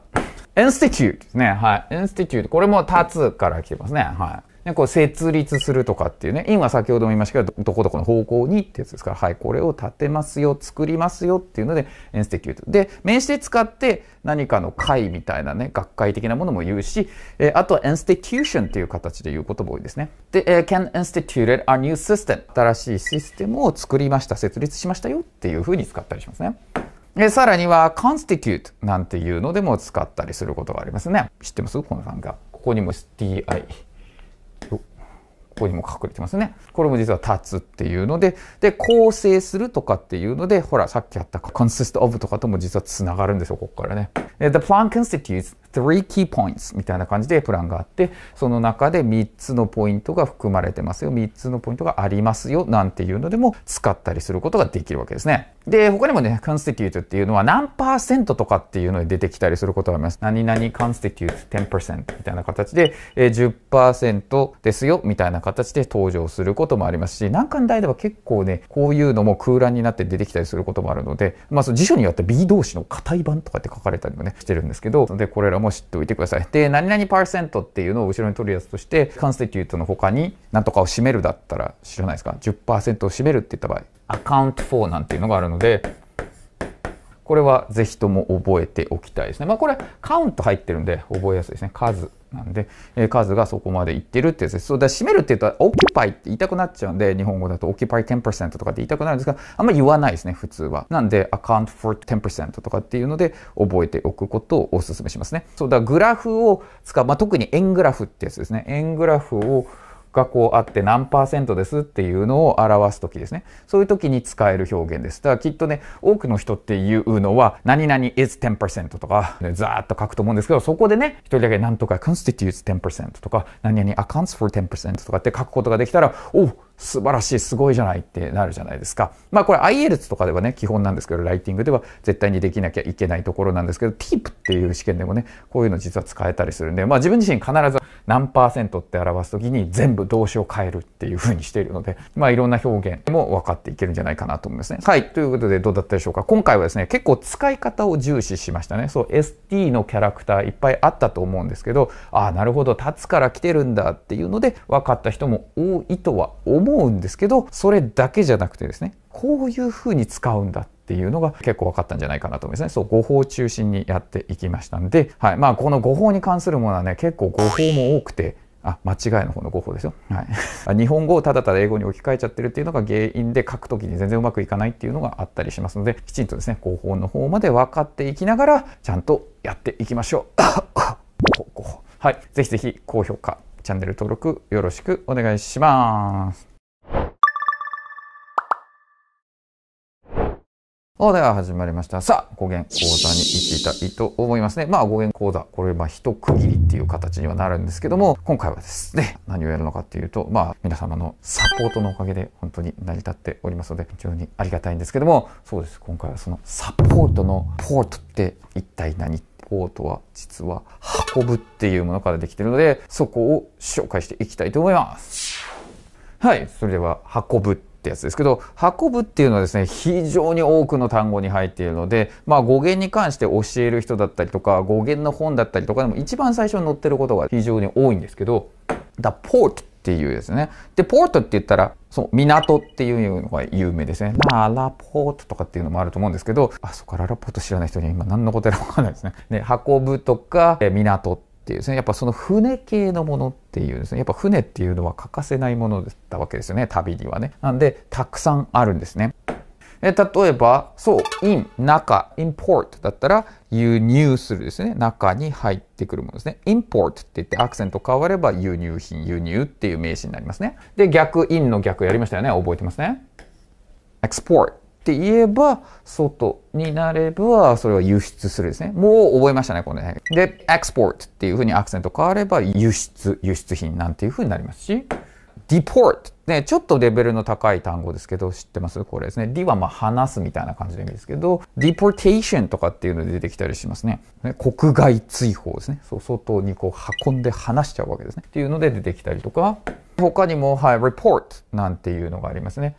あ、インスティテュートですね。はい。インスティテュート。これも立つから来てますね。はい。で、こう、設立するとかっていうね。インは先ほども言いましたけど、どこどこの方向にってやつですから、はい。これを建てますよ、作りますよっていうので、i ンスティ t ュート。で、名詞で使って何かの会みたいなね、学会的なものも言うし、えあとは i ンスティ t ューションっていう形で言うことも多いですね。で、え can institute a new system。新しいシステムを作りました、設立しましたよっていうふうに使ったりしますね。えさらには constitute なんていうのでも使ったりすることがありますね。知ってますこの単語。ここにも d i ここにも隠れてますね。これも実は立つっていうので、で、構成するとかっていうので、ほら、さっきあった consist of とかとも実は繋がるんですよ、ここからね。The plan constitutes three key points みたいな感じでプランがあって、その中で3つのポイントが含まれてますよ、3つのポイントがありますよ、なんていうのでも使ったりすることができるわけですね。で、他にもね、constitute っていうのは何パーセントとかっていうので出てきたりすることがあります。何々 constitute 10%みたいな形で、え10%ですよ、みたいな形で登場することもありますし、難関大では結構ね、こういうのも空欄になって出てきたりすることもあるので、まあ、その辞書によって B 動詞の硬い版とかって書かれたりもね、してるんですけど、で、これらもも知っておいてください。で、何々パーセントっていうのを後ろに取るやつとして、コンスティテュートの他に何とかを占めるだったら知らないですか ?10% を占めるって言った場合、アカウント4なんていうのがあるので、これはぜひとも覚えておきたいですね。まあこれカウント入ってるんで覚えやすいですね。数なんで、えー、数がそこまでいってるってやつです。そうだ、閉めるって言ったら、オキパイって言いたくなっちゃうんで、日本語だとオキパイ10%とかって言いたくなるんですが、あんまり言わないですね、普通は。なんで、アカウント n t for 10%とかっていうので、覚えておくことをお勧めしますね。そうだ、グラフを使う、まあ、特に円グラフってやつですね。円グラフをがこうあって何パーセントですっていうのを表す時ですね。そういう時に使える表現です。だからきっとね、多くの人っていうのは、何々 is 10%とか、ね、ざーっと書くと思うんですけど、そこでね、一人だけなんとか constitutes 10%とか、何々 accounts for 10%とかって書くことができたら、おう素晴らしい、すごいじゃないってなるじゃないですか。まあこれ IELTS とかではね、基本なんですけど、ライティングでは絶対にできなきゃいけないところなんですけど、TEEP っていう試験でもね、こういうの実は使えたりするんで、まあ自分自身必ず何パーセントって表すときに全部動詞を変えるっていう風にしているので、まあいろんな表現も分かっていけるんじゃないかなと思いますね。はい。ということでどうだったでしょうか。今回はですね、結構使い方を重視しましたね。そう、ST のキャラクターいっぱいあったと思うんですけど、ああ、なるほど、立つから来てるんだっていうので分かった人も多いとは思思うんですけど、それだけじゃなくてですね、こういうふうに使うんだっていうのが結構分かったんじゃないかなと思いますね。そう、誤報中心にやっていきましたんで、はい。まあ、この誤報に関するものはね、結構誤報も多くて、あ、間違いの方の誤法ですよ。はい。<laughs> 日本語をただただ英語に置き換えちゃってるっていうのが原因で書くときに全然うまくいかないっていうのがあったりしますので、きちんとですね、広報の方まで分かっていきながら、ちゃんとやっていきましょう。<laughs> はい。ぜひぜひ高評価、チャンネル登録よろしくお願いします。おでは始まりました。さあ、語源講座に行っていたいと思いますね。まあ、語源講座、これ、まあ、一区切りっていう形にはなるんですけども、今回はですね、何をやるのかっていうと、まあ、皆様のサポートのおかげで本当に成り立っておりますので、非常にありがたいんですけども、そうです。今回はそのサポートのポートって一体何ポートは実は運ぶっていうものからできているので、そこを紹介していきたいと思います。はい、それでは運ぶってやつですけど、運ぶっていうのはですね、非常に多くの単語に入っているので、まあ語源に関して教える人だったりとか、語源の本だったりとかでも一番最初に載ってることが非常に多いんですけど、the port っていうですね。で、ポートって言ったら、そう、港っていうのが有名ですね。まあ、ラポートとかっていうのもあると思うんですけど、あ、そこか、らラポート知らない人には今何のことやらわかんないですね。で、運ぶとか、え港っていうですねやっぱその船系のものっていうですねやっぱ船っていうのは欠かせないものだったわけですよね旅にはねなんでたくさんあるんですねえ例えば、そう、in、中、import だったら、輸入するですね。中に入ってくるものですね。import って言ってアクセント変われば輸入品、輸入っていう名詞になりますね。で、逆、in の逆やりましたよね。覚えてますね。export って言えば、外になれば、それは輸出するですね。もう覚えましたね、この辺。で、export っていう風にアクセント変われば、輸出、輸出品なんていう風になりますし、deport。ね、ちょっとレベルの高い単語ですけど、知ってますこれですね。d はまあ話すみたいな感じの意味ですけど、deportation とかっていうので出てきたりしますね。ね国外追放ですね。そう、外にこう運んで話しちゃうわけですね。っていうので出てきたりとか、他にも、はい、report なんていうのがありますね。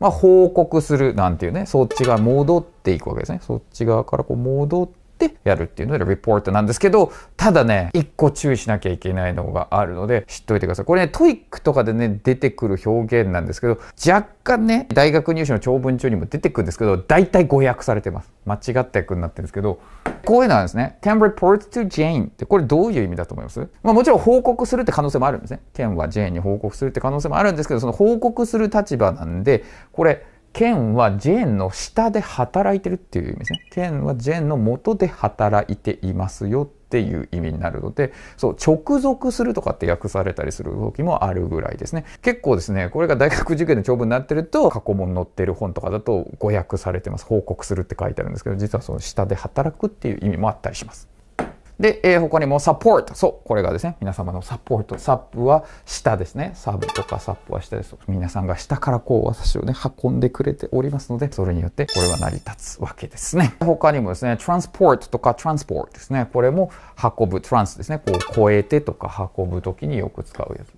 まあ、報告するなんていうね、そっちが戻っていくわけですね。そっち側からこう戻ってってやるっていうので、リポートなんですけど、ただね、一個注意しなきゃいけないのがあるので、知っておいてください。これね、トイックとかでね、出てくる表現なんですけど、若干ね、大学入試の長文中にも出てくるんですけど、大体誤訳されてます。間違った役になってるんですけど、こういうのはですね、can report to Jane ってこれどういう意味だと思いますまあもちろん報告するって可能性もあるんですね。can は Jane に報告するって可能性もあるんですけど、その報告する立場なんで、これ、剣はジェーンの下で働いてるっていう意味ですね。剣はジェーンの元で働いていますよっていう意味になるので、そう、直属するとかって訳されたりする動きもあるぐらいですね。結構ですね、これが大学受験の長文になってると、過去問載ってる本とかだと誤訳されてます。報告するって書いてあるんですけど、実はその下で働くっていう意味もあったりします。で、えー、他にもサポート。そう、これがですね、皆様のサポート。サップは下ですね。サブとかサップは下です。皆さんが下からこう私をね、運んでくれておりますので、それによってこれは成り立つわけですね。他にもですね、トランスポートとかトランスポートですね。これも運ぶ、トランスですね。こう、越えてとか運ぶときによく使うやつ。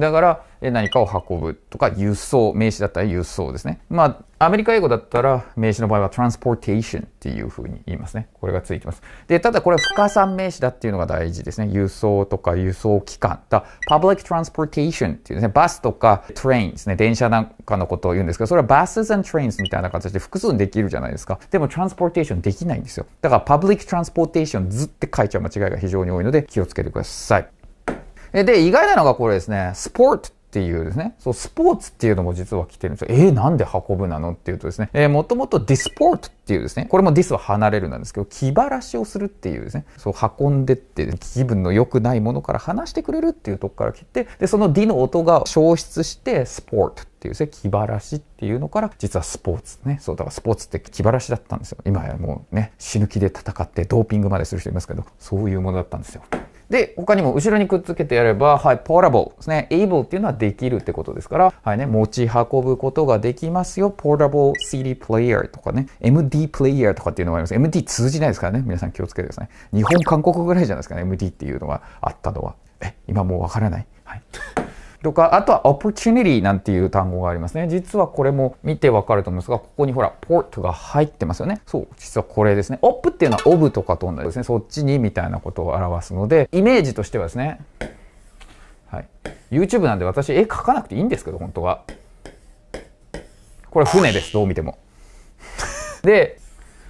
だから、何かを運ぶとか、輸送、名詞だったら輸送ですね。まあ、アメリカ英語だったら、名詞の場合は transportation っていうふうに言いますね。これがついてます。で、ただこれ、不可算名詞だっていうのが大事ですね。輸送とか輸送機関。だ public transportation っていうですね、バスとか train ですね、電車なんかのことを言うんですけど、それは buses and trains みたいな形で複数にできるじゃないですか。でも transportation できないんですよ。だから public transportation ずって書いちゃう間違いが非常に多いので気をつけてください。で、意外なのがこれですね、スポーツっていうですね、そう、スポーツっていうのも実は来てるんですよ。えー、なんで運ぶなのっていうとですね、えー、もともとディスポートっていうですね、これもディスは離れるなんですけど、気晴らしをするっていうですね、そう、運んでって、気分の良くないものから離してくれるっていうとこから来て、で、そのディの音が消失して、スポーツっていうですね、気晴らしっていうのから、実はスポーツね、そう、だからスポーツって気晴らしだったんですよ。今やもうね、死ぬ気で戦ってドーピングまでする人いますけど、そういうものだったんですよ。で、他にも後ろにくっつけてやれば、はい、portable ですね。able っていうのはできるってことですから、はいね、持ち運ぶことができますよ。portable CD player とかね、MD プレイヤーとかっていうのもあります。MD 通じないですからね。皆さん気をつけてください。日本、韓国ぐらいじゃないですかね。MD っていうのがあったのは。え、今もうわからない。はい。とか、あとは opportunity なんていう単語がありますね。実はこれも見てわかると思うんですが、ここにほら、port が入ってますよね。そう、実はこれですね。op っていうのは o ブとかと同じですね。そっちにみたいなことを表すので、イメージとしてはですね、はい。YouTube なんで私絵描かなくていいんですけど、本当は。これ船です、どう見ても。で、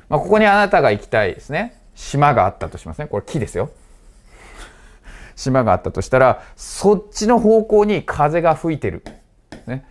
まあ、ここにあなたが行きたいですね。島があったとしますね。これ木ですよ。島があったとしたら、そっちの方向に風が吹いてる。ね。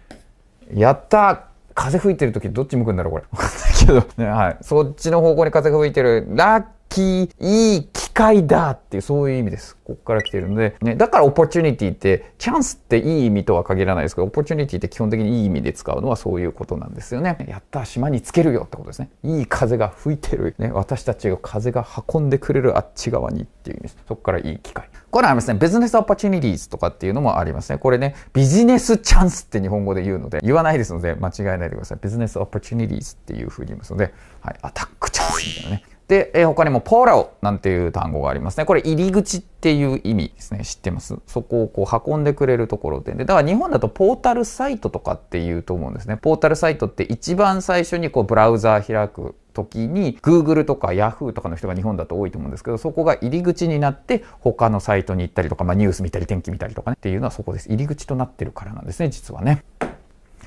やった風吹いてる時どっち向くんだろうこれ。わかんないけど。はい。そっちの方向に風が吹いてる。ラッキー、いい気会だっていう、そういう意味です。ここから来てるんで、ね、だからオポチュニティって、チャンスっていい意味とは限らないですけど、オポチュニティって基本的にいい意味で使うのはそういうことなんですよね。やった、島につけるよってことですね。いい風が吹いてる。ね、私たちが風が運んでくれるあっち側にっていう意味です。そこからいい機会。これはですね、ビジネスオポチュニティーズとかっていうのもありますね。これね、ビジネスチャンスって日本語で言うので、言わないですので、間違えないでください。ビジネスオポチュニティーズっていうふうに言いますので、はい、アタックチャンスみたいなね。で、えー、他にもポーラオなんていう単語がありますね。これ入り口っていう意味ですね。知ってますそこをこう運んでくれるところで。で、だから日本だとポータルサイトとかっていうと思うんですね。ポータルサイトって一番最初にこうブラウザー開く時に Google とか Yahoo とかの人が日本だと多いと思うんですけどそこが入り口になって他のサイトに行ったりとか、まあ、ニュース見たり天気見たりとかねっていうのはそこです入り口となってるからなんですね実はね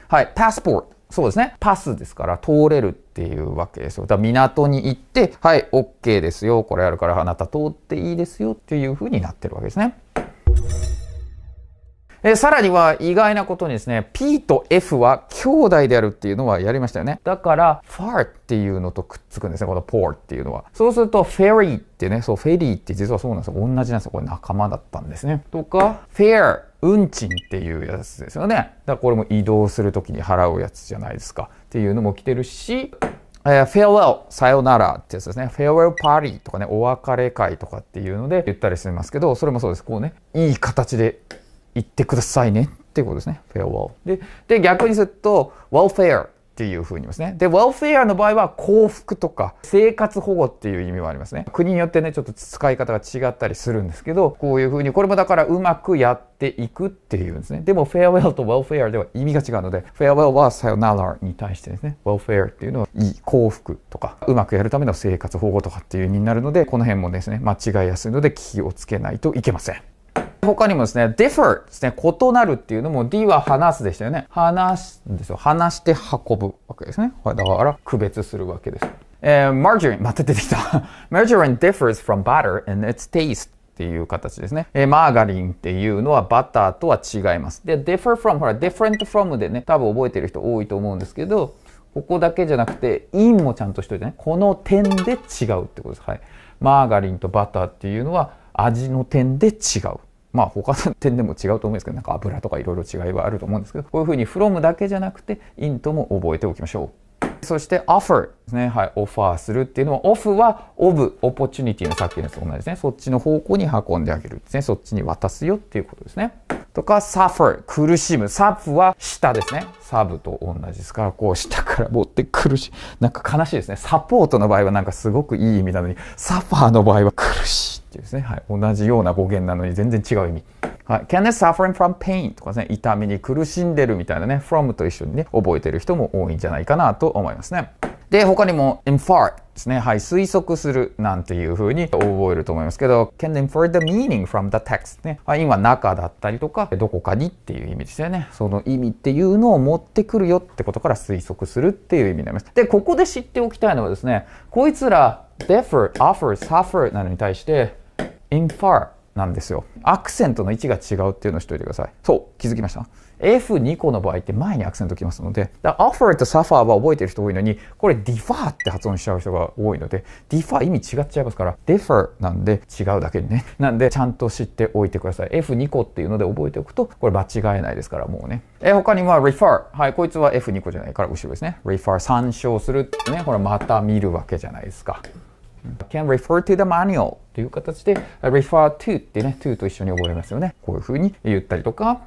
はいパスポートそうですね。パスですから通れるっていうわけですよ。だから港に行って、はい、OK ですよ。これあるからあなた通っていいですよっていうふうになってるわけですね。えさらには意外なことにですね、P と F は兄弟であるっていうのはやりましたよね。だから、far っていうのとくっつくんですね、この por っていうのは。そうすると、ferry ってね、そう、フェリーって実はそうなんですよ。同じなんですよ。これ仲間だったんですね。とか、fair 運賃っていうやつですよね。だからこれも移動するときに払うやつじゃないですか。っていうのも来てるし、えー、フェア e l l さよならってやつですね。フェア l l p パーリーとかね、お別れ会とかっていうので言ったりしますけど、それもそうです。こうね、いい形で行ってくださいねっていうことですね。フェア e l l で、で逆にすると、e l f フェアっていうふうに言ますね。で、ウェフェアの場合は幸福とか生活保護っていう意味もありますね。国によってね、ちょっと使い方が違ったりするんですけど、こういうふうに、これもだからうまくやっていくっていうんですね。でも、フェアウェ l と e l f フェアでは意味が違うので、フェアウェ l はさよならに対してですね、e l f フェアっていうのはいい幸福とか、うまくやるための生活保護とかっていう意味になるので、この辺もですね、間違いやすいので気をつけないといけません。他にもですね、differ ですね、異なるっていうのも D は話すでしたよね。話すんですよ。話して運ぶわけですね。だから区別するわけです。えー、margarine、また出てきた。<laughs> margarine differs from butter in its taste. っていう形ですね。えー、マーガリンっていうのはバターとは違います。で、differ from ほら、different from でね、多分覚えてる人多いと思うんですけど、ここだけじゃなくて、in もちゃんとしといてね、この点で違うってことです。はい。マーガリンとバターっていうのは味の点で違う。まあ他の点でも違うと思うんですけど、なんか油とかいろいろ違いはあると思うんですけど、こういうふうに from だけじゃなくて int も覚えておきましょう。そして offer ですね。はい。オファーするっていうのは、オフは of、opportunity のさっきのやつと同じですね。そっちの方向に運んであげるですね。そっちに渡すよっていうことですね。とか、suffer、苦しむ。s u f は下ですね。サブと同じですから、こう下から持って苦しい。なんか悲しいですね。サポートの場合はなんかすごくいい意味なのに、サファーの場合は苦しい。ていうですね、はい、同じような語源なのに全然違う意味。はい、Can is suffering from pain とかですね、痛みに苦しんでるみたいなね、from と一緒にね、覚えてる人も多いんじゃないかなと思いますね。で、他にも infer ですね。はい、推測するなんていう風に覚えると思いますけど、can infer the meaning from the text ね。はい、今、中だったりとか、どこかにっていう意味ですよね。その意味っていうのを持ってくるよってことから推測するっていう意味になります。で、ここで知っておきたいのはですね、こいつら d i f e r offer, suffer なのに対して infer なんですよ。アクセントの位置が違うっていうのをしといてください。そう、気づきました ?F2 個の場合って前にアクセントきますので、だから offer と suffer は覚えてる人多いのに、これ d e f e r って発音しちゃう人が多いので、d e f e r 意味違っちゃいますから、d e f e r なんで違うだけにね。なんでちゃんと知っておいてください。F2 個っていうので覚えておくと、これ間違えないですから、もうね。え、他には refer。はい、こいつは F2 個じゃないから後ろですね。refer 参照するね。ほら、また見るわけじゃないですか。can refer to the manual という形で refer to ってね to と一緒に覚えますよねこういうふうに言ったりとか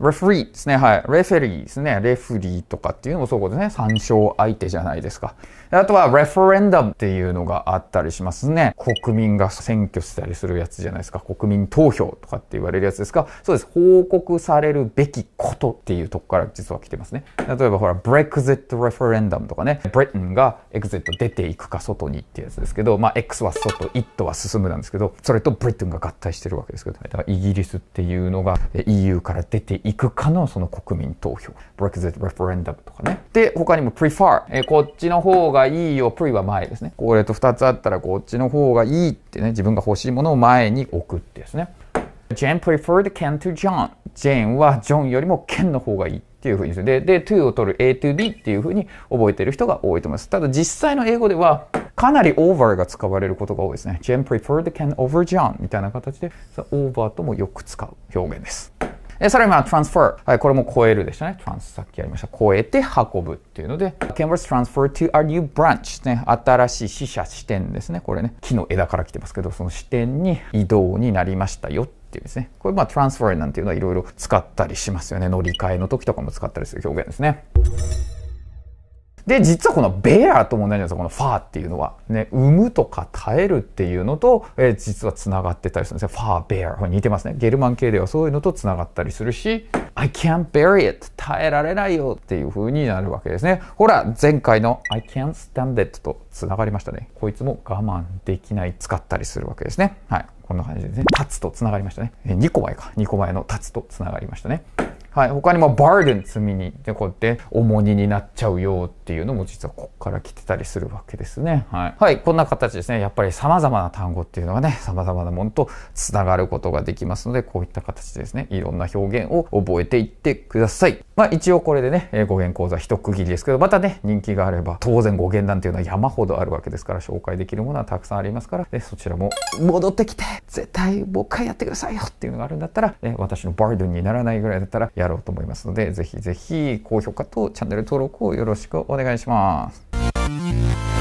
referee ですねはい referee ですねレフリーとかっていうのもそうですね参照相手じゃないですかあとはレフレンダムっていうのがあったりしますね。国民が選挙したりするやつじゃないですか。国民投票とかって言われるやつですか。そうです。報告されるべきことっていうとこから実は来てますね。例えばほら、ブレクゼットレフレンダムとかね、ブリテンがエグゼット出ていくか外にってやつですけど、まあ X は外、IT は進むなんですけど、それとブリテンが合体してるわけですけど、だからイギリスっていうのが EU から出ていくかのその国民投票、ブレクゼットレフレンダムとかね。で、他にも prefer、えこっちの方ががいいよ、プイは前ですね。これと2つあったらこっちの方がいいってね、自分が欲しいものを前に置くってですね。Jane preferred Ken to John. ジェーンはジョンよりも Ken の方がいいっていうふうにする。で、で、to を取る A to B っていうふうに覚えてる人が多いと思います。ただ実際の英語ではかなり over が使われることが多いですね。j a n preferred Ken over John みたいな形で、over ともよく使う表現です。えさらにまあ transfer。はい、これも超えるでしたね。trans さっきやりました。超えて運ぶっていうので、Canvas transfer to a new branch ね。新しい死者視点ですね。これね。木の枝から来てますけど、その視点に移動になりましたよっていうですね。これまあ transfer なんていうのはいろいろ使ったりしますよね。乗り換えの時とかも使ったりする表現ですね。で、実はこのベアとも同じなんですよ。このファーっていうのは。ね、産むとか耐えるっていうのと、えー、実は繋がってたりするんですよ。ファー、ベア。似てますね。ゲルマン系ではそういうのと繋がったりするし、I can't bear it. 耐えられないよっていう風になるわけですね。ほら、前回の I can't stand it と繋がりましたね。こいつも我慢できない使ったりするわけですね。はい。こんな感じですね。立つと繋がりましたね。2個前か。2個前の立つと繋がりましたね。はい、他にもバーデン積みにでこうやって重荷になっちゃうよっていうのも実はここから来てたりするわけですね。はい、はい、こんな形ですね。やっぱり様々な単語っていうのがね、様々なものと繋がることができますので、こういった形でですね、いろんな表現を覚えていってください。まあ一応これでね、語源講座一区切りですけど、またね、人気があれば、当然語源なんていうのは山ほどあるわけですから、紹介できるものはたくさんありますから、ね、そちらも戻ってきて、絶対もう一回やってくださいよっていうのがあるんだったら、ね、私のバーデンにならないぐらいだったら、やろうと思いますので、ぜひぜひ高評価とチャンネル登録をよろしくお願いします。